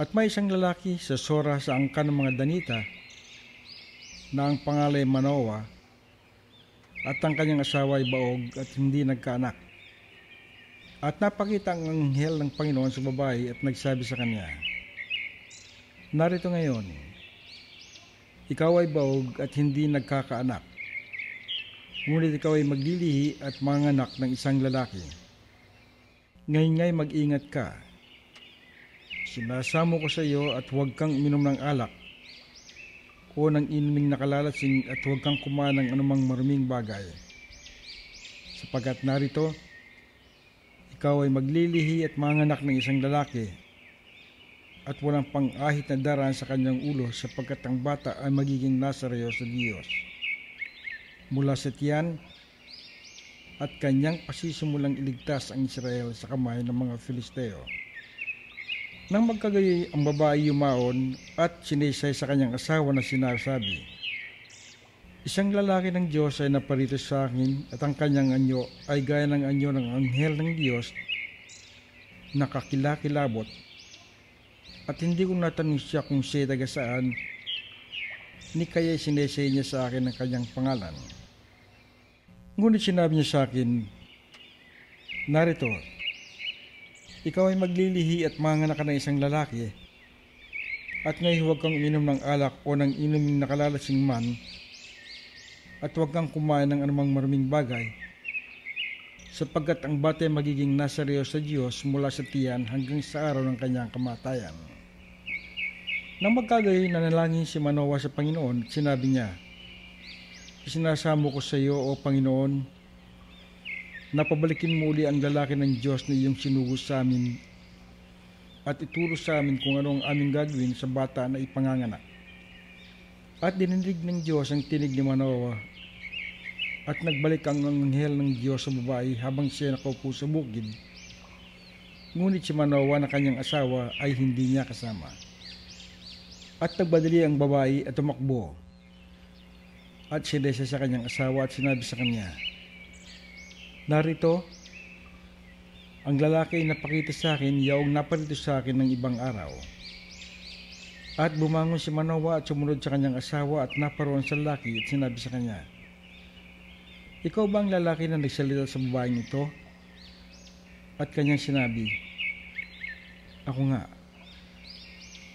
At may isang lalaki sa Sora sa angkan ng mga Danita na ang pangalay Manoa at ang kanyang asawa ay baog at hindi nagkaanak. At napakita ang anghel ng Panginoon sa babae at nagsabi sa kanya, Narito ngayon, ikaw ay baog at hindi nagkakaanak ngunit ikaw ay maglilihi at manganak ng isang lalaki. Ngayon nga'y mag-ingat ka. Sinasamo ko sa iyo at huwag kang uminom ng alak o ng inuming nakalalasing at huwag kang kumain ng anumang maruming bagay. Sapagat narito, ikaw ay maglilihi at manganak ng isang lalaki at walang pang-ahit na daraan sa kanyang ulo sapagkat ang bata ay magiging Nazareo sa Diyos mula sa tiyan at kanyang pasisimulang iligtas ang Israel sa kamay ng mga Filisteo. Nang magkagayoy ang babae yumaon at sinisay sa kanyang asawa na sinasabi, Isang lalaki ng Diyos ay naparito sa akin at ang kanyang anyo ay gaya ng anyo ng anghel ng Diyos nakakilakilabot at hindi ko natanong siya kung siya taga saan ni kaya sinesay niya sa akin ang kanyang pangalan. Ngunit sinabi niya sa akin, Narito, ikaw ay maglilihi at manganak ng isang lalaki. At ngayon huwag kang uminom ng alak o ng inuming nakalalasing man at huwag kang kumain ng anumang maruming bagay sapagkat ang bata magiging nasaryo sa Diyos mula sa tiyan hanggang sa araw ng kanyang kamatayan. Nang magkagayon, nanalangin si Manowa sa Panginoon at sinabi niya, Isinasamo ko sa iyo, O Panginoon, na pabalikin mo uli ang lalaki ng Diyos na iyong sinugo sa amin at ituro sa amin kung ano ang aming gagawin sa bata na ipanganganak. At dininig ng Diyos ang tinig ni Manoa at nagbalik ang anghel ng Diyos sa babae habang siya nakaupo sa bukid. Ngunit si Manoa na kanyang asawa ay hindi niya kasama. At nagbadali ang babae at tumakbo at si sa kanyang asawa at sinabi sa kanya, Narito, ang lalaki na pakita sa akin, yaong naparito sa akin ng ibang araw. At bumangon si Manowa at sumunod sa kanyang asawa at naparoon sa lalaki at sinabi sa kanya, Ikaw ba ang lalaki na nagsalita sa babaeng ito? At kanyang sinabi, Ako nga.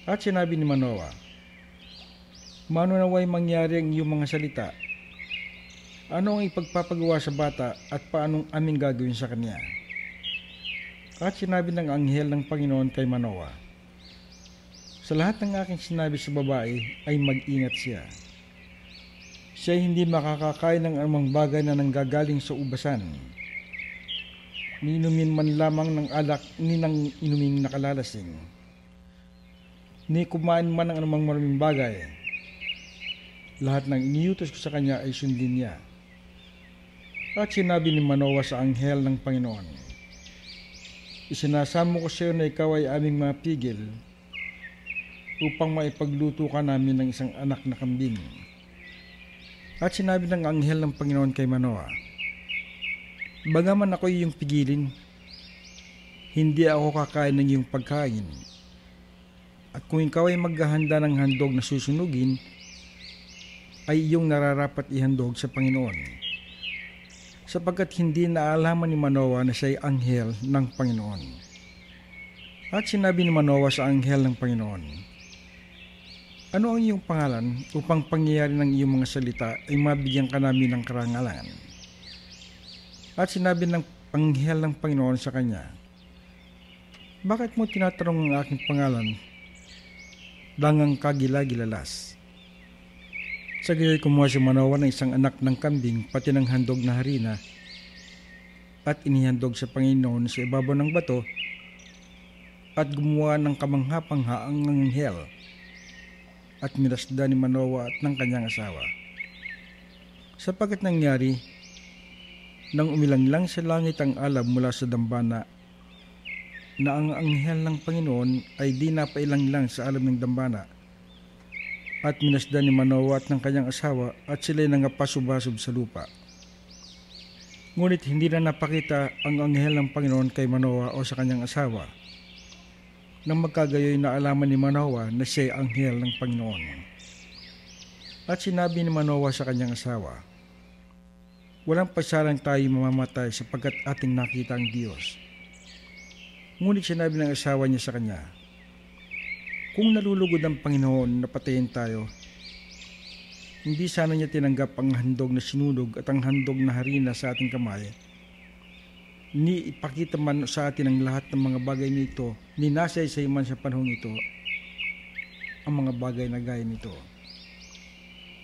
At sinabi ni Manowa, manunaway mangyari ang iyong mga salita. Ano ang ipagpapagawa sa bata at paanong aming gagawin sa kanya? At sinabi ng anghel ng Panginoon kay Manoa, Sa lahat ng aking sinabi sa babae ay mag-ingat siya. Siya hindi makakakain ng anumang bagay na nanggagaling sa ubasan. Ninumin man lamang ng alak ni nang inuming nakalalasing. Ni kumain man ng anumang maraming bagay lahat ng iniutos ko sa kanya ay sundin niya. At sinabi ni Manoa sa anghel ng Panginoon, Isinasamo ko sa iyo na ikaw ay aming mapigil upang maipagluto ka namin ng isang anak na kambing. At sinabi ng anghel ng Panginoon kay Manoa, Bagaman ako iyong pigilin, hindi ako kakain ng iyong pagkain. At kung ikaw ay maghahanda ng handog na susunugin, ay iyong nararapat ihandog sa Panginoon. Sapagkat hindi naalaman ni Manoa na siya ay anghel ng Panginoon. At sinabi ni Manoa sa anghel ng Panginoon, Ano ang iyong pangalan upang pangyayari ng iyong mga salita ay mabigyan ka namin ng karangalan? At sinabi ng anghel ng Panginoon sa kanya, Bakit mo tinatanong ang aking pangalan? Dangang kagila gilalas sa gayoy kumuha si Manowa ng isang anak ng kambing pati ng handog na harina at inihandog sa Panginoon sa ibabaw ng bato at gumawa ng kamanghapanghaang ng hell at minasda ni Manowa at ng kanyang asawa. Sapagat nangyari, nang umilang lang sa langit ang alab mula sa dambana na ang anghel ng Panginoon ay di napailang lang sa alam ng dambana at minasdan ni Manoa at ng kanyang asawa at sila'y nangapasubasob sa lupa. Ngunit hindi na napakita ang anghel ng Panginoon kay Manoa o sa kanyang asawa. Nang magkagayoy naalaman ni Manoa na siya ay anghel ng Panginoon. At sinabi ni Manoa sa kanyang asawa, Walang pasalang tayo mamamatay sapagkat ating nakita ang Diyos. Ngunit sinabi ng asawa niya sa kanya, kung nalulugod ang Panginoon na patayin tayo, hindi sana niya tinanggap ang handog na sinunog at ang handog na harina sa ating kamay. Ni ipakita man sa atin ang lahat ng mga bagay nito, ni nasay sa man sa panahong ito, ang mga bagay na gaya nito.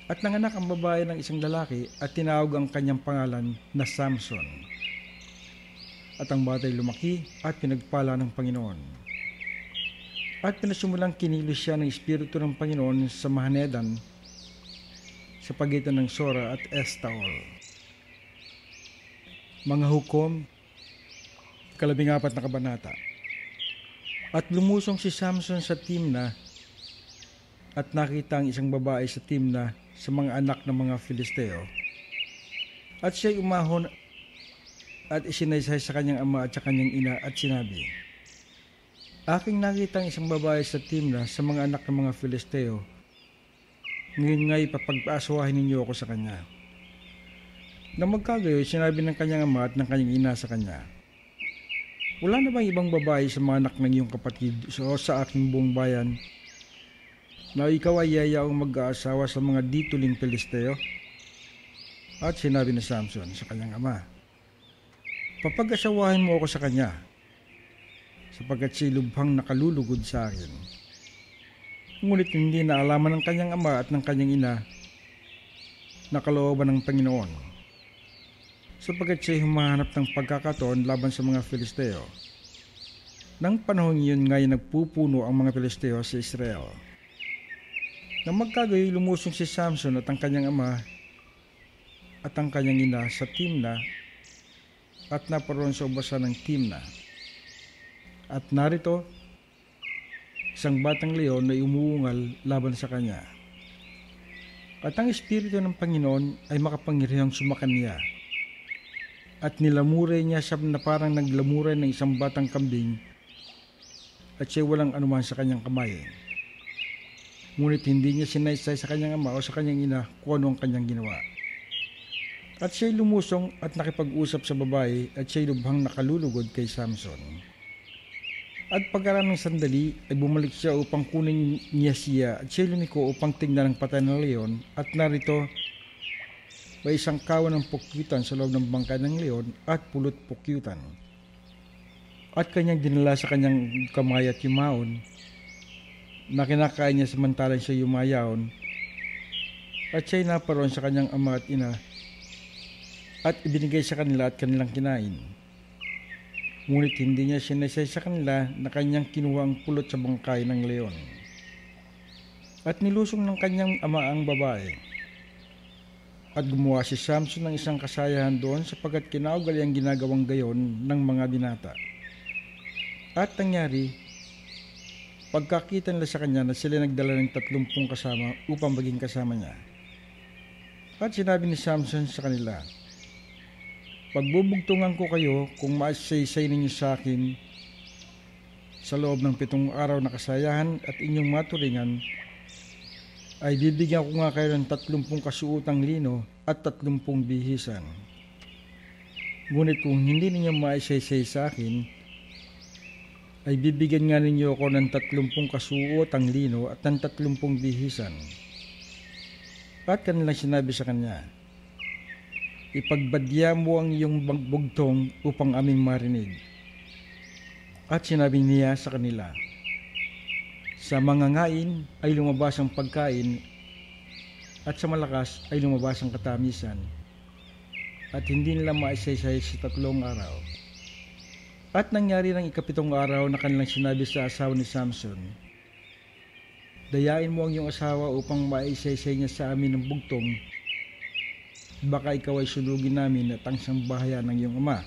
At nanganak ang babae ng isang lalaki at tinawag ang kanyang pangalan na Samson. At ang batay lumaki at pinagpala ng Panginoon. At pinasimulang kinilos siya ng Espiritu ng Panginoon sa Mahanedan sa pagitan ng Sora at Estaol. Mga hukom, kalabing apat na kabanata. At lumusong si Samson sa Timna at nakita ang isang babae sa Timna sa mga anak ng mga Filisteo. At siya'y umahon at isinaysay sa kanyang ama at sa kanyang ina at sinabi, Aking nakita ang isang babae sa Timna sa mga anak ng mga Filisteo. Ngayon nga ipapagpaaswahin ninyo ako sa kanya. Nang magkagayo, sinabi ng kanyang ama at ng kanyang ina sa kanya, Wala na bang ibang babae sa mga anak ng iyong kapatid o sa aking buong bayan na ikaw ay yayaong mag-aasawa sa mga dituling Filisteo? At sinabi ni Samson sa kanyang ama, Papag-asawahin mo ako sa kanya sapagkat siya lubhang nakalulugod sa akin. Ngunit hindi naalaman ng kanyang ama at ng kanyang ina na kalooban ng Panginoon. Sapagkat siya'y humahanap ng pagkakataon laban sa mga Filisteo. Nang panahon yun ngay nagpupuno ang mga Filisteo sa Israel. Nang magkagayo lumusong si Samson at ang kanyang ama at ang kanyang ina sa Timna at naparoon sa ubasan ng Timna. At narito, isang batang leon na umuungal laban sa kanya. At ang Espiritu ng Panginoon ay makapangyarihang niya. at nilamure niya siya na parang naglamuray ng isang batang kambing at siya walang anuman sa kanyang kamay. Ngunit hindi niya sinaysay sa kanyang ama o sa kanyang ina kung ano ang kanyang ginawa. At siya'y lumusong at nakipag-usap sa babae at siya'y lubhang nakalulugod kay Samson. At pagkaraming sandali ay bumalik siya upang kunin niya siya at siya lumiko upang tingnan ang patay ng leon at narito may isang kawan ng pukyutan sa loob ng bangka ng leon at pulot pukyutan. At kanyang dinala sa kanyang kamay at yumaon na kinakain niya samantalang siya yumayaon at siya'y naparoon sa kanyang ama at ina at ibinigay sa kanila at kanilang kinain ngunit hindi niya sinaysay sa kanila na kanyang kinuha ang pulot sa bangkay ng leon. At nilusong ng kanyang ama ang babae. At gumawa si Samson ng isang kasayahan doon sapagkat kinaugali ang ginagawang gayon ng mga binata. At nangyari, pagkakita nila sa kanya na sila nagdala ng tatlumpung kasama upang maging kasama niya. At sinabi ni Samson sa kanila, Pagbubugtungan ko kayo kung maasaysay ninyo sa akin sa loob ng pitong araw na kasayahan at inyong maturingan, ay bibigyan ko nga kayo ng tatlumpung kasuutang lino at tatlumpung bihisan. Ngunit kung hindi ninyo maisaysay sa akin, ay bibigyan nga ninyo ako ng tatlumpung kasuotang lino at ng tatlumpung bihisan. At kanilang sinabi sa kanya, ipagbadya mo ang iyong bugtong upang aming marinig. At sinabi niya sa kanila, Sa mga ngain ay lumabas ang pagkain at sa malakas ay lumabas ang katamisan at hindi nila maisaysay sa tatlong araw. At nangyari ng ikapitong araw na kanilang sinabi sa asawa ni Samson, Dayain mo ang iyong asawa upang maisaysay niya sa amin ng bugtong baka ikaw ay sunugin namin at ang sambahayan ng iyong ama.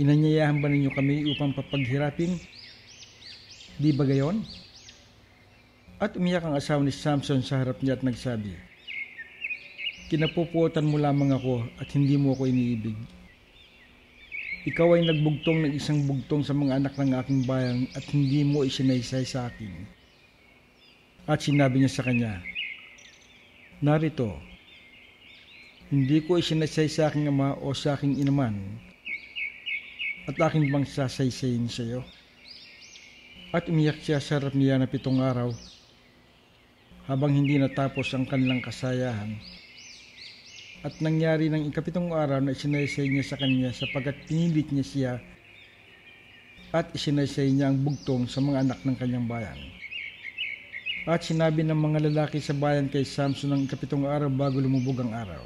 Inanyayahan ba ninyo kami upang papaghirapin? Di ba gayon? At umiyak ang asawa ni Samson sa harap niya at nagsabi, Kinapupuotan mo lamang ako at hindi mo ako iniibig. Ikaw ay nagbugtong ng isang bugtong sa mga anak ng aking bayan at hindi mo isinaysay sa akin. At sinabi niya sa kanya, Narito, hindi ko isinaysay sa aking ama o sa aking inaman at aking bang sasaysayin sa iyo. At umiyak siya sa harap niya na pitong araw habang hindi natapos ang kanilang kasayahan. At nangyari ng ikapitong araw na isinaysay niya sa kanya sapagkat pinilit niya siya at isinaysay niya ang bugtong sa mga anak ng kanyang bayan. At sinabi ng mga lalaki sa bayan kay Samson ng ikapitong araw bago lumubog ang araw.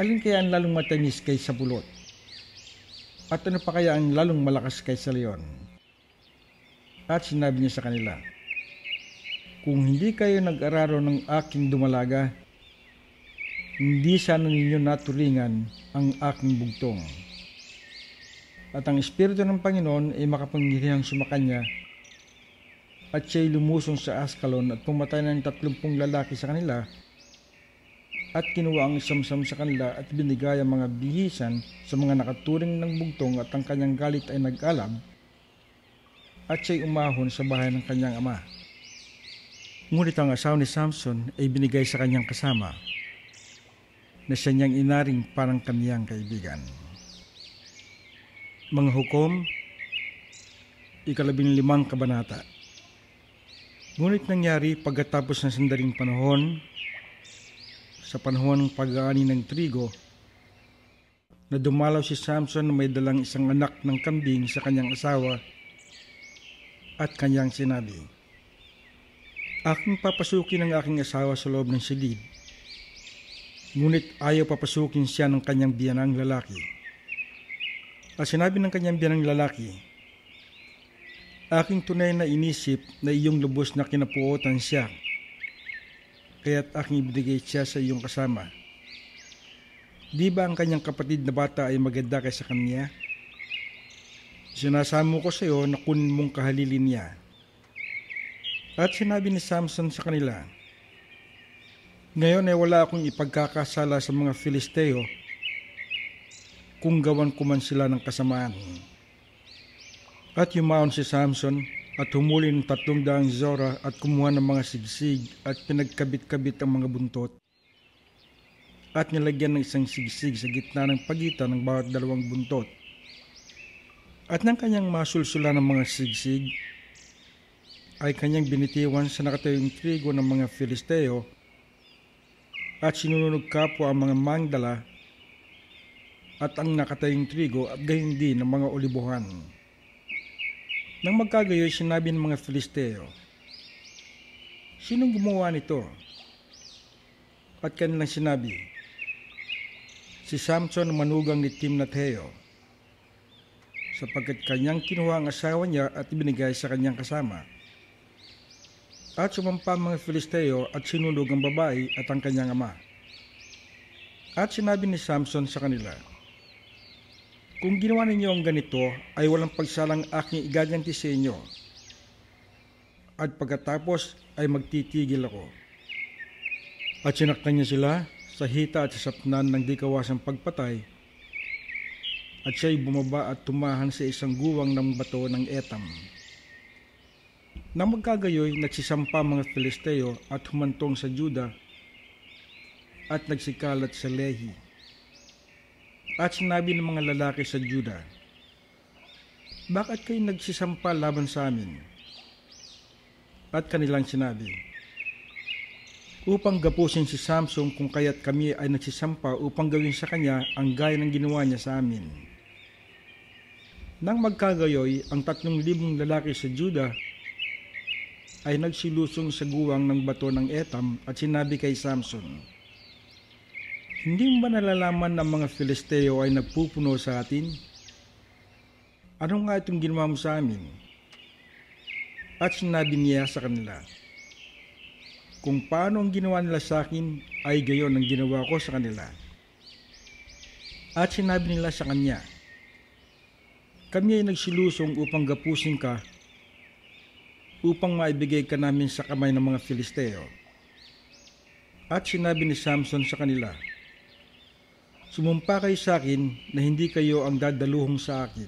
Alin kaya ang lalong matamis kaysa bulot? At ano pa kaya ang lalong malakas kaysa leon? At sinabi niya sa kanila, Kung hindi kayo nag-araro ng aking dumalaga, hindi sana ninyo naturingan ang aking bugtong. At ang Espiritu ng Panginoon ay makapangyarihang sumakanya at siya'y lumusong sa Ascalon at pumatay ng tatlumpung lalaki sa kanila at kinuha ang samsam sa kanila at binigay ang mga bihisan sa mga nakaturing ng bugtong at ang kanyang galit ay nag-alab at siya'y umahon sa bahay ng kanyang ama. Ngunit ang asawa ni Samson ay binigay sa kanyang kasama na siya niyang inaring parang kanyang kaibigan. Mga hukom, ikalabing limang kabanata. Ngunit nangyari pagkatapos ng sandaling panahon, sa panahon ng pag-aani ng trigo na dumalaw si Samson na may dalang isang anak ng kambing sa kanyang asawa at kanyang sinabi, Aking papasukin ang aking asawa sa loob ng silid, ngunit ayaw papasukin siya ng kanyang biyanang lalaki. At sinabi ng kanyang biyanang lalaki, Aking tunay na inisip na iyong lubos na kinapuotan siya kaya't aking ibinigay siya sa iyong kasama. Di ba ang kanyang kapatid na bata ay maganda kaysa kanya? Sinasamo ko sa iyo na kunin mong kahalilin niya. At sinabi ni Samson sa kanila, Ngayon ay wala akong ipagkakasala sa mga Filisteo kung gawan ko man sila ng kasamaan. At yumaon si Samson at humuli ng tatlong daang zora at kumuha ng mga sigsig at pinagkabit-kabit ang mga buntot at nilagyan ng isang sigsig sa gitna ng pagitan ng bawat dalawang buntot. At nang kanyang masulsula ng mga sigsig, ay kanyang binitiwan sa nakatayong trigo ng mga Filisteo at sinunog kapwa ang mga mangdala at ang nakatayong trigo at gayon din ng mga olibuhan. Nang magkagayo, sinabi ng mga Filisteo, Sinong gumawa nito? At kanilang sinabi, Si Samson manugang ni Timnateo, sapagkat kanyang kinuha ang asawa niya at ibinigay sa kanyang kasama. At sumampa ang mga Filisteo at sinunog ang babae at ang kanyang ama. At sinabi ni Samson sa kanila, kung ginawa ninyo ang ganito, ay walang pagsalang aking igaganti sa inyo. At pagkatapos ay magtitigil ako. At sinaktan niya sila sa hita at sa sapnan ng di kawasang pagpatay. At siya'y bumaba at tumahan sa isang guwang ng bato ng Etam. Nang magkagayoy, nagsisampa mga Filisteo at humantong sa Juda at nagsikalat sa Lehi. At sinabi ng mga lalaki sa Juda, Bakit kayo nagsisampa laban sa amin? At kanilang sinabi, Upang gapusin si Samson kung kaya't kami ay nagsisampa upang gawin sa kanya ang gaya ng ginawa niya sa amin. Nang magkagayoy, ang tatlong libong lalaki sa Juda ay nagsilusong sa guwang ng bato ng Etam at sinabi kay Samson, hindi mo ba nalalaman na mga Filisteo ay nagpupuno sa atin? Ano nga itong ginawa mo sa amin? At sinabi niya sa kanila, Kung paano ang ginawa nila sa akin, ay gayon ang ginawa ko sa kanila. At sinabi nila sa kanya, Kami ay nagsilusong upang gapusin ka upang maibigay ka namin sa kamay ng mga Filisteo. At sinabi ni Samson sa kanila, Sumumpa kayo sa akin na hindi kayo ang dadaluhong sa akin.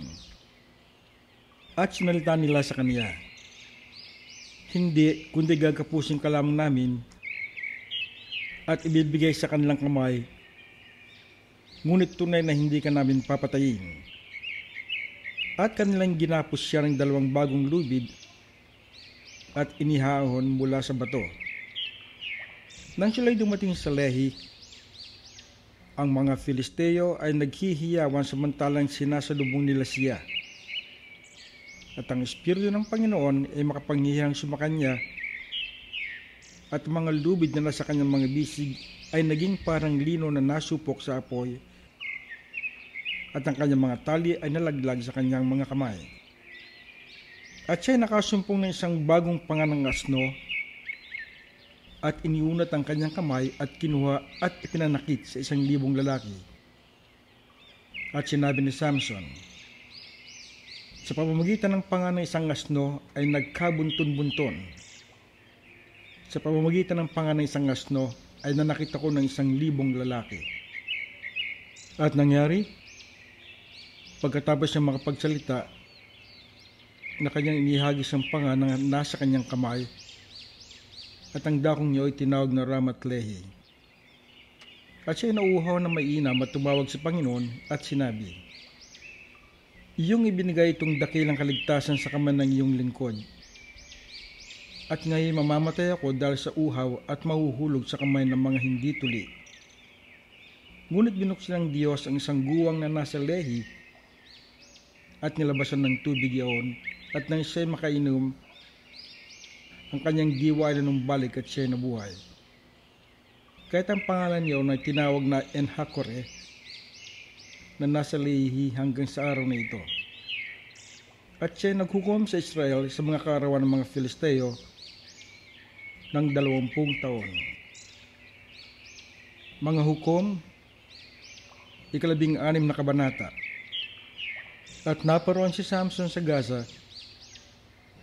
At sinalita nila sa kanya, Hindi, kundi gagapusin ka lamang namin at ibibigay sa kanilang kamay, ngunit tunay na hindi ka namin papatayin. At kanilang ginapos siya ng dalawang bagong lubid at inihahon mula sa bato. Nang sila'y dumating sa lehi, ang mga Filisteo ay naghihiyawan samantalang sinasalubong nila siya. At ang Espiritu ng Panginoon ay makapangyihang sumakanya at mga lubid na nasa kanyang mga bisig ay naging parang lino na nasupok sa apoy at ang kanyang mga tali ay nalaglag sa kanyang mga kamay. At siya ay nakasumpong ng isang bagong panganang asno at iniunat ang kanyang kamay at kinuha at ipinanakit sa isang libong lalaki. At sinabi ni Samson, Sa pamamagitan ng panga ng isang asno ay nagkabuntun-bunton. Sa pamamagitan ng panga ng isang asno ay nanakit ako ng isang libong lalaki. At nangyari, pagkatapos niya makapagsalita, na kanyang inihagis ang panga na nasa kanyang kamay at ang dakong niyo ay tinawag na Ramat Lehi. At siya ay nauuhaw na mainam at tumawag sa Panginoon at sinabi, Iyong ibinigay itong dakilang kaligtasan sa kaman ng iyong lingkod. At ngayon mamamatay ako dahil sa uhaw at mahuhulog sa kamay ng mga hindi tuli. Ngunit binuksan ng Diyos ang isang guwang na nasa lehi at nilabasan ng tubig iyon at nang siya'y makainom ang kanyang diwa ay nanumbalik at siya'y nabuhay. Kahit ang pangalan niya na tinawag na Enhakore na nasa lihi hanggang sa araw na ito. At siya'y naghukom sa Israel sa mga karawan ng mga Filisteo ng dalawampung taon. Mga hukom, ikalabing anim na kabanata. At naparoon si Samson sa Gaza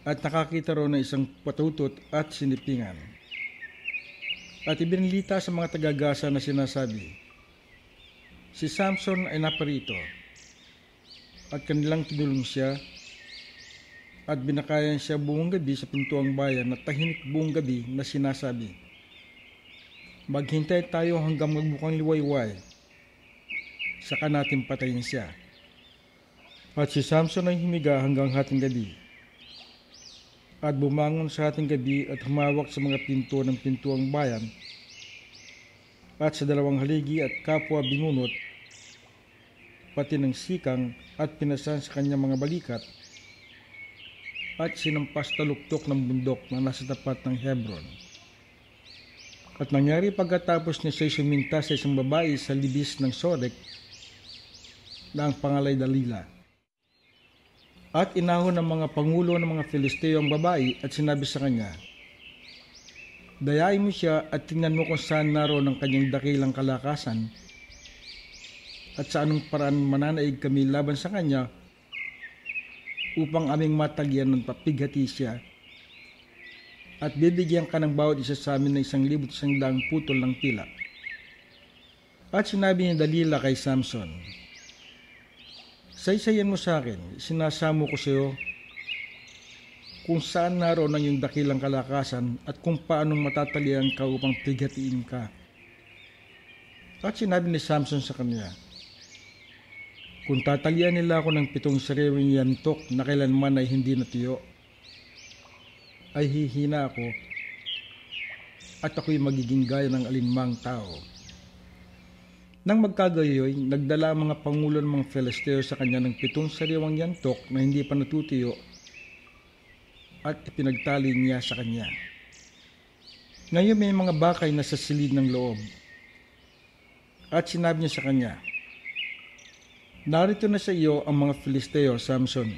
at nakakita ro na isang patutot at sinipingan. At ibinilita sa mga tagagasa na sinasabi, Si Samson ay naparito at kanilang tinulong siya at binakayan siya buong gabi sa pintuang bayan na tahinik buong gabi na sinasabi, Maghintay tayo hanggang magbukang liwayway, saka natin patayin siya. At si Samson ay himiga hanggang hating gabi at bumangon sa ating gabi at humawak sa mga pinto ng pintuang bayan at sa dalawang haligi at kapwa binunot pati ng sikang at pinasan sa kanyang mga balikat at sinampas taluktok ng bundok na nasa tapat ng Hebron. At nangyari pagkatapos ni siya'y suminta sa isang babae sa libis ng Sorek na ang pangalay Dalila at inahon ng mga pangulo ng mga Filisteo ang babae at sinabi sa kanya, Dayain mo siya at tingnan mo kung saan naroon ang kanyang dakilang kalakasan at sa anong paraan mananaig kami laban sa kanya upang aming matagyan ng papighati siya at bibigyan ka ng bawat isa sa amin ng isang libo't isang daang putol ng pila. At sinabi ni Dalila kay Samson, Saysayan mo sa akin, sinasamo ko sa iyo kung saan naroon ang iyong dakilang kalakasan at kung paanong matatalian ka upang tigatiin ka. At sinabi ni Samson sa kanya, Kung tatalian nila ako ng pitong sariwing yantok na kailanman ay hindi natiyo, ay hihina ako at ako'y magiging gaya ng alinmang tao. Nang magkagayoy, nagdala ang mga pangulo ng mga Filisteo sa kanya ng pitong sariwang yantok na hindi pa natutuyo at ipinagtali niya sa kanya. Ngayon may mga bakay na sa silid ng loob. At sinabi niya sa kanya, Narito na sa iyo ang mga Filisteo, Samson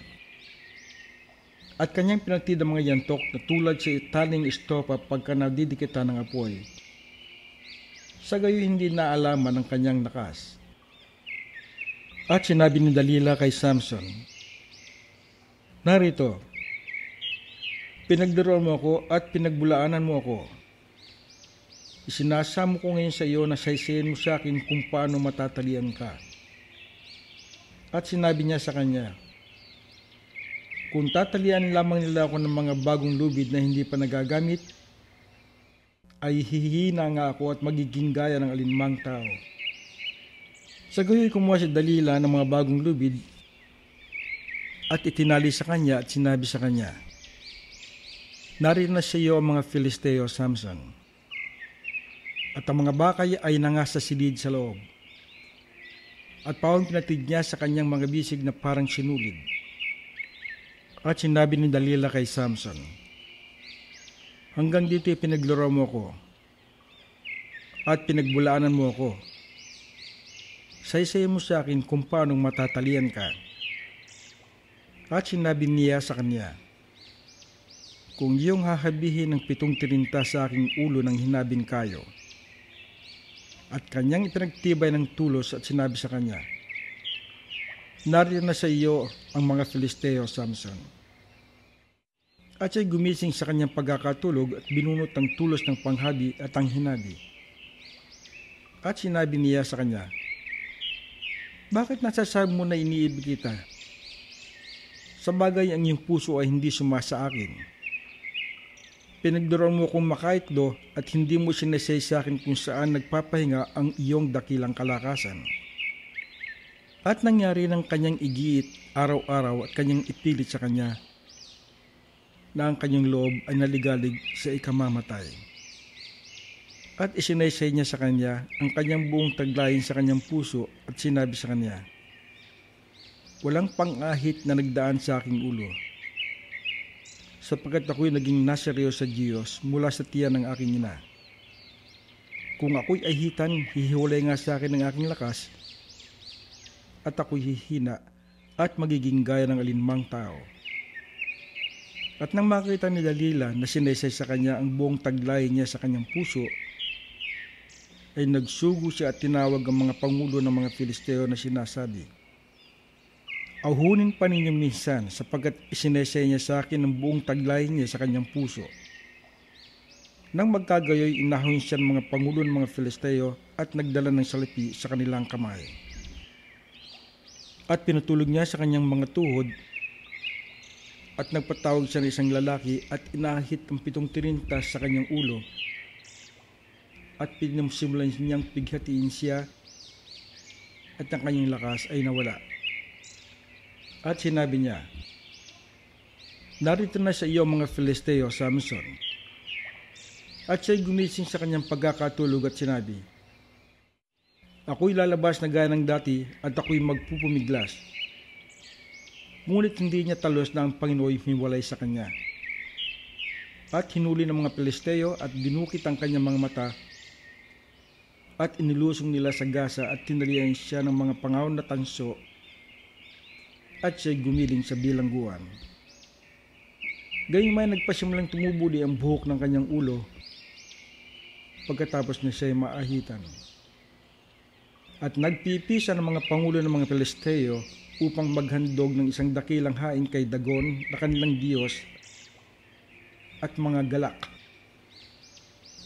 at kanyang pinatid ang mga yantok na tulad sa italing istopa pagka nadidikita ng apoy sa gayo hindi naalaman ng kanyang nakas. At sinabi ni Dalila kay Samson, Narito, pinagduruan mo ako at pinagbulaanan mo ako. Isinasam ko ngayon sa iyo na saysayin mo sa akin kung paano matatalian ka. At sinabi niya sa kanya, Kung tatalian lamang nila ako ng mga bagong lubid na hindi pa nagagamit, ay hihina nga ako at magiging gaya ng alinmang tao. Sa gayoy kumuha si Dalila ng mga bagong lubid at itinali sa kanya at sinabi sa kanya, Narito na sa iyo ang mga Filisteo, Samson. At ang mga bakay ay sa silid sa loob. At pawang pinatid niya sa kanyang mga bisig na parang sinulid. At sinabi ni Dalila kay Samson, Hanggang dito pinaglaro mo ko at pinagbulaanan mo ko. Saysay mo sa akin kung paano matatalian ka. At sinabi niya sa kanya, Kung iyong hahabihin ng pitong tirinta sa aking ulo ng hinabin kayo, at kanyang ipinagtibay ng tulos at sinabi sa kanya, Narito na sa iyo ang mga Filisteo, Samson at siya'y gumising sa kanyang pagkakatulog at binunot ang tulos ng panghabi at ang hinabi. At sinabi niya sa kanya, Bakit nasasabi mo na iniibig kita? Sa ang iyong puso ay hindi suma sa akin. Pinagduruan mo akong makaikdo at hindi mo sinasay sa akin kung saan nagpapahinga ang iyong dakilang kalakasan. At nangyari ng kanyang igiit araw-araw at kanyang ipilit sa kanya na ang kanyang loob ay naligalig sa ikamamatay. At isinaysay niya sa kanya ang kanyang buong taglayin sa kanyang puso at sinabi sa kanya, Walang pangahit na nagdaan sa aking ulo, sapagkat ako'y naging nasaryo sa Diyos mula sa tiyan ng aking ina. Kung ako'y ay hitan, hihiwalay nga sa akin ang aking lakas, at ako'y hihina at magiging gaya ng alinmang tao at nang makita ni Dalila na sinesay sa kanya ang buong taglay niya sa kanyang puso, ay nagsugo siya at tinawag ang mga pangulo ng mga Filisteo na sinasabi, Ahunin pa ninyo minsan sapagkat isinesay niya sa akin ang buong taglay niya sa kanyang puso. Nang magkagayoy, inahon siya ng mga pangulo ng mga Filisteo at nagdala ng salapi sa kanilang kamay. At pinatulog niya sa kanyang mga tuhod at nagpatawag siya ng isang lalaki at inahit ang pitong tirinta sa kanyang ulo at pinamsimulan niyang pighatiin siya at ang kanyang lakas ay nawala. At sinabi niya, Narito na sa iyo mga Filisteo, Samson. At siya'y gumising sa kanyang pagkakatulog at sinabi, Ako'y lalabas na gaya ng dati at ako'y magpupumiglas Ngunit hindi niya talos na ang Panginoon hiwalay sa kanya. At hinuli ng mga Pilisteo at dinukit ang kanyang mga mata at inilusong nila sa gasa at tinalian siya ng mga pangaon na tanso at siya gumiling sa bilangguan. Gayunmay nagpasimulang tumubuli ang buhok ng kanyang ulo pagkatapos niya siya ay maahitan. At nagpipisa ng mga pangulo ng mga Pilisteo upang maghandog ng isang dakilang hain kay Dagon na kanilang Diyos at mga galak.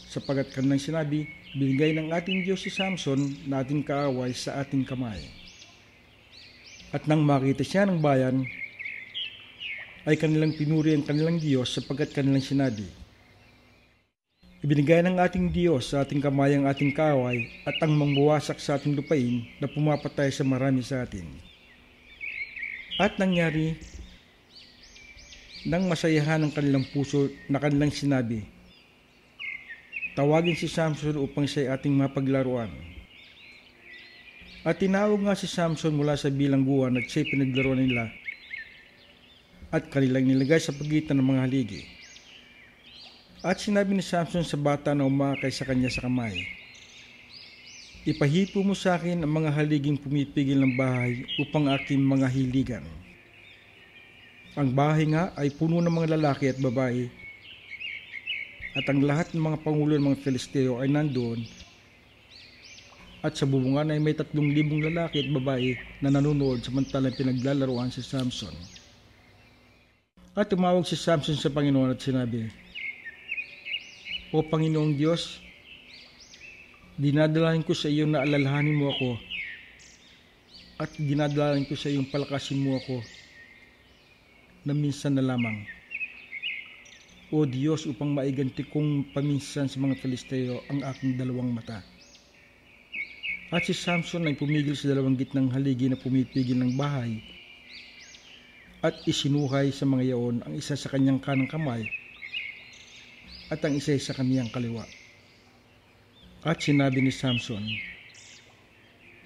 Sapagat kanilang sinabi, binigay ng ating Diyos si Samson na ating kaaway sa ating kamay. At nang makita siya ng bayan, ay kanilang pinuri ang kanilang Diyos sapagat kanilang sinabi, Ibinigay ng ating Diyos sa ating kamay ang ating kaaway at ang mangbuwasak sa ating lupain na pumapatay sa marami sa atin. At nangyari nang masayahan ng kanilang puso na kanilang sinabi, Tawagin si Samson upang siya ating mapaglaruan. At tinawag nga si Samson mula sa bilangguan at siya pinaglaruan nila at kanilang nilagay sa pagitan ng mga haligi. At sinabi ni Samson sa bata na umakay sa kanya sa kamay, Ipahipo mo sa akin ang mga haliging pumipigil ng bahay upang aking mga hiligan. Ang bahay nga ay puno ng mga lalaki at babae at ang lahat ng mga pangulo ng mga Filisteo ay nandoon at sa bubungan ay may tatlong libong lalaki at babae na nanonood samantalang pinaglalaroan si Samson. At tumawag si Samson sa Panginoon at sinabi, O Panginoong Diyos, Dinadalain ko sa iyo na alalahanin mo ako at dinadalain ko sa iyong palakasin mo ako na minsan na lamang. O Diyos upang maiganti kong paminsan sa mga Filisteo ang aking dalawang mata. At si Samson ay pumigil sa dalawang gitnang haligi na pumipigil ng bahay at isinuhay sa mga yaon ang isa sa kanyang kanang kamay at ang isa sa kanyang kaliwa. At sinabi ni Samson,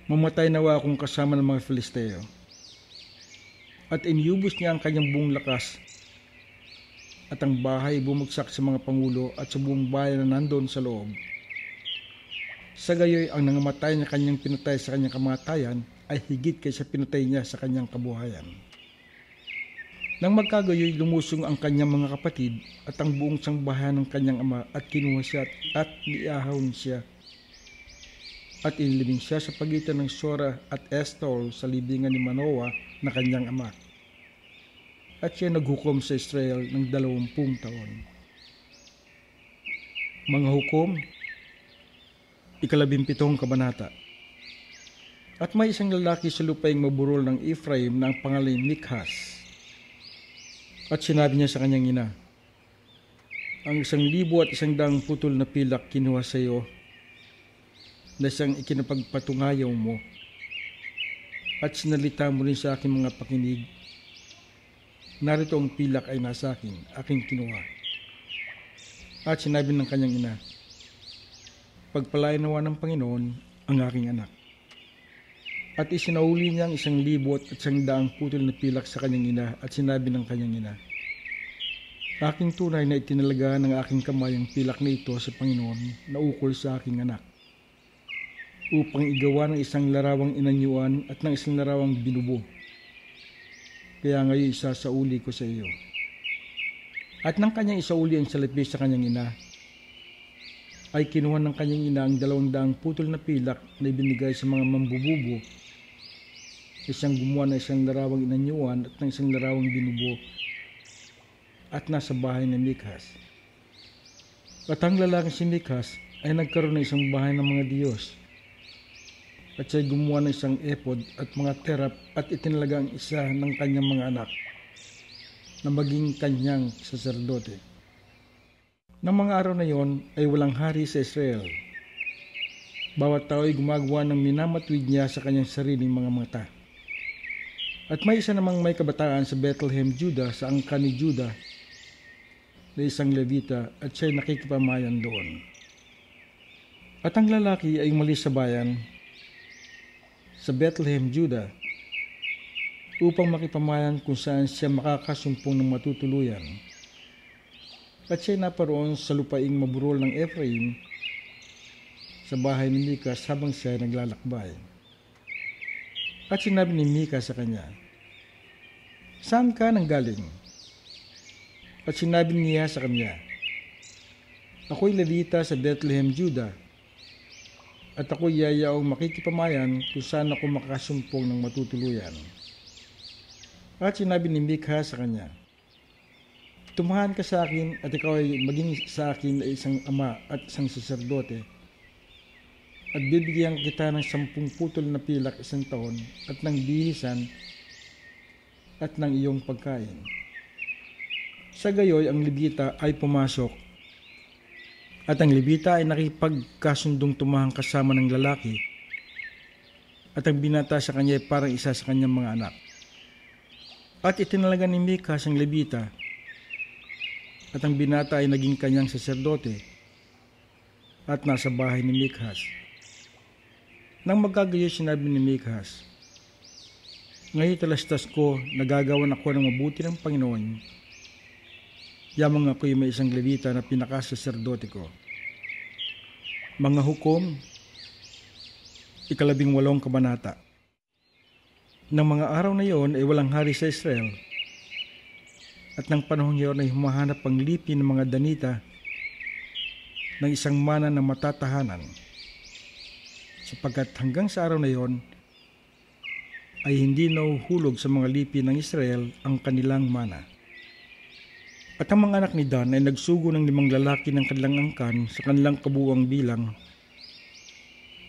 Mamatay nawa akong kasama ng mga Filisteo. At inyubos niya ang kanyang buong lakas at ang bahay bumagsak sa mga pangulo at sa buong bayan na nandoon sa loob. Sa gayoy, ang nangamatay na kanyang pinatay sa kanyang kamatayan ay higit kaysa pinatay niya sa kanyang kabuhayan. Nang magkagayoy, lumusong ang kanyang mga kapatid at ang buong sangbahan ng kanyang ama at kinuha siya at, at siya. At inilibing siya sa pagitan ng Sora at Estol sa libingan ni Manoa na kanyang ama. At siya naghukom sa Israel ng dalawampung taon. Mga hukom, ikalabimpitong kabanata. At may isang lalaki sa lupaing maburol ng Ephraim na ang pangalan Nikhas at sinabi niya sa kanyang ina, Ang isang libo at isang dang putol na pilak kinuha sa iyo na siyang ikinapagpatungayaw mo at sinalita mo rin sa aking mga pakinig. Narito ang pilak ay nasa akin, aking kinuha. At sinabi ng kanyang ina, Pagpalainawa ng Panginoon ang aking anak at isinauli niyang isang libo at isang daang putol na pilak sa kanyang ina at sinabi ng kanyang ina, Aking tunay na itinalaga ng aking kamay ang pilak na ito sa Panginoon na ukol sa aking anak upang igawa ng isang larawang inanyuan at ng isang larawang binubo. Kaya ngayon uli ko sa iyo. At nang kanyang isauli ang salapi sa kanyang ina, ay kinuha ng kanyang ina ang dalawang daang putol na pilak na ibinigay sa mga mambububo isang gumawa na isang larawang inanyuan at ng isang larawang binubo at nasa bahay ni Mikhas. At ang lalaki si Mikhas ay nagkaroon ng isang bahay ng mga Diyos at siya gumawa ng isang epod at mga terap at itinalaga ang isa ng kanyang mga anak na maging kanyang saserdote. Nang mga araw na yon ay walang hari sa Israel. Bawat tao ay gumagawa ng minamatwid niya sa kanyang sariling mga mata. At may isa namang may kabataan sa Bethlehem, Juda, sa angka ni Juda, na isang Levita, at siya'y nakikipamayan doon. At ang lalaki ay muli sa bayan, sa Bethlehem, Juda, upang makipamayan kung saan siya makakasumpong ng matutuluyan. At siya'y naparoon sa lupaing maburol ng Ephraim sa bahay ni Mika habang siya'y naglalakbay. At sinabi ni Mika sa kanya, Saan ka nang galing? At sinabi niya sa kanya, Ako'y lalita sa Bethlehem, Juda, at ako yayaong makikipamayan kung saan ako makasumpong ng matutuluyan. At sinabi ni Mikha sa kanya, Tumahan ka sa akin at ikaw ay maging sa akin na isang ama at isang saserdote at bibigyan kita ng sampung putol na pilak isang taon at ng bihisan at ng iyong pagkain. Sa gayoy, ang libita ay pumasok at ang libita ay nakipagkasundong tumahang kasama ng lalaki at ang binata sa kanya ay parang isa sa kanyang mga anak. At itinalaga ni Mika ang libita at ang binata ay naging kanyang saserdote at nasa bahay ni Mikhas. Nang magkagayo sinabi ni Mikhas, ngayon talastas ko, nagagawan ako ng mabuti ng Panginoon. Yamang ako'y may isang levita na pinakasaserdote ko. Mga hukom, ikalabing walong kabanata. Nang mga araw na iyon ay walang hari sa Israel. At nang panahon iyon ay humahanap ang lipi ng mga danita ng isang mana na matatahanan sapagkat hanggang sa araw na iyon ay hindi nauhulog sa mga lipi ng Israel ang kanilang mana. At ang mga anak ni Dan ay nagsugo ng limang lalaki ng kanilang angkan sa kanilang kabuang bilang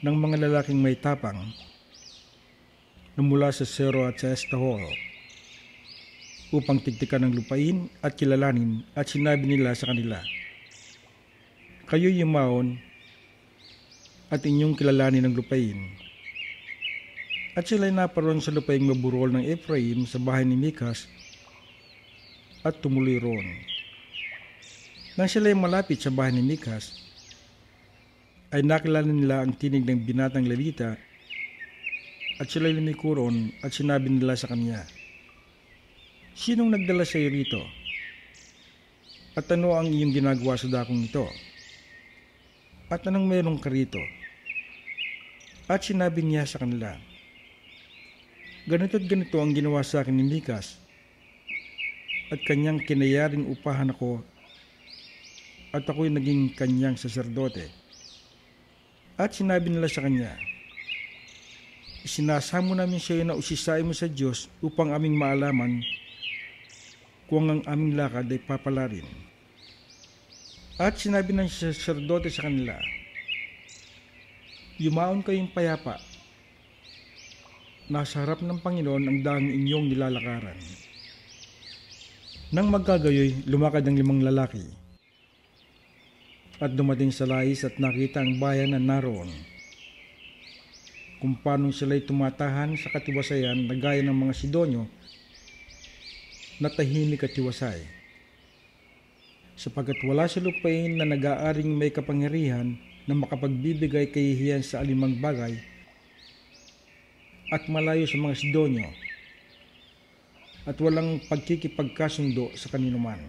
ng mga lalaking may tapang na mula sa Sero at sa Estahol upang tigtikan ng lupain at kilalanin at sinabi nila sa kanila, Kayo yumaon at inyong kilalanin ng lupain at sila'y naparoon sa lupaing maburol ng Ephraim sa bahay ni Mikas at tumuloy roon. Nang sila'y malapit sa bahay ni Mikas, ay nakilala nila ang tinig ng binatang Levita at sila'y lumiko at sinabi nila sa kanya, Sinong nagdala sa iyo rito? At ano ang iyong ginagawa sa dakong ito? At anong meron ka At sinabi niya sa kanila, Ganito at ganito ang ginawa sa akin ni Mikas at kanyang kinayaring upahan ako at ako'y naging kanyang saserdote. At sinabi nila sa kanya, Isinasamo namin sa iyo na usisay mo sa Diyos upang aming maalaman kung ang aming lakad ay papalarin. At sinabi ng saserdote sa kanila, Yumaon kayong payapa nasa harap ng Panginoon ang daang inyong nilalakaran. Nang magkagayoy, lumakad ang limang lalaki. At dumating sa lais at nakita ang bayan na naroon. Kung paano sila'y tumatahan sa katiwasayan na gaya ng mga Sidonyo na tahimik at tiwasay. Sapagkat wala sa lupain na nag-aaring may kapangyarihan na makapagbibigay kahihiyan sa alimang bagay at malayo sa mga Sidonyo at walang pagkikipagkasundo sa kaninuman.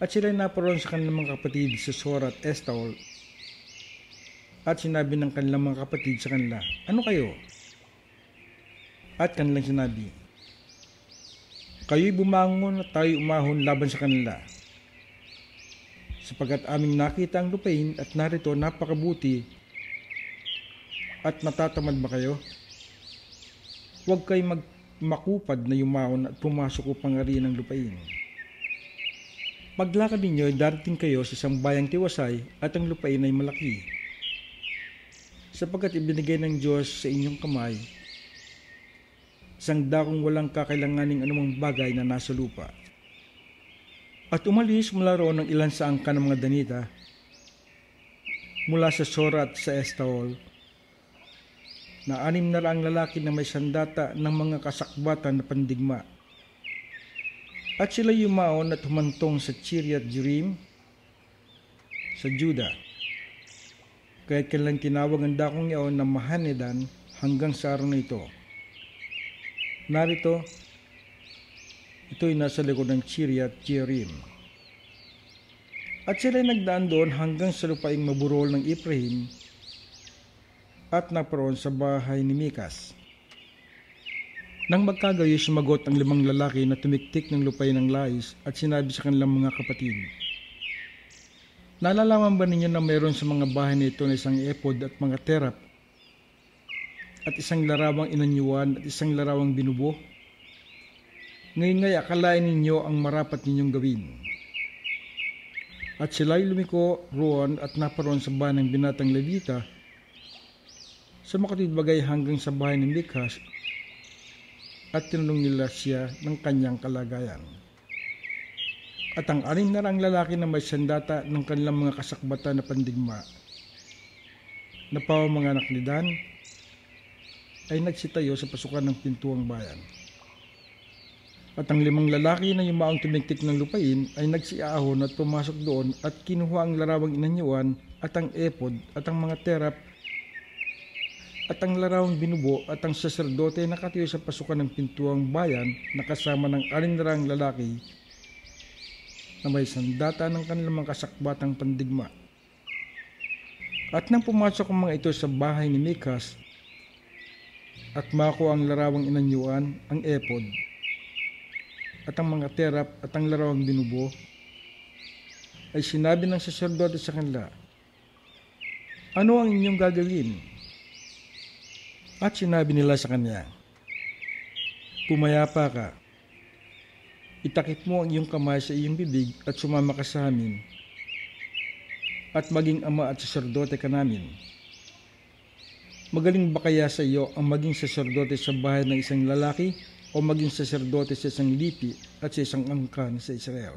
At sila'y naparoon sa kanilang mga kapatid sa Sora at Estaol at sinabi ng kanilang mga kapatid sa kanila, Ano kayo? At kanilang sinabi, Kayo'y bumangon at tayo umahon laban sa kanila sapagkat aming nakita ang lupain at narito napakabuti at natatamad ba kayo? Huwag kayong magmakupad na yumaon at pumasok upang ari ng lupain. Paglakad ninyo darating kayo sa isang bayang tiwasay at ang lupain ay malaki. Sapagkat ibinigay ng Diyos sa inyong kamay, isang dakong walang kakailanganing anumang bagay na nasa lupa. At umalis mula roon ng ilan sa angka ng mga danita, mula sa Sora at sa Estaol, na anim na raang lalaki na may sandata ng mga kasakbatan na pandigma. At sila yumaon at humantong sa Chiriat Jerim sa Juda. Kahit kailan kinawag ang dakong iyon na Mahanedan hanggang sa araw na ito. Narito, ito'y nasa likod ng Chiriat Jerim. At sila nagdaan doon hanggang sa lupaing maburol ng Ibrahim at naparoon sa bahay ni Mikas. Nang magkagayo, sumagot ang limang lalaki na tumiktik ng lupay ng lais at sinabi sa kanilang mga kapatid, Nalalaman ba ninyo na mayroon sa mga bahay na ito na isang epod at mga terap at isang larawang inanyuan at isang larawang binubo? Ngayon nga'y akalain ninyo ang marapat ninyong gawin. At sila'y lumiko roon at naparoon sa bahay ng binatang Levita sa makatidbagay hanggang sa bahay ng likas at tinanong nila siya ng kanyang kalagayan. At ang anim na lalaki na may sandata ng kanilang mga kasakbata na pandigma na mga anak ni Dan ay nagsitayo sa pasukan ng pintuang bayan. At ang limang lalaki na yumaong tumiktik ng lupain ay nagsiahon at pumasok doon at kinuha ang larawang inanyuan at ang epod at ang mga terap at ang larawang binubo at ang saserdote nakatiyo sa pasukan ng pintuang bayan nakasama kasama ng alindarang lalaki na may sandata ng kanilang mga kasakbatang pandigma. At nang pumasok ang mga ito sa bahay ni Mikas at mako ang larawang inanyuan, ang epod, at ang mga terap at ang larawang binubo, ay sinabi ng saserdote sa kanila, Ano ang inyong gagawin? At sinabi nila sa kanya, Pumayapa ka. Itakip mo ang iyong kamay sa iyong bibig at sumama ka sa amin at maging ama at saserdote ka namin. Magaling ba kaya sa iyo ang maging saserdote sa bahay ng isang lalaki o maging saserdote sa isang lipi at sa isang angkan sa Israel.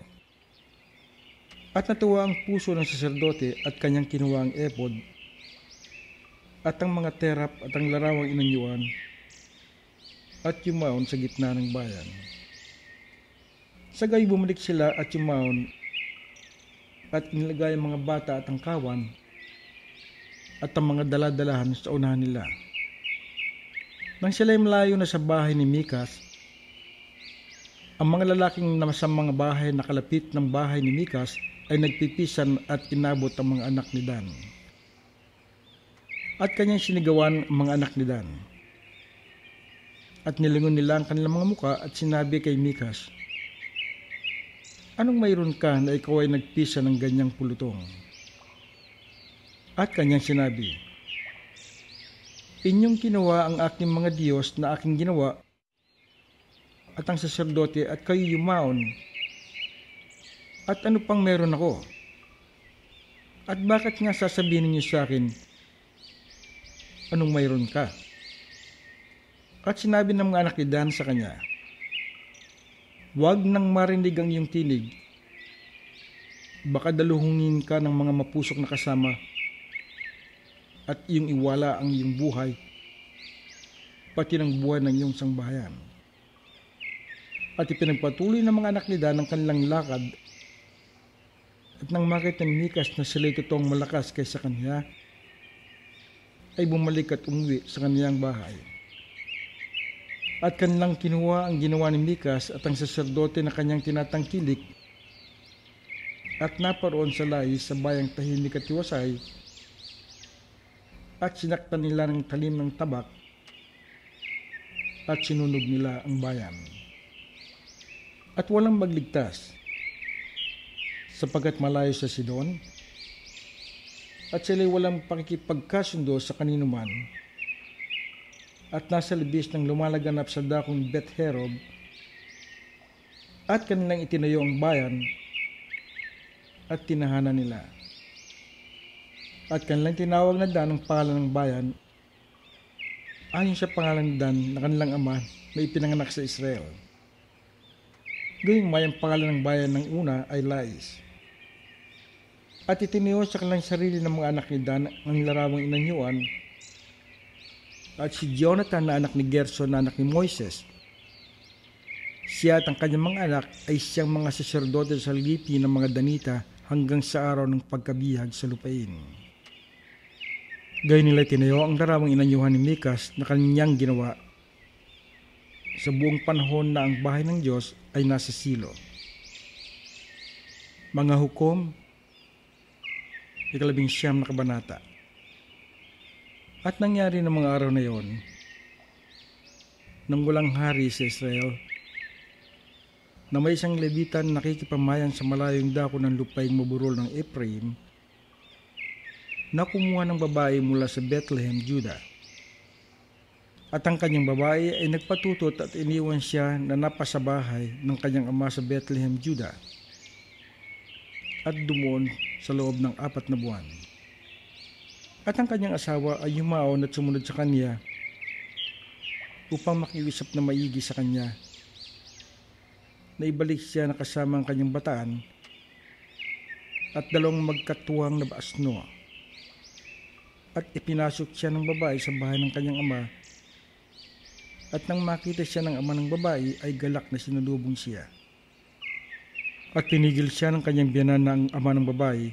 At natuwa ang puso ng saserdote at kanyang kinuha ang epod at ang mga terap at ang larawang inanyuan at yumaon sa gitna ng bayan. Sagay bumalik sila at yumaon at inilagay ang mga bata at ang kawan at ang mga daladalahan sa unahan nila. Nang sila'y malayo na sa bahay ni Mikas, ang mga lalaking na sa mga bahay na kalapit ng bahay ni Mikas ay nagpipisan at inabot ang mga anak ni Dan at kanyang sinigawan ang mga anak ni Dan. At nilingon nila ang kanilang mga muka at sinabi kay Mikas, Anong mayroon ka na ikaw ay nagpisa ng ganyang pulutong? At kanyang sinabi, Inyong ginawa ang aking mga Diyos na aking ginawa at ang saserdote at kayo yumaon. At ano pang meron ako? At bakit nga sasabihin niyo sa akin anong mayroon ka? At sinabi ng mga anak ni Dan sa kanya, Huwag nang marinig ang iyong tinig. Baka daluhungin ka ng mga mapusok na kasama at iyong iwala ang iyong buhay, pati ng buhay ng iyong sangbahayan. At ipinagpatuloy ng mga anak ni Dan ang kanilang lakad at nang makita ni Mikas na sila'y totoong malakas kaysa kanya, ay bumalik at umuwi sa kanilang bahay. At kanilang kinuha ang ginawa ni Mikas at ang saserdote na kanyang tinatangkilik at naparoon sa lais sa bayang tahimik at iwasay at sinaktan nila ng talim ng tabak at sinunog nila ang bayan. At walang magligtas sapagkat malayo sa Sidon, at sila'y walang pakikipagkasundo sa kaninuman at nasa libis ng lumalaganap sa dakong Beth Herob at kanilang itinayo ang bayan at tinahanan nila. At kanilang tinawag na Dan ang pangalan ng bayan ayon sa pangalan ni Dan na kanilang ama na ipinanganak sa Israel. Gayunmay ang pangalan ng bayan ng una ay Lais at itiniwas sa kanilang sarili ng mga anak ni Dan ang larawang inanyuan at si Jonathan na anak ni Gerson na anak ni Moises. Siya at ang kanyang mga anak ay siyang mga saserdote sa lipi ng mga Danita hanggang sa araw ng pagkabihag sa lupain. Gayon nila tinayo ang larawang inanyuhan ni Mikas na kanyang ginawa sa buong panahon na ang bahay ng Diyos ay nasa silo. Mga hukom, ikalabing siyam na kabanata. At nangyari ng mga araw na yon, nang walang hari sa Israel, na may isang levitan nakikipamayan sa malayong dako ng lupaing maburol ng Ephraim, na kumuha ng babae mula sa Bethlehem, Juda. At ang kanyang babae ay nagpatutot at iniwan siya na napasabahay ng kanyang ama sa Bethlehem, Juda at dumon sa loob ng apat na buwan. At ang kanyang asawa ay yumaon at sumunod sa kanya upang makiusap na maigi sa kanya. Naibalik siya nakasama ang kanyang bataan at dalawang magkatuwang na baasno at ipinasok siya ng babae sa bahay ng kanyang ama at nang makita siya ng ama ng babae ay galak na sinulubong siya at pinigil siya ng kanyang biyanan ng ama ng babae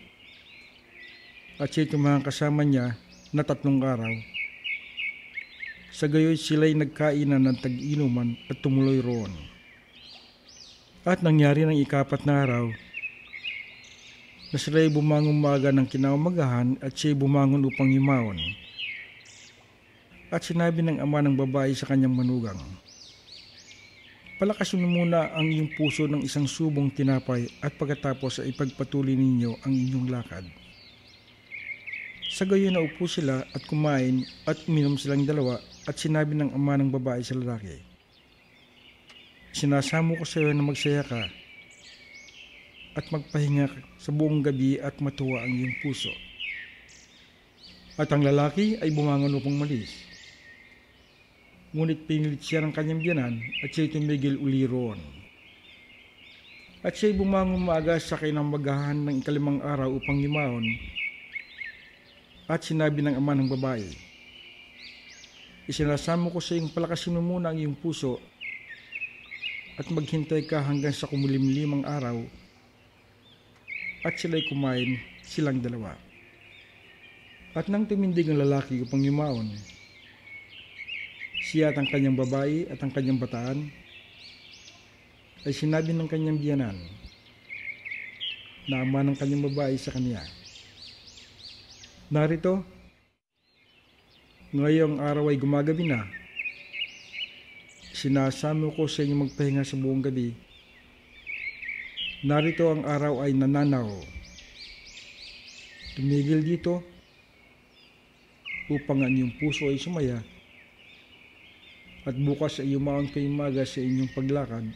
at siya mga kasama niya na tatlong araw. Sa gayon sila'y nagkainan ng tag-inuman at tumuloy roon. At nangyari ng ikapat na araw na sila'y bumangon maaga ng kinaumagahan at siya'y bumangon upang himaon. At sinabi ng ama ng babae sa kanyang manugang, Palakasin mo muna ang iyong puso ng isang subong tinapay at pagkatapos ay ipagpatuloy ninyo ang inyong lakad. Sa gayon na upo sila at kumain at uminom silang dalawa at sinabi ng ama ng babae sa lalaki, Sinasamo ko sa iyo na magsaya ka at magpahinga sa buong gabi at matuwa ang iyong puso. At ang lalaki ay bumangon upang malis ngunit pinilit siya ng kanyang biyanan at siya'y tumigil uli roon. At siya'y bumangon maaga sa kailang maghahan ng ikalimang araw upang yumahon at sinabi ng ama ng babae, Isinasamo ko sa iyong palakasin mo muna ang iyong puso at maghintay ka hanggang sa kumulimlimang araw at sila'y kumain silang dalawa. At nang tumindig ang lalaki upang yumaon, siya at ang kanyang babae at ang kanyang bataan ay sinabi ng kanyang biyanan na ama ng kanyang babae sa kanya. Narito, ngayong araw ay gumagabi na. Sinasamo ko sa inyo magpahinga sa buong gabi. Narito ang araw ay nananaw. Tumigil dito upang ang iyong puso ay sumaya at bukas ay umaon kayong maga sa inyong paglakad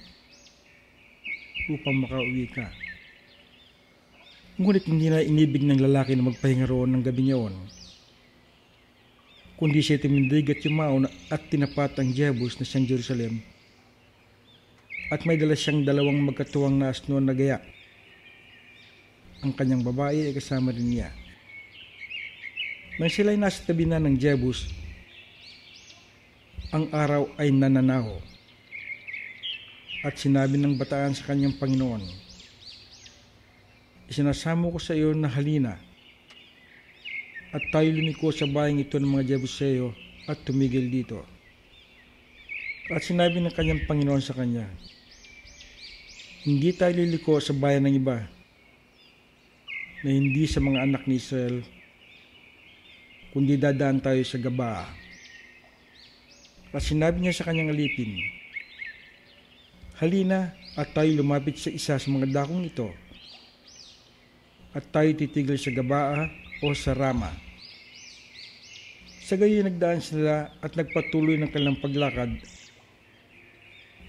upang makauwi ka. Ngunit hindi na inibig ng lalaki na magpahinga roon ng gabi niyon. Kundi siya timindig at yumaon at tinapat ang Jebus na siyang Jerusalem at may dala siyang dalawang magkatuwang na asno na gaya. Ang kanyang babae ay kasama rin niya. Nang sila'y nasa tabi na ng Jebus, ang araw ay nananaw. At sinabi ng bataan sa kanyang Panginoon, Isinasamo ko sa iyo na halina, at tayo lumiko sa bayang ito ng mga Jebuseo at tumigil dito. At sinabi ng kanyang Panginoon sa kanya, Hindi tayo liliko sa bayan ng iba, na hindi sa mga anak ni Israel, kundi dadaan tayo sa Gabaa at sinabi niya sa kanyang alipin, Halina at tayo lumapit sa isa sa mga dakong ito at tayo titigil sa gabaa o sa rama. Sa gayon nagdaan sila at nagpatuloy ng kanilang paglakad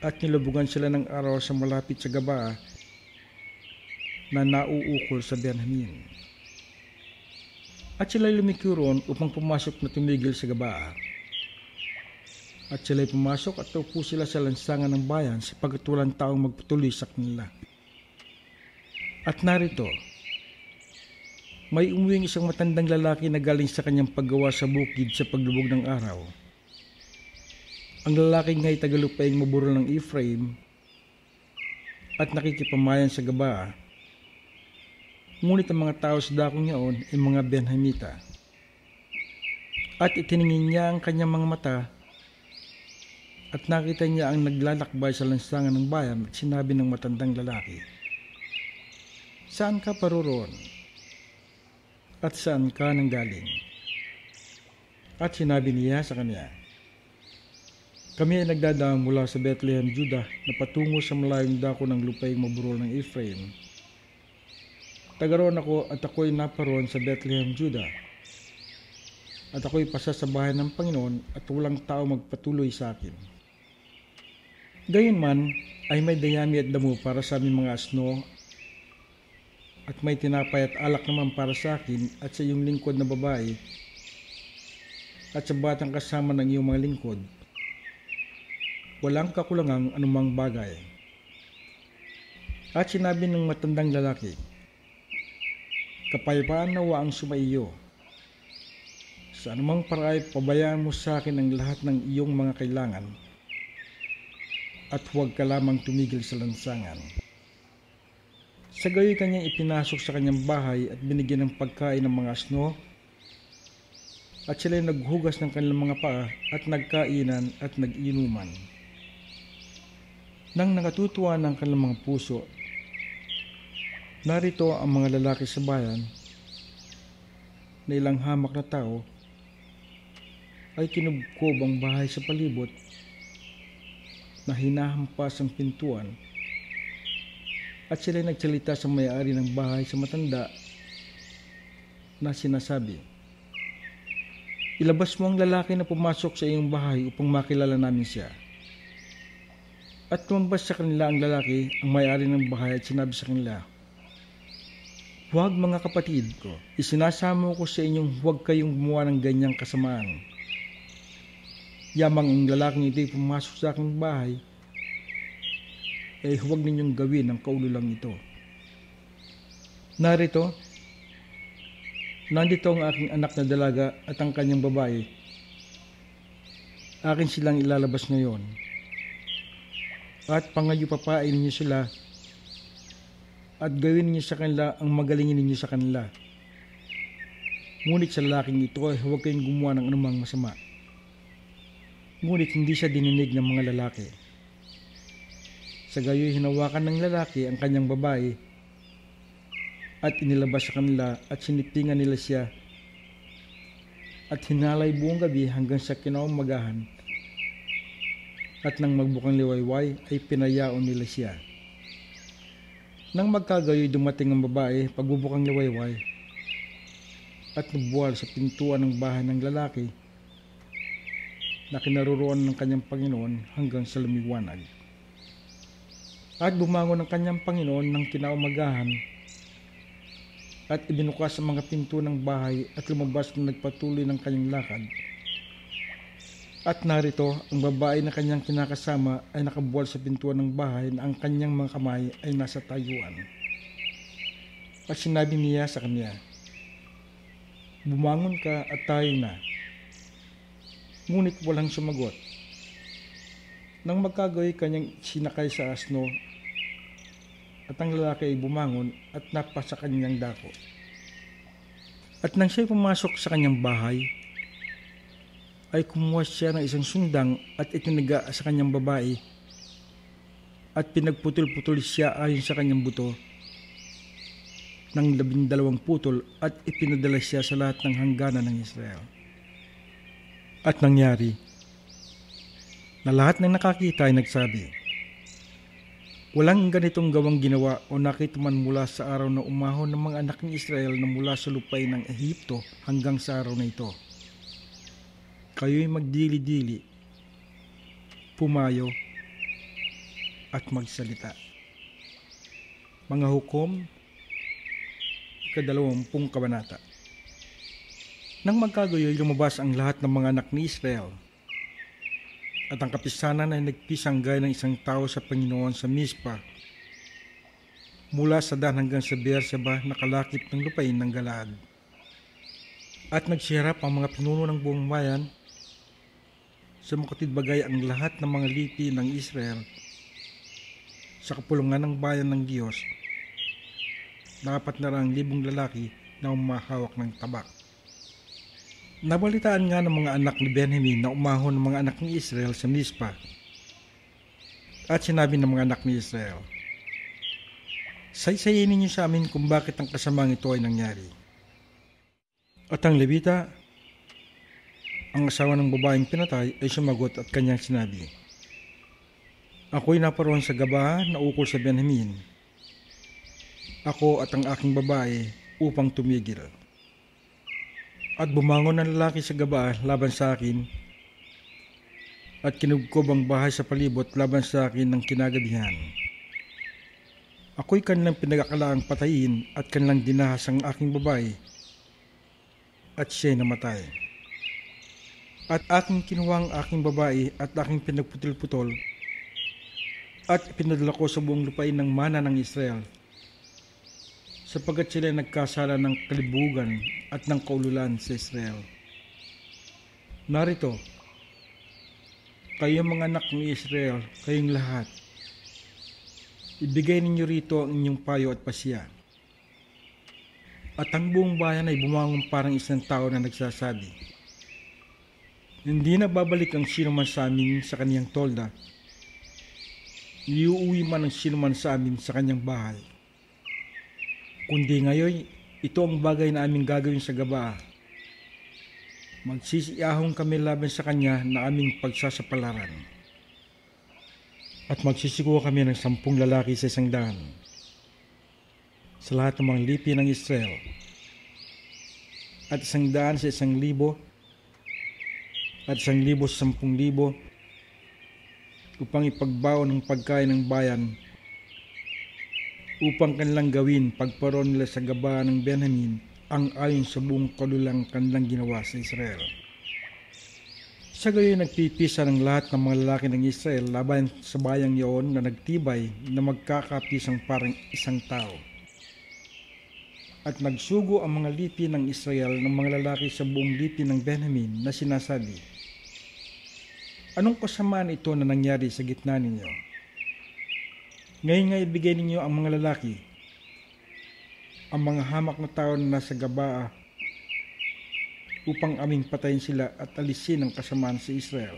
at nilubugan sila ng araw sa malapit sa gabaa na nauukol sa Benjamin. At sila lumikuron upang pumasok na tumigil sa gabaa at sila'y pumasok at upo sila sa lansangan ng bayan sa pagkatulang taong magpatuloy sa kanila. At narito, may umuwing isang matandang lalaki na galing sa kanyang paggawa sa bukid sa paglubog ng araw. Ang lalaki nga'y tagalupaing maburo ng Ephraim at nakikipamayan sa gaba. Ngunit ang mga tao sa dako yaon ay mga Benhamita. At itiningin niya ang kanyang mga mata at nakita niya ang naglalakbay sa lansangan ng bayan at sinabi ng matandang lalaki, Saan ka paroroon? At saan ka nang galing? At sinabi niya sa kanya, Kami ay nagdadaang mula sa Bethlehem, Judah na patungo sa malayong dako ng lupaing maburol ng Ephraim. Tagaroon ako at ako'y naparoon sa Bethlehem, Judah. At ako'y pasa sa bahay ng Panginoon at walang tao magpatuloy sa akin.'" Gayunman ay may dayami at damo para sa aming mga asno at may tinapay at alak naman para sa akin at sa iyong lingkod na babae at sa batang kasama ng iyong mga lingkod. Walang kakulangang anumang bagay. At sinabi ng matandang lalaki, Kapayapaan nawa ang sumaiyo. Sa anumang paraay, pabayaan mo sa akin ang lahat ng iyong mga kailangan at huwag ka lamang tumigil sa lansangan. Sa gayoy kanyang ipinasok sa kanyang bahay at binigyan ng pagkain ng mga asno at sila'y naghugas ng kanilang mga paa at nagkainan at naginuman. Nang nakatutuwa ng kanilang mga puso, narito ang mga lalaki sa bayan na ilang hamak na tao ay kinubkob ang bahay sa palibot na hinahampas ang pintuan at sila'y nagsalita sa may-ari ng bahay sa matanda na sinasabi, Ilabas mo ang lalaki na pumasok sa iyong bahay upang makilala namin siya. At tumambas sa kanila ang lalaki, ang may-ari ng bahay at sinabi sa kanila, Huwag mga kapatid ko, isinasamo ko sa inyong huwag kayong gumawa ng ganyang kasamaan yamang ang lalaking ito pumasok sa aking bahay, eh huwag ninyong gawin ang kaululang ito. Narito, nandito ang aking anak na dalaga at ang kanyang babae. Akin silang ilalabas ngayon. At pangayupapain ninyo sila at gawin niyo sa kanila ang magalingin ninyo sa kanila. Ngunit sa lalaking ito eh, huwag kayong gumawa ng anumang masama ngunit hindi siya dininig ng mga lalaki. Sa gayo'y hinawakan ng lalaki ang kanyang babae at inilabas sa kanila at sinitingan nila siya at hinalay buong gabi hanggang sa kinaumagahan at nang magbukang liwayway ay pinayaon nila siya. Nang magkagayo'y dumating ang babae pagbubukang liwayway at nabuwal sa pintuan ng bahay ng lalaki na kinaruroan ng kanyang Panginoon hanggang sa lumiwanag. At bumangon ng kanyang Panginoon ng kinaumagahan at ibinukas ang mga pinto ng bahay at lumabas na nagpatuloy ng kanyang lakad. At narito, ang babae na kanyang kinakasama ay nakabuwal sa pintuan ng bahay na ang kanyang mga kamay ay nasa tayuan. At sinabi niya sa kanya, Bumangon ka at tayo na ngunit walang sumagot. Nang magkagoy kanyang sinakay sa asno at ang lalaki ay bumangon at napasa kanyang dako. At nang siya pumasok sa kanyang bahay, ay kumuha siya ng isang sundang at itinaga sa kanyang babae at pinagputol-putol siya ayon sa kanyang buto ng labindalawang putol at ipinadala siya sa lahat ng hangganan ng Israel at nangyari na lahat ng nakakita ay nagsabi, Walang ganitong gawang ginawa o nakitman mula sa araw na umahon ng mga anak ng Israel na mula sa lupay ng Ehipto hanggang sa araw na ito. Kayo'y magdili-dili, pumayo, at magsalita. Mga hukom, ikadalawampung kabanata. Nang magkagayoy lumabas ang lahat ng mga anak ni Israel. At ang kapisanan ay nagpisanggay ng isang tao sa Panginoon sa Mispa. Mula sa Dan hanggang sa Beersheba nakalakip ng lupain ng Galad. At nagsirap ang mga pinuno ng buong bayan sa makatidbagay ang lahat ng mga lipi ng Israel sa kapulungan ng bayan ng Diyos. Dapat na lang libong lalaki na umahawak ng tabak. Nabalitaan nga ng mga anak ni Benjamin na umahon ng mga anak ni Israel sa Mizpa. At sinabi ng mga anak ni Israel, Saysayin ninyo sa amin kung bakit ang kasamang ito ay nangyari. At ang Levita, ang asawa ng babaeng pinatay ay sumagot at kanyang sinabi, Ako'y naparoon sa gaba na ukol sa Benjamin, ako at ang aking babae upang tumigil. At bumangon ang lalaki sa gabaan laban sa akin at kinugkob ang bahay sa palibot laban sa akin ng kinagabihan. Ako'y kanilang pinagakalaang patayin at kanilang dinahas ang aking babae at siya'y namatay. At aking kinuha ang aking babae at aking pinagputol-putol at pinadala ko sa buong lupain ng mana ng Israel sapagat sila nagkasala ng kalibugan at ng kaululan sa Israel. Narito, kayong mga anak ni Israel, kayong lahat, ibigay ninyo rito ang inyong payo at pasiya. At ang buong bayan ay bumangon parang isang tao na nagsasabi, Hindi na babalik ang sinuman sa amin sa kaniyang tolda, iuwi man ang sinuman sa amin sa kanyang bahay kundi ngayon ito ang bagay na aming gagawin sa gaba. Magsisiyahong kami laban sa kanya na aming pagsasapalaran. At magsisikuha kami ng sampung lalaki sa isang daan. Sa lahat ng mga lipi ng Israel. At isang daan sa isang libo. At isang libo sa sampung libo upang ipagbaon ng pagkain ng bayan upang kanilang gawin pagparon nila sa gaba ng Benjamin ang ayon sa buong kalulang kanilang ginawa sa Israel. Sa gayon nagpipisa ng lahat ng mga lalaki ng Israel laban sa bayang yon na nagtibay na magkakapisang parang isang tao. At nagsugo ang mga lipi ng Israel ng mga lalaki sa buong lipi ng Benjamin na sinasabi, Anong kasamaan ito na nangyari sa gitna ninyo? Ngayon nga ibigay ninyo ang mga lalaki, ang mga hamak na tao na nasa gabaa upang aming patayin sila at alisin ang kasamaan sa Israel.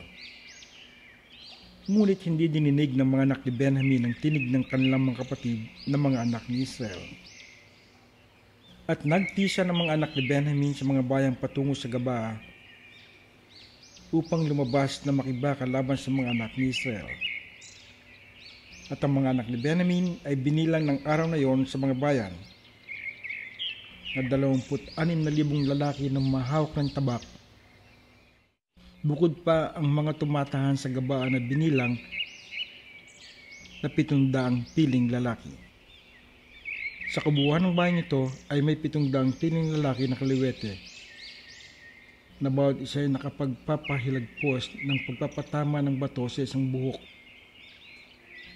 Ngunit hindi dininig ng mga anak ni Benjamin ang tinig ng kanilang mga kapatid na mga anak ni Israel. At nagtisa ng mga anak ni Benjamin sa mga bayang patungo sa Gabaa upang lumabas na makibaka laban sa mga anak ni Israel at ang mga anak ni Benjamin ay binilang ng araw na yon sa mga bayan na 26,000 lalaki ng mahawak ng tabak. Bukod pa ang mga tumatahan sa gabaan na binilang na 700 piling lalaki. Sa kabuuan ng bayan ito ay may 700 piling lalaki na kaliwete na bawat isa ay nakapagpapahilagpos ng pagpapatama ng bato sa isang buhok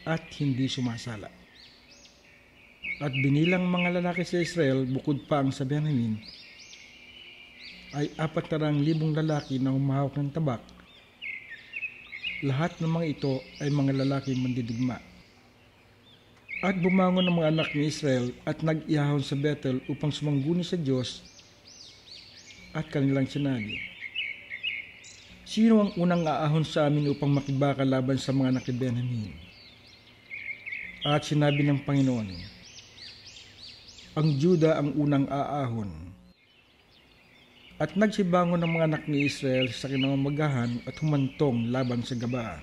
at hindi sumasala. At binilang mga lalaki sa Israel bukod pa ang sa Benjamin ay apat na libong lalaki na humahawak ng tabak. Lahat ng mga ito ay mga lalaki mandidigma. At bumangon ang mga anak ni Israel at nag-ihahon sa Bethel upang sumangguni sa Diyos at kanilang sinabi, Sino ang unang aahon sa amin upang makibaka laban sa mga anak ni Benjamin? At sinabi ng Panginoon, Ang Juda ang unang aahon. At nagsibangon ang mga anak ni Israel sa kinamamagahan at humantong laban sa gabaa.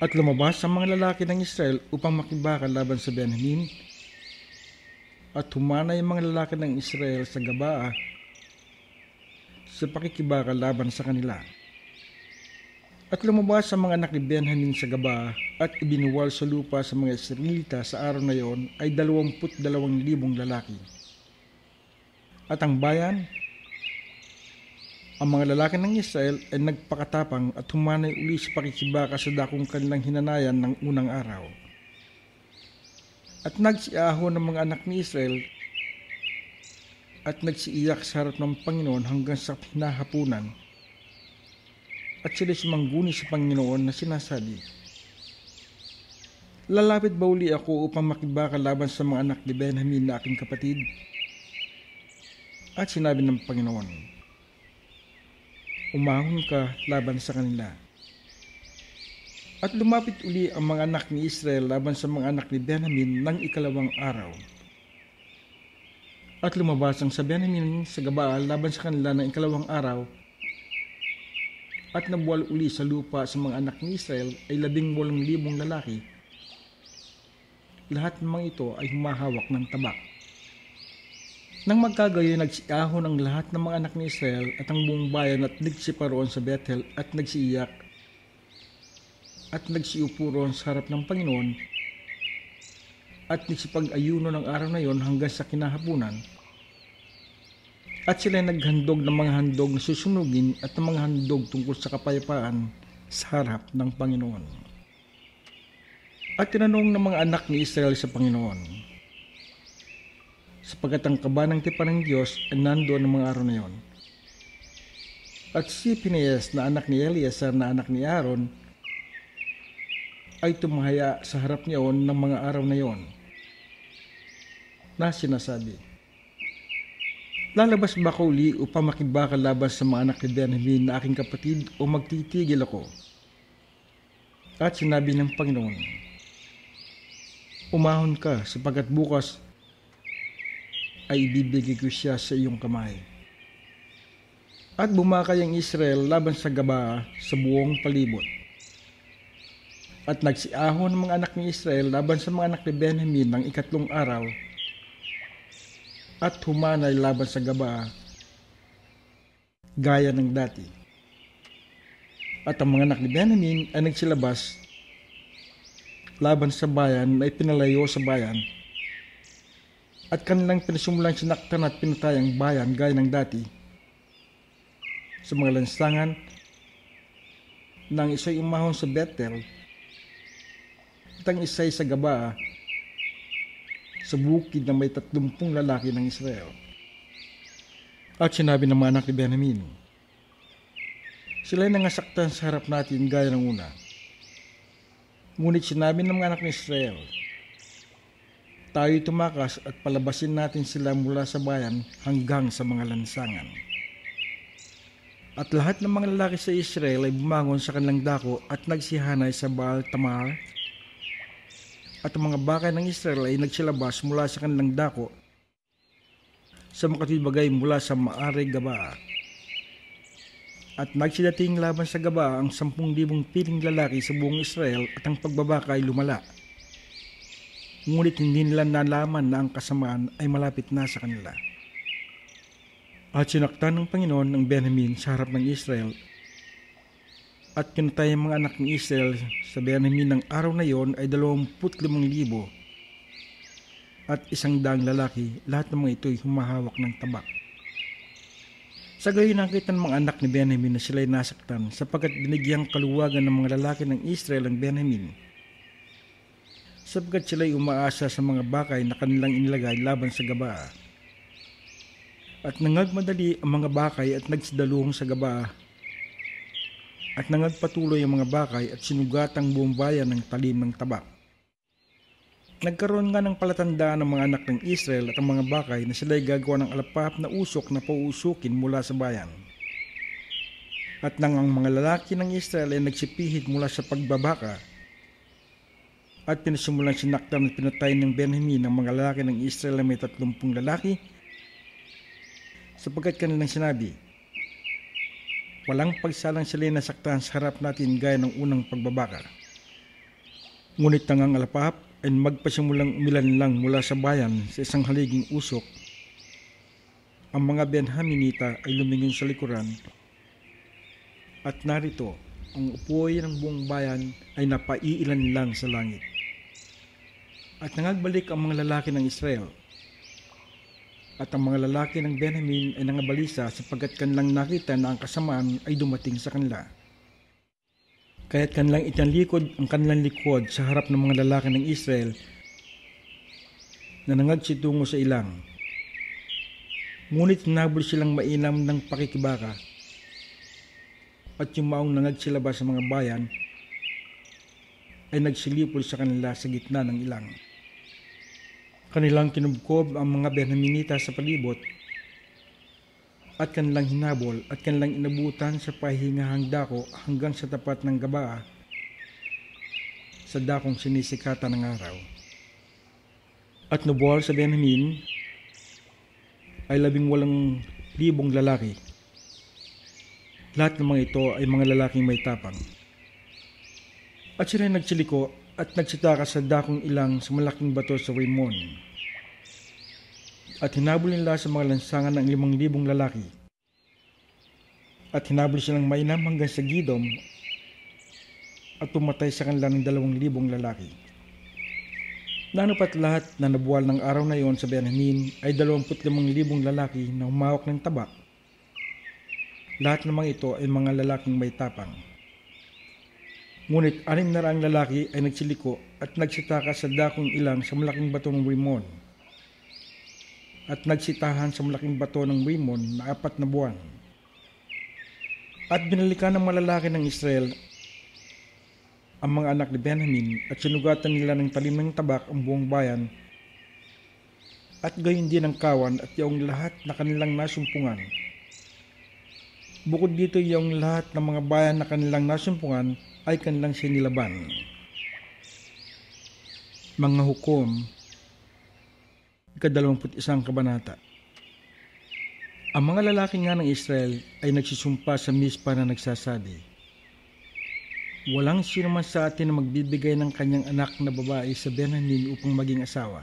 At lumabas ang mga lalaki ng Israel upang makibaka laban sa Benjamin. At humanay ang mga lalaki ng Israel sa gabaa sa pakikibaka laban sa kanila at lumabas sa mga nakibiyanhanin sa gaba at ibinuwal sa lupa sa mga Israelita sa araw na iyon ay 22,000 lalaki. At ang bayan, ang mga lalaki ng Israel ay nagpakatapang at humanay uli sa pakikibaka sa dakong kanilang hinanayan ng unang araw. At nagsiaho ng mga anak ni Israel at nagsiiyak sa harap ng Panginoon hanggang sa pinahapunan at sila'y sumangguni sa Panginoon na sinasabi, Lalapit ba uli ako upang makibaka laban sa mga anak ni Benjamin na aking kapatid? At sinabi ng Panginoon, Umahon ka laban sa kanila. At lumapit uli ang mga anak ni Israel laban sa mga anak ni Benjamin ng ikalawang araw. At lumabas ang sa Benjamin sa Gabaal laban sa kanila ng ikalawang araw at nabuwal uli sa lupa sa mga anak ni Israel ay labing walong libong lalaki. Lahat ng mga ito ay humahawak ng tabak. Nang magkagayo, nagsiahon ang lahat ng mga anak ni Israel at ang buong bayan at nagsipa roon sa Bethel at nagsiiyak at nagsiupo roon sa harap ng Panginoon at nagsipag-ayuno ng araw na yon hanggang sa kinahapunan at sila naghandog ng mga handog na susunugin at ng mga handog tungkol sa kapayapaan sa harap ng Panginoon. At tinanong ng mga anak ni Israel sa Panginoon, sapagkat ang kaba ng tipan ng Diyos ay nandoon ng mga araw na iyon. At si Pineas na anak ni Eliezer na anak ni Aaron ay tumahaya sa harap niyon ng mga araw na iyon na sinasabi, Lalabas ba ako uli upang makibaka laban sa mga anak ni Benjamin na aking kapatid o magtitigil ako? At sinabi ng Panginoon, Umahon ka sapagat bukas ay ibibigay ko siya sa iyong kamay. At bumakay ang Israel laban sa Gaba sa buong palibot. At nagsiahon ng mga anak ni Israel laban sa mga anak ni Benjamin ng ikatlong araw at humanay laban sa gaba gaya ng dati. At ang mga anak ni Benjamin ay nagsilabas laban sa bayan na ipinalayo sa bayan at kanilang pinasimulang sinaktan at pinatay ang bayan gaya ng dati sa mga lansangan ng isa'y umahon sa Bethel at ang isa'y sa Gabaa sa bukid na may tatlumpung lalaki ng Israel. At sinabi ng mga anak ni Benjamin, Sila'y nangasaktan sa harap natin gaya ng una. Ngunit sinabi ng mga anak ni Israel, Tayo tumakas at palabasin natin sila mula sa bayan hanggang sa mga lansangan. At lahat ng mga lalaki sa Israel ay bumangon sa kanilang dako at nagsihanay sa Baal Tamar at mga baka ng Israel ay nagsilabas mula sa kanilang dako sa makatibagay mula sa Maare Gaba. At nagsidating laban sa Gaba ang 10,000 piling lalaki sa buong Israel at ang pagbabaka ay lumala. Ngunit hindi nila nalaman na ang kasamaan ay malapit na sa kanila. At sinaktan ng Panginoon ang Benjamin sa harap ng Israel at kinatay ang mga anak ni Israel sa Benjamin ng araw na iyon ay 25,000 at isang daang lalaki, lahat ng mga ito'y humahawak ng tabak. Sa gayon nakita ng mga anak ni Benjamin na sila'y nasaktan sapagkat binigyang kaluwagan ng mga lalaki ng Israel ang Benjamin. Sapagkat sila'y umaasa sa mga bakay na kanilang inilagay laban sa gabaa. At nangagmadali ang mga bakay at nagsidaluhong sa gabaa at nangagpatuloy ang mga bakay at sinugatang buong bayan ng talim ng tabak. Nagkaroon nga ng palatandaan ng mga anak ng Israel at ang mga bakay na sila'y gagawa ng alapap na usok na pauusukin mula sa bayan. At nang ang mga lalaki ng Israel ay nagsipihit mula sa pagbabaka at pinasimulang sinaktan at pinatay ng Benjamin ng mga lalaki ng Israel na may tatlumpung lalaki sapagkat kanilang sinabi, Walang pagsalang sila nasaktan sa harap natin gaya ng unang pagbabaka. Ngunit tangang alapahap ay magpasimulang umilan lang mula sa bayan sa isang haliging usok. Ang mga Benhaminita ay lumingin sa likuran at narito ang upoy ng buong bayan ay napaiilan lang sa langit. At nangagbalik ang mga lalaki ng Israel at ang mga lalaki ng Benjamin ay nangabalisa sapagkat kanlang nakita na ang kasamaan ay dumating sa kanila. Kaya't kanlang itanlikod ang kanlang likod sa harap ng mga lalaki ng Israel na nangagsi sa ilang. Ngunit nabol silang mainam ng pakikibaka at yung maong nangag sila sa mga bayan ay nagsilipol sa kanila sa gitna ng ilang. Kanilang kinubkob ang mga Benjaminita sa palibot at kanilang hinabol at kanilang inabutan sa pahingahang dako hanggang sa tapat ng gabaa sa dakong sinisikatan ng araw. At nubuhal sa Benjamin ay labing walang libong lalaki. Lahat ng mga ito ay mga lalaking may tapang. At sila nagsiliko at nagsitaka sa dakong ilang sa malaking bato sa Raymond at hinabol nila sa mga lansangan ng limang libong lalaki. At hinabol silang mainam hanggang sa Gidom at tumatay sa kanila ng dalawang libong lalaki. Nanapat lahat na nabuwal ng araw na iyon sa Benjamin ay 25,000 lalaki na humawak ng tabak. Lahat namang ito ay mga lalaking may tapang. Ngunit anim na raang lalaki ay nagsiliko at nagsitaka sa dakong ilang sa malaking batong Rimon at nagsitahan sa malaking bato ng Waymon na apat na buwan. At binalikan ng malalaki ng Israel ang mga anak ni Benjamin at sinugatan nila ng talim ng tabak ang buong bayan at gayon din ang kawan at yung lahat na kanilang nasumpungan. Bukod dito yung lahat ng mga bayan na kanilang nasumpungan ay kanilang sinilaban. Mga hukom ikadalawamput isang kabanata. Ang mga lalaki nga ng Israel ay nagsisumpa sa mispa na nagsasabi, Walang sino man sa atin na magbibigay ng kanyang anak na babae sa Benhamin upang maging asawa.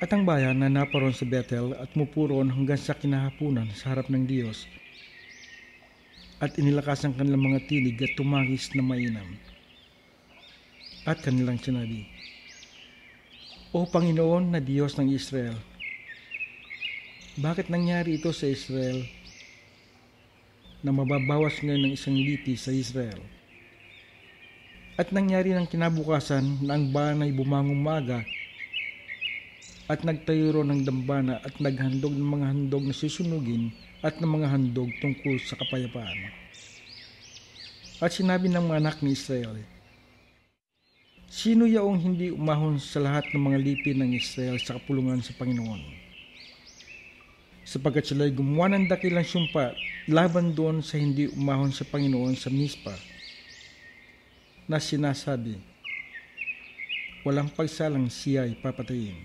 At ang bayan na naparoon sa Bethel at mupuron hanggang sa kinahapunan sa harap ng Diyos at inilakas ang kanilang mga tinig at tumangis na mainam. At kanilang sinabi, o Panginoon na Diyos ng Israel, bakit nangyari ito sa Israel na mababawas ngayon ng isang liti sa Israel? At nangyari ng kinabukasan na ang banay bumangong maga at nagtayo ng dambana at naghandog ng mga handog na susunugin at ng mga handog tungkol sa kapayapaan. At sinabi ng mga anak ni Israel, Sino yaong hindi umahon sa lahat ng mga lipi ng Israel sa kapulungan sa Panginoon? Sapagkat sila'y gumawa ng dakilang sumpa laban doon sa hindi umahon sa Panginoon sa Mispa na sinasabi, Walang pagsalang siya ay papatayin.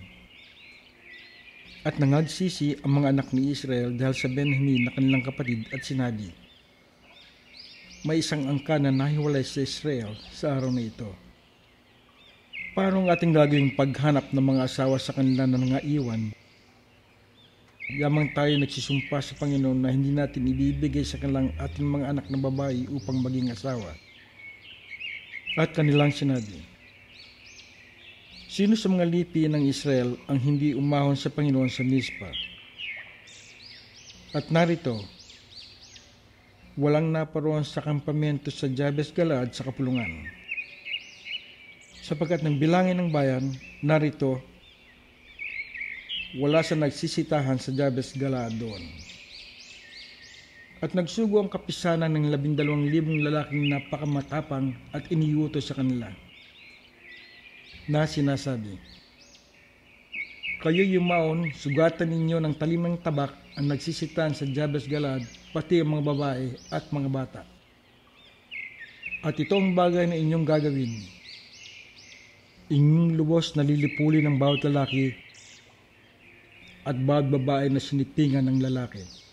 At nangagsisi ang mga anak ni Israel dahil sa Benjamin na kanilang kapatid at sinabi, May isang angka na nahiwalay sa Israel sa araw na ito Paano ang ating gagawing paghanap ng mga asawa sa kanila na mga iwan? Lamang tayo nagsisumpa sa Panginoon na hindi natin ibibigay sa kanilang ating mga anak na babae upang maging asawa. At kanilang sinabi, Sino sa mga lipi ng Israel ang hindi umahon sa Panginoon sa Mizpa? At narito, walang naparoon sa kampamento sa Jabes Galad sa Kapulungan sapagkat ng bilangin ng bayan, narito, wala sa nagsisitahan sa Jabes Galadon. At nagsugo ang kapisanan ng labindalawang libong lalaking napakamatapang at iniyuto sa kanila na sinasabi, Kayo yumaon, sugatan ninyo ng talimang tabak ang nagsisitan sa Jabes Galad, pati ang mga babae at mga bata. At ito ang bagay na inyong gagawin Ingong lubos na lilipulin ng bawat lalaki at bawat babae na sinitingan ng lalaki.